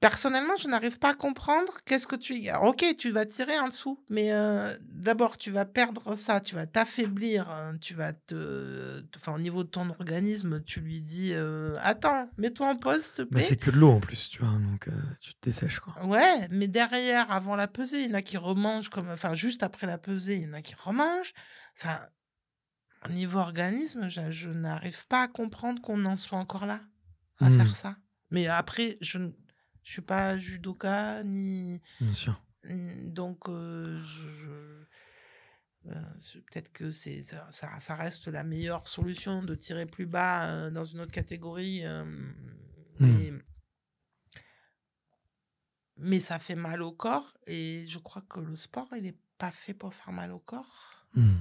B: personnellement, je n'arrive pas à comprendre qu'est-ce que tu. ok, tu vas tirer en dessous, mais euh, d'abord, tu vas perdre ça, tu vas t'affaiblir, hein, tu vas te. Enfin, au niveau de ton organisme, tu lui dis euh, Attends, mets-toi en poste Mais bah, c'est que
A: de l'eau en plus, tu vois, hein, donc euh, tu te dessèches, quoi.
B: Ouais, mais derrière, avant la pesée, il y en a qui remangent, comme... enfin, juste après la pesée, il y en a qui remangent. Enfin, au niveau organisme, je, n'arrive pas à comprendre qu'on en soit encore là, à hmm. faire ça. Mais après, je, je suis pas judoka ni. Donc, euh, euh, peut-être que c'est ça, reste la meilleure solution de tirer plus bas euh, dans une autre catégorie. Hmm. mais, ça fait mal au corps et je crois que le sport, il n'est pas fait pour faire mal au corps. Hmm.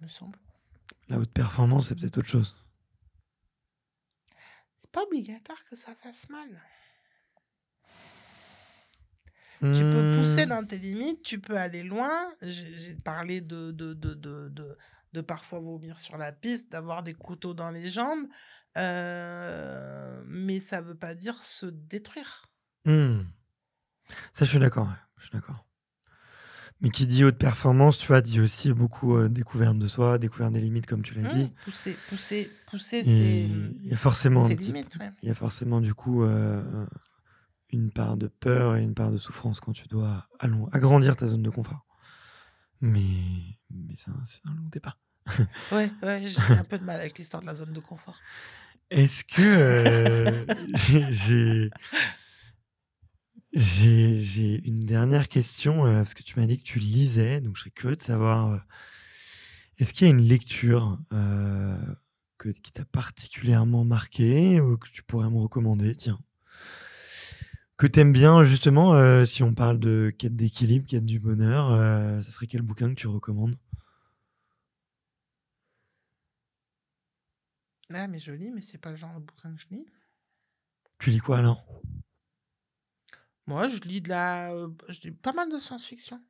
B: Il me semble.
A: La haute performance, c'est peut-être autre chose
B: pas obligatoire que ça fasse mal.
A: Tu peux pousser hmm.
B: dans tes limites, tu peux aller loin. J'ai parlé de de, parfois vomir sur la piste, d'avoir des couteaux dans les jambes, euh, mais ça veut pas dire se détruire.
A: Hmm. Ça, je suis d'accord. Je suis d'accord. Mais qui dit haute performance, tu as dit aussi beaucoup euh, découverte de soi, découverte des limites, comme tu l'as dit.
B: Pousser, pousser, pousser, c'est. Il y a forcément. Il y a
A: forcément, du coup, euh, une part de peur et une part de souffrance quand tu dois allons, agrandir ta zone de confort. Mais,
B: mais c'est un, long débat. ouais, ouais j'ai un peu de mal avec l'histoire de la zone de confort.
A: Est-ce que euh, j'ai j'ai une dernière question, euh, parce que tu m'as dit que tu lisais, donc je serais curieux de savoir, euh, est-ce qu'il y a une lecture euh, qui t'a particulièrement marqué ou que tu pourrais me recommander, tiens que aimes bien justement, si on parle de quête d'équilibre, quête du bonheur, ça serait quel bouquin que tu recommandes
B: Ah mais je lis, mais c'est pas le genre de bouquin que je lis.
A: Tu lis quoi alors
B: moi, je lis de la. Euh, je pas mal de science-fiction.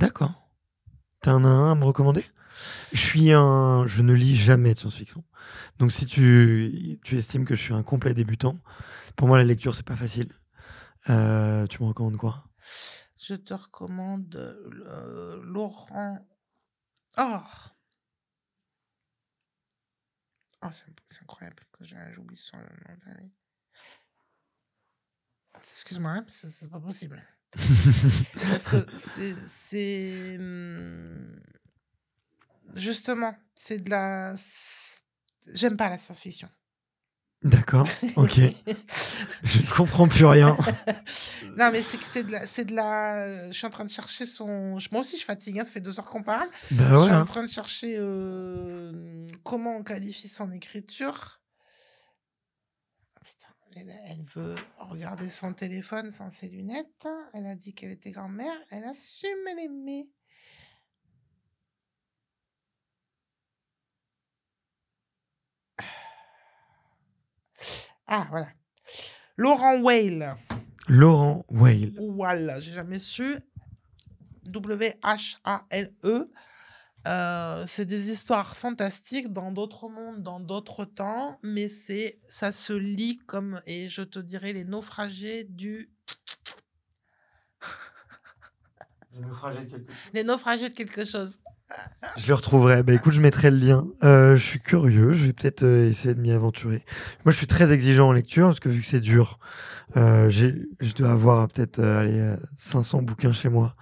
B: D'accord.
A: T'en as un à me recommander Je suis un. Je ne lis jamais de science-fiction. Donc, si tu... estimes que je suis un complet débutant, pour moi, la lecture, c'est pas facile. Euh, tu me recommandes quoi
B: Je te recommande euh, Laurent Or. Oh, c'est incroyable que j'oublie son nom excuse-moi, hein, c'est pas possible. Parce que c'est. Hmm, justement, c'est de la. J'aime pas la science-fiction.
A: D'accord, ok. je ne comprends plus rien.
B: non, mais c'est c'est de, la, la. Je suis en train de chercher son. Moi aussi, je fatigue, hein, ça fait deux heures qu'on parle. Bah je suis en hein. train de chercher euh, comment on qualifie son écriture elle, veut regarder son téléphone sans ses lunettes. Elle a dit qu'elle était grand-mère. Elle assume, elle aimait. Ah, voilà. Laurent Whale.
A: Laurent Whale.
B: Voilà, j'ai jamais su. W-H-A-L-E. Euh, c'est des histoires fantastiques dans d'autres mondes, dans d'autres temps, mais c'est ça se lit comme, et je te dirais, les naufragés du... Les naufragés de quelque chose.
A: Je le retrouverai. Bah écoute, je mettrai le lien. Euh, je suis curieux. Je vais peut-être euh, essayer de m'y aventurer. Moi, je suis très exigeant en lecture parce que vu que c'est dur, je dois avoir peut-être 500 bouquins chez moi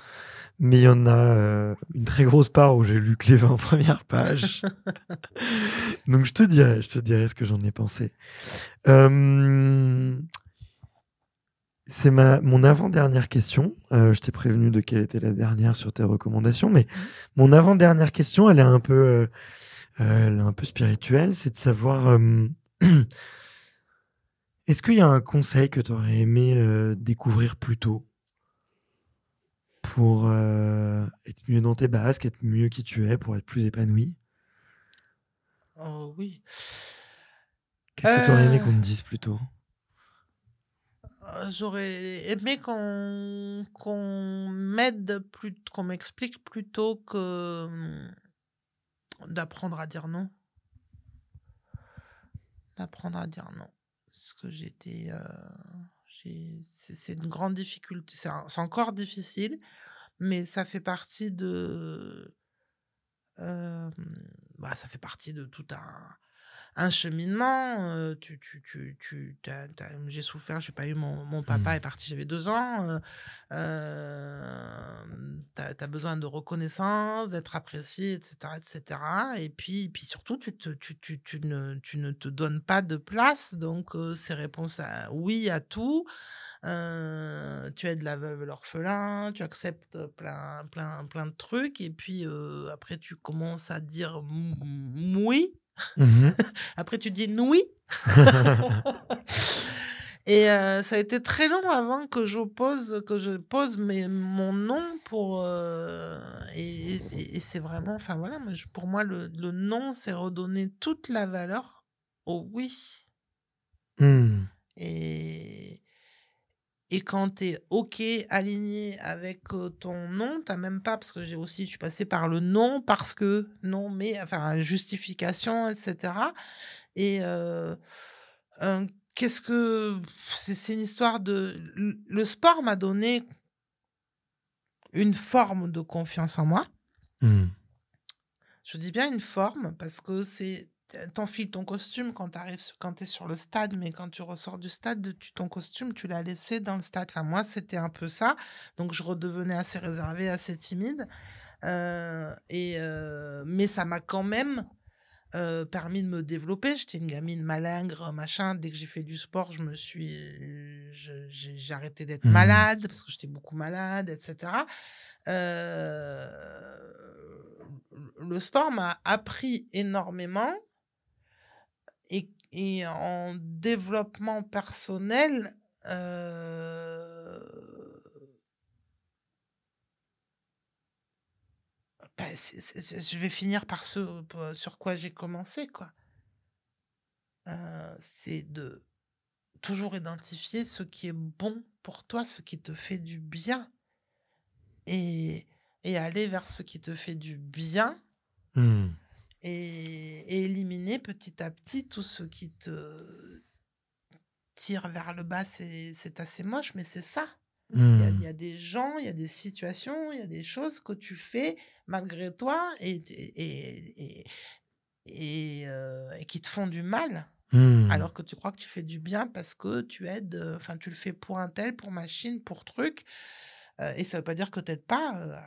A: mais il y en a euh, une très grosse part où j'ai lu que les 20 premières pages. Donc je te dirai, je te ce que j'en ai pensé. Euh, c'est ma mon avant-dernière question. Euh, je t'ai prévenu de quelle était la dernière sur tes recommandations, mais mon avant-dernière question, elle est un peu, elle est un peu spirituelle, c'est de savoir. Est-ce qu'il y a un conseil que tu aurais aimé découvrir plus tôt pour euh, être mieux dans tes bases, être mieux qui tu es, pour être plus épanoui
C: Oh oui.
A: Qu'est-ce que tu aurais aimé euh. qu'on me dise plutôt
B: euh, J'aurais aimé qu'on m'aide, qu'on m'explique plutôt que hum, d'apprendre à dire non. D'apprendre à dire non. Parce que j'étais. C'est une grande difficulté. C'est encore difficile mais ça fait partie de. bah, ça fait partie de tout un, un cheminement. tu, tu, tu, j'ai souffert, j'ai pas eu mon, mon papa mmh. est parti, j'avais deux ans. tu as, besoin de reconnaissance, d'être apprécié, etc., etc. Et puis, puis surtout, tu, tu, ne, tu ne te donnes pas de place. Donc, c'est réponse à oui à tout tu aides la veuve l'orphelin, tu acceptes plein, plein, plein de trucs, et puis après tu commences à dire oui. Mmh après tu dis oui. et ça a été très long avant que je pose, que je pose mais mon nom pour. et, c'est vraiment. Enfin voilà, pour moi, le, nom, c'est redonner toute la valeur au oui. Mmh. Et, et quand tu es OK, aligné avec ton nom, tu même pas, parce que j'ai aussi, je suis passée par le nom, parce que, non, mais, enfin, justification, etc. Et qu'est-ce que. C'est une histoire de. Le sport m'a donné une forme de confiance en moi. Mmh. Je dis bien une forme, parce que c'est t'enfiles ton costume quand t'arrives, quand t'es sur le stade, mais quand tu ressors du stade, tu, ton costume, tu l'as laissé dans le stade. Enfin, moi, c'était un peu ça. Donc, je redevenais assez réservée, assez timide. Euh, et, euh, mais ça m'a quand même euh, permis de me développer. J'étais une gamine malingre, machin. Dès que j'ai fait du sport, je me suis, j'ai, arrêté d'être mmh malade parce que j'étais beaucoup malade, etc. le sport m'a appris énormément et, en développement personnel, euh, bah, je vais finir par ce euh, sur quoi j'ai commencé, quoi. Euh, c'est de toujours identifier ce qui est bon pour toi, ce qui te fait du bien, et, et aller vers ce qui te fait du bien, hmm et, éliminer petit à petit tout ce qui te tire vers le bas. C'est assez moche, mais c'est ça. Il y, mmh. a des gens, il y a des situations, il y a des choses que tu fais malgré toi et, et, et euh, qui te font du mal.
C: Mmh. Alors
B: que tu crois que tu fais du bien parce que tu aides, euh, enfin, tu le fais pour un tel, pour machine, pour truc. Euh, et ça veut pas dire que t'aides pas,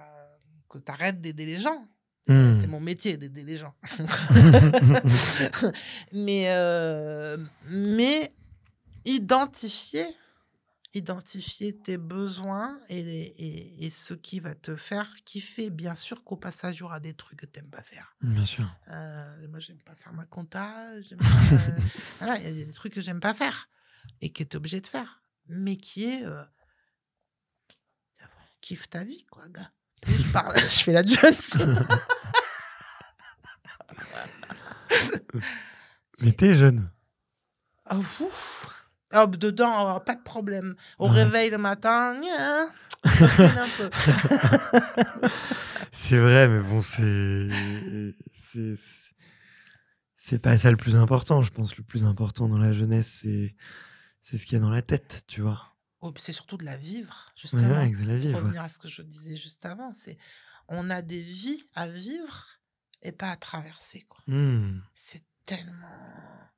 B: que tu arrêtes d'aider les gens. Hmm. C'est mon métier d'aider les gens. mais, euh, mais identifier, identifier tes besoins et, ce qui va te faire kiffer. Bien sûr qu'au passage, il y aura des trucs que tu n'aimes pas faire. Bien sûr. Euh, moi, j'aime pas faire ma compta. Euh, il y a des trucs que j'aime pas faire et qui est es obligé de faire. Mais qui est. kiffe euh, ta vie, quoi, gars je, fais la jeunesse.
A: Mais t'es jeune.
B: Ah ouf. Ah, dedans, ah, pas de problème. Au réveil le matin, hein.
A: c'est vrai, mais bon, c'est. C'est pas ça le plus important. Je pense le plus important dans la jeunesse, c'est ce qu'il y a dans la tête, tu vois
B: c'est surtout de la vivre, justement. revenir à ce que je disais juste avant, c'est on a des vies à vivre et pas à traverser. Quoi. Mmh. C'est tellement.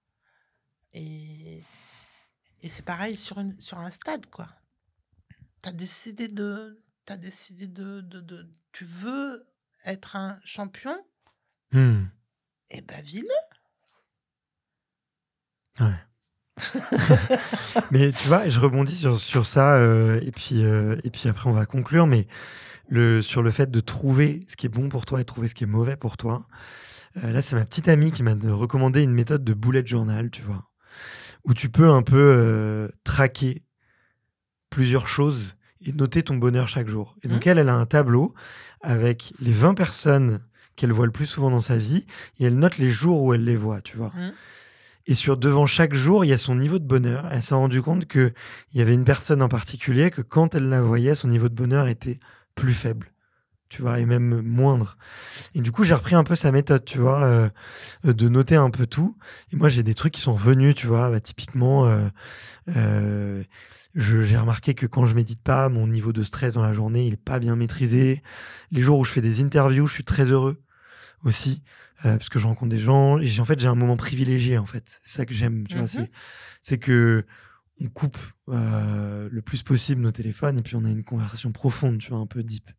B: Et, et c'est pareil sur, une, sur un stade, quoi. T'as décidé de. T'as décidé de, de, Tu veux être un champion mmh. Et ben, bah, vis-le.
A: Ouais. mais tu vois, je rebondis sur, sur ça, euh, et, puis, euh, et puis après on va conclure, mais le, sur le fait de trouver ce qui est bon pour toi et trouver ce qui est mauvais pour toi. Euh, là, c'est ma petite amie qui m'a recommandé une méthode de bullet journal, tu vois, où tu peux un peu traquer plusieurs choses et noter ton bonheur chaque jour. Et donc mmh. elle, elle a un tableau avec les 20 personnes qu'elle voit le plus souvent dans sa vie, et elle note les jours où elle les voit, tu vois. Mmh. Et sur devant chaque jour, il y a son niveau de bonheur. Elle s'est rendue compte qu'il y avait une personne en particulier que quand elle la voyait, son niveau de bonheur était plus faible. Tu vois, et même moindre. Et du coup, j'ai repris un peu sa méthode, tu vois, euh, de noter un peu tout. Et moi, j'ai des trucs qui sont venus, tu vois, bah, typiquement, euh, euh, j'ai remarqué que quand je médite pas, mon niveau de stress dans la journée, il est pas bien maîtrisé. Les jours où je fais des interviews, je suis très heureux aussi. Euh, parce que je rencontre des gens. Et en fait, j'ai un moment privilégié, en fait. C'est ça que j'aime, tu vois. Mhm. C'est que on coupe euh, le plus possible nos téléphones et puis on a une conversation profonde, tu vois, un peu deep.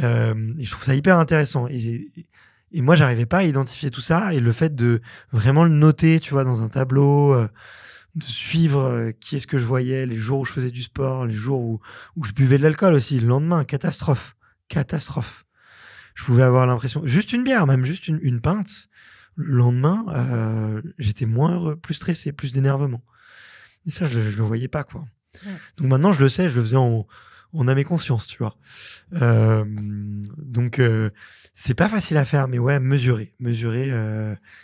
A: Euh, et je trouve ça hyper intéressant. Et, et moi, j'arrivais pas à identifier tout ça. Et le fait de vraiment le noter, tu vois, dans un tableau, euh, de suivre euh, qui est-ce que je voyais, les jours où je faisais du sport, les jours où, où je buvais de l'alcool aussi, le lendemain, catastrophe. Catastrophe je pouvais avoir l'impression, juste une bière, même juste une, une pinte, le lendemain, euh, j'étais moins heureux, plus stressé, plus d'énervement. Et ça, je, ne le voyais pas, quoi. Donc maintenant, je le sais, je le faisais en, en conscience, tu vois. Euh, donc, euh, c'est pas facile à faire, mais ouais, mesurer, mesurer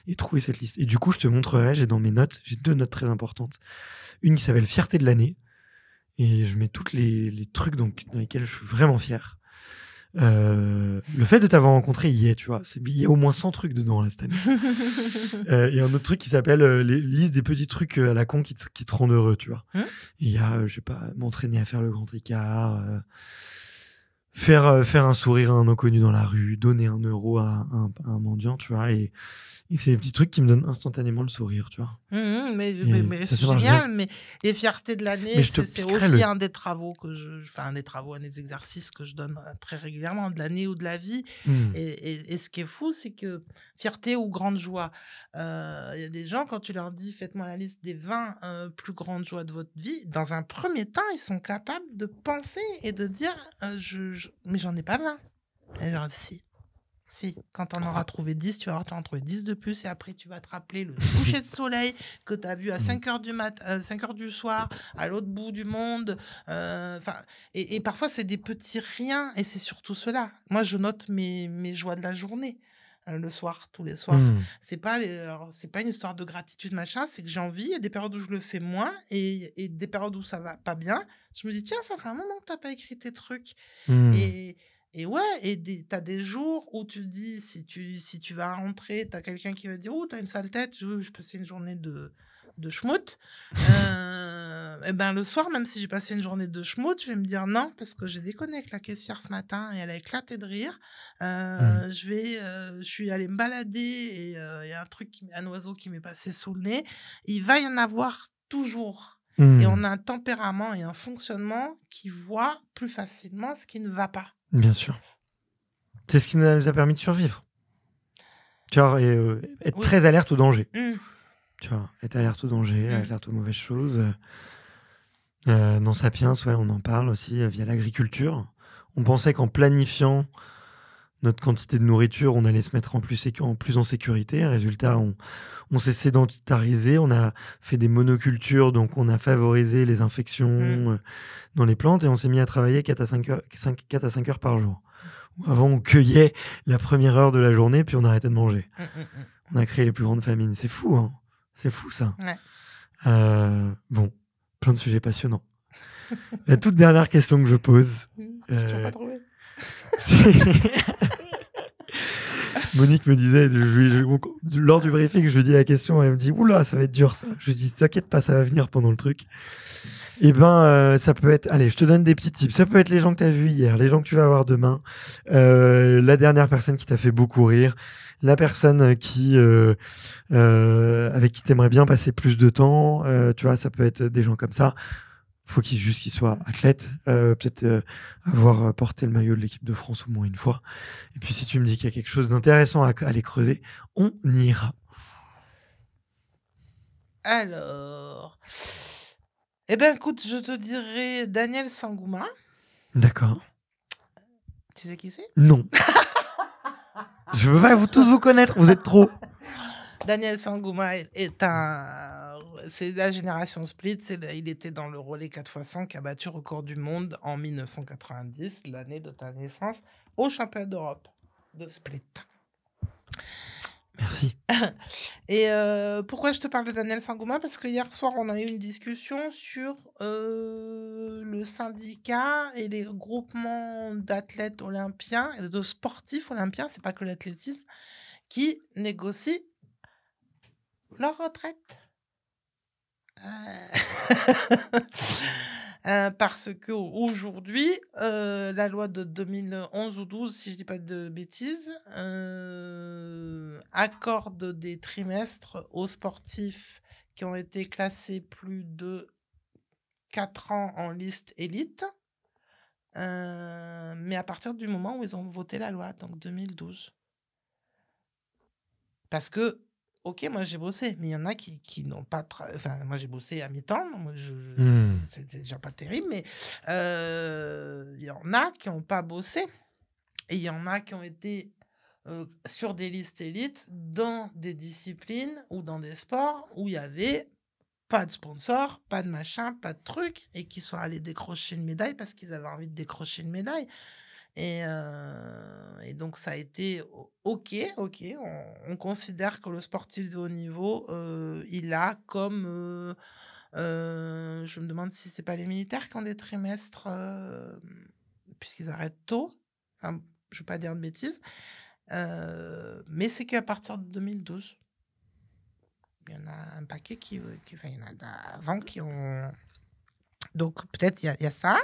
A: et trouver cette liste. Et du coup, je te montrerai, j'ai dans mes notes, j'ai deux notes très importantes. Une qui s'appelle Fierté de l'année. Et je mets toutes les, les trucs donc, dans lesquels je suis vraiment fier. Euh, le fait de t'avoir rencontré y est, tu vois. Il y a au moins 100 trucs dedans, là, cette année. y a euh, un autre truc qui s'appelle euh, les des petits trucs à la con qui, te rendent heureux, tu vois. Hein il y a, je sais pas, m'entraîner à faire le grand écart, faire, faire un sourire à un inconnu dans la rue, donner un euro à, un, un, mendiant, tu vois. Et, c'est des petits trucs qui me donnent instantanément le sourire, tu vois. Mmh, mmh, mais, c'est génial,
B: mais les fiertés de l'année, c'est aussi un des travaux que je, enfin un des travaux, des exercices que je donne euh, très régulièrement de l'année ou de la vie. Mmh. Et, et, ce qui est fou, c'est que fierté ou grande joie, euh, il y a des gens quand tu leur dis faites-moi la liste des 20 euh, plus grandes joies de votre vie, dans un premier temps, ils sont capables de penser et de dire je, mais j'en ai pas 20. Et leur si. Si, quand on aura trouvé 10, tu vas en trouver 10 de plus et après tu vas te rappeler le coucher de soleil que tu as vu à 5 mm. heures du, euh, du soir, à l'autre bout du monde. Euh, et, et, parfois, c'est des petits riens et c'est surtout cela. Moi, je note mes, mes joies de la journée euh, le soir, tous les soirs. Mm. C'est pas c'est pas une histoire de gratitude machin, c'est que j'ai envie. Il y a des périodes où je le fais moins et, et, des périodes où ça va pas bien. Je me dis tiens, ça fait un moment que t'as pas écrit tes trucs. Mm. Et et ouais, et tu as des jours où tu dis, si tu, si tu vas rentrer, tu as quelqu'un qui va dire Oh, tu as une sale tête, je, je passais une journée de, de schmout. Euh, et ben, le soir, même si j'ai passé une journée de schmout, je vais me dire non, parce que j'ai déconné avec la caissière ce matin et elle a éclaté de rire. Mmh. Euh, je vais, euh, je suis allée me balader et euh, il y a un truc, un oiseau qui m'est passé sous le nez. Il va y en avoir toujours. Et mmh. on a un tempérament et un fonctionnement qui voit plus facilement ce qui ne va pas.
A: Bien sûr. C'est ce qui nous a permis de survivre. Tu vois, euh, être très alerte au danger. Mm. Tu vois, être alerte au danger, mm. alerte aux mauvaises choses. Euh, dans Sapiens, ouais, on en parle aussi euh, via l'agriculture. On pensait qu'en planifiant notre quantité de nourriture, on allait se mettre en plus, en, plus en sécurité. Résultat, on, s'est sédentarisé, on a fait des monocultures, donc on a favorisé les infections mmh. euh, dans les plantes et on s'est mis à travailler 4 à 5 heures, 5, 4 à 5 heures par jour. Avant, on cueillait la première heure de la journée, puis on arrêtait de manger. Mmh, mmh, on a créé les plus grandes famines. C'est fou, hein C'est fou, ça. Euh, bon, plein de sujets passionnants. la toute dernière question que je pose. pas euh, Monique me disait, lors du briefing, je lui dis la question, elle me dit, oula, ça va être dur ça. Je lui dis, t'inquiète pas, ça va venir pendant le truc. Et eh ben, euh, ça peut être, allez, je te donne des petits tips. Ça peut être les gens que tu as vus hier, les gens que tu vas voir demain, euh, la dernière personne qui t'a fait beaucoup rire, la personne qui, euh, avec qui t'aimerais bien passer plus de temps. tu vois, ça peut être des gens comme ça faut qu'il juste qu'il soit athlète, euh, peut-être euh, avoir porté le maillot de l'équipe de France au moins une fois. Et puis si tu me dis qu'il y a quelque chose d'intéressant à, aller creuser, on ira.
B: Alors, eh bien, écoute, je te dirai Daniel Sangouma. D'accord. Tu sais qui c'est Non.
A: je veux pas vous tous vous connaître, vous êtes trop.
B: Daniel Sangouma est un c'est la génération Split. il était dans le relais 4x100 qui a battu record du monde en 1990, l'année de ta naissance, au championnat d'Europe de Split. Merci. Et euh, pourquoi je te parle de Daniel Sangouma Parce que hier soir, on a eu une discussion sur euh, le syndicat et les groupements d'athlètes olympiens de sportifs olympiens, c'est pas que l'athlétisme, qui négocient leur retraite. Euh. Euh, parce que aujourd'hui, euh, la loi de 2011 ou 12, si je ne dis pas de bêtises, accorde des trimestres aux sportifs qui ont été classés plus de 4 ans en liste élite, mais à partir du moment où ils ont voté la loi, donc 2012. Parce que Ok, moi j'ai bossé, mais il y en a qui, qui n'ont pas. Enfin, moi j'ai bossé à mi-temps, mmh. c'est déjà pas terrible, mais euh, il y en a qui n'ont pas bossé et il y en a qui ont été euh, sur des listes élites dans des disciplines ou dans des sports où il y avait pas de sponsor, pas de machin, pas de truc et qui sont allés décrocher une médaille parce qu'ils avaient envie de décrocher une médaille. Euh, et, donc, ça a été OK, OK. On, considère que le sportif de haut niveau, euh, il a comme. Euh, je me demande si c'est pas les militaires qui ont des trimestres, puisqu'ils arrêtent tôt. Enfin, je ne veux pas dire de bêtises. mais c'est qu'à partir de 2012, il y en a un paquet qui. qui enfin, il y en a avant qui ont donc peut-être il y, a ça.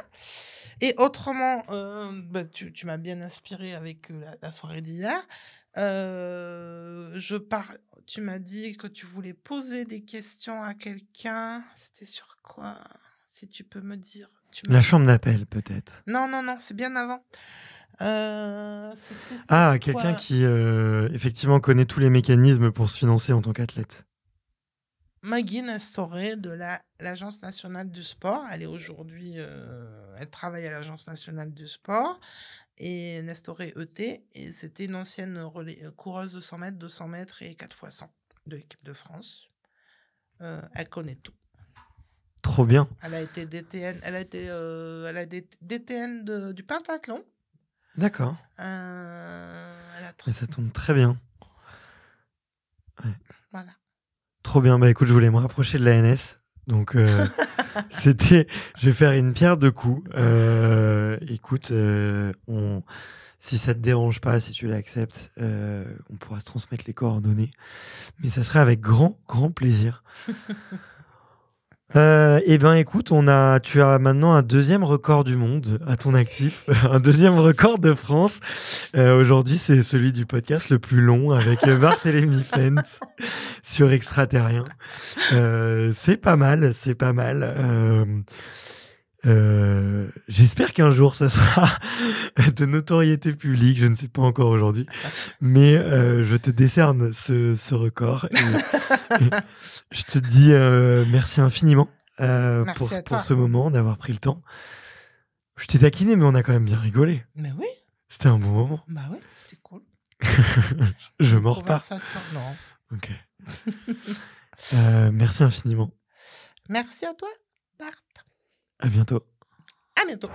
B: Et autrement, euh, bah, tu, m'as bien inspiré avec euh, la, soirée d'hier. Euh, je parle. Tu m'as dit que tu voulais poser des questions à quelqu'un. C'était sur quoi Si tu peux me dire.
C: la chambre d'appel,
A: peut-être.
B: Non, non, non, c'est bien avant. ah, quelqu'un qui
A: effectivement connaît tous les mécanismes pour se financer en tant qu'athlète.
B: Maggie Nestoré de l'Agence nationale du sport. Elle est aujourd'hui, euh, elle travaille à l'Agence nationale du sport et Nestoré ET. Et c'était une ancienne euh, coureuse de 100 mètres, 200 mètres et 4 x 100 de l'équipe de France. Euh, elle connaît tout. Trop bien. Elle a été DTN, elle a été, a du pentathlon.
A: D'accord. et ça tombe très bien. Voilà. Trop bien. Bah écoute, je voulais me rapprocher de l'ANS. Donc, euh, c'était. Je vais faire une pierre de coups. Euh, écoute, euh, on... si ça te dérange pas, si tu l'acceptes, on pourra se transmettre les coordonnées. Mais ça serait avec grand, grand plaisir. Euh, eh bien, écoute, on a, tu as maintenant un deuxième record du monde à ton actif, un deuxième record de France. Euh, aujourd'hui, c'est celui du podcast le plus long avec Barthélémy Fentz sur Extraterrien. Euh, c'est pas mal, c'est pas mal. Euh, j'espère qu'un jour ça sera de notoriété publique, je ne sais pas encore aujourd'hui, mais euh, je te décerne ce, record. Et, je te dis euh, merci infiniment pour, pour ce moment, d'avoir pris le temps. Je t'ai taquiné, mais on a quand même bien rigolé. Mais oui. C'était un bon moment. Bah oui, c'était cool. je m'en repars Ok. merci infiniment.
B: Merci à toi, Bart.
A: À bientôt. À bientôt.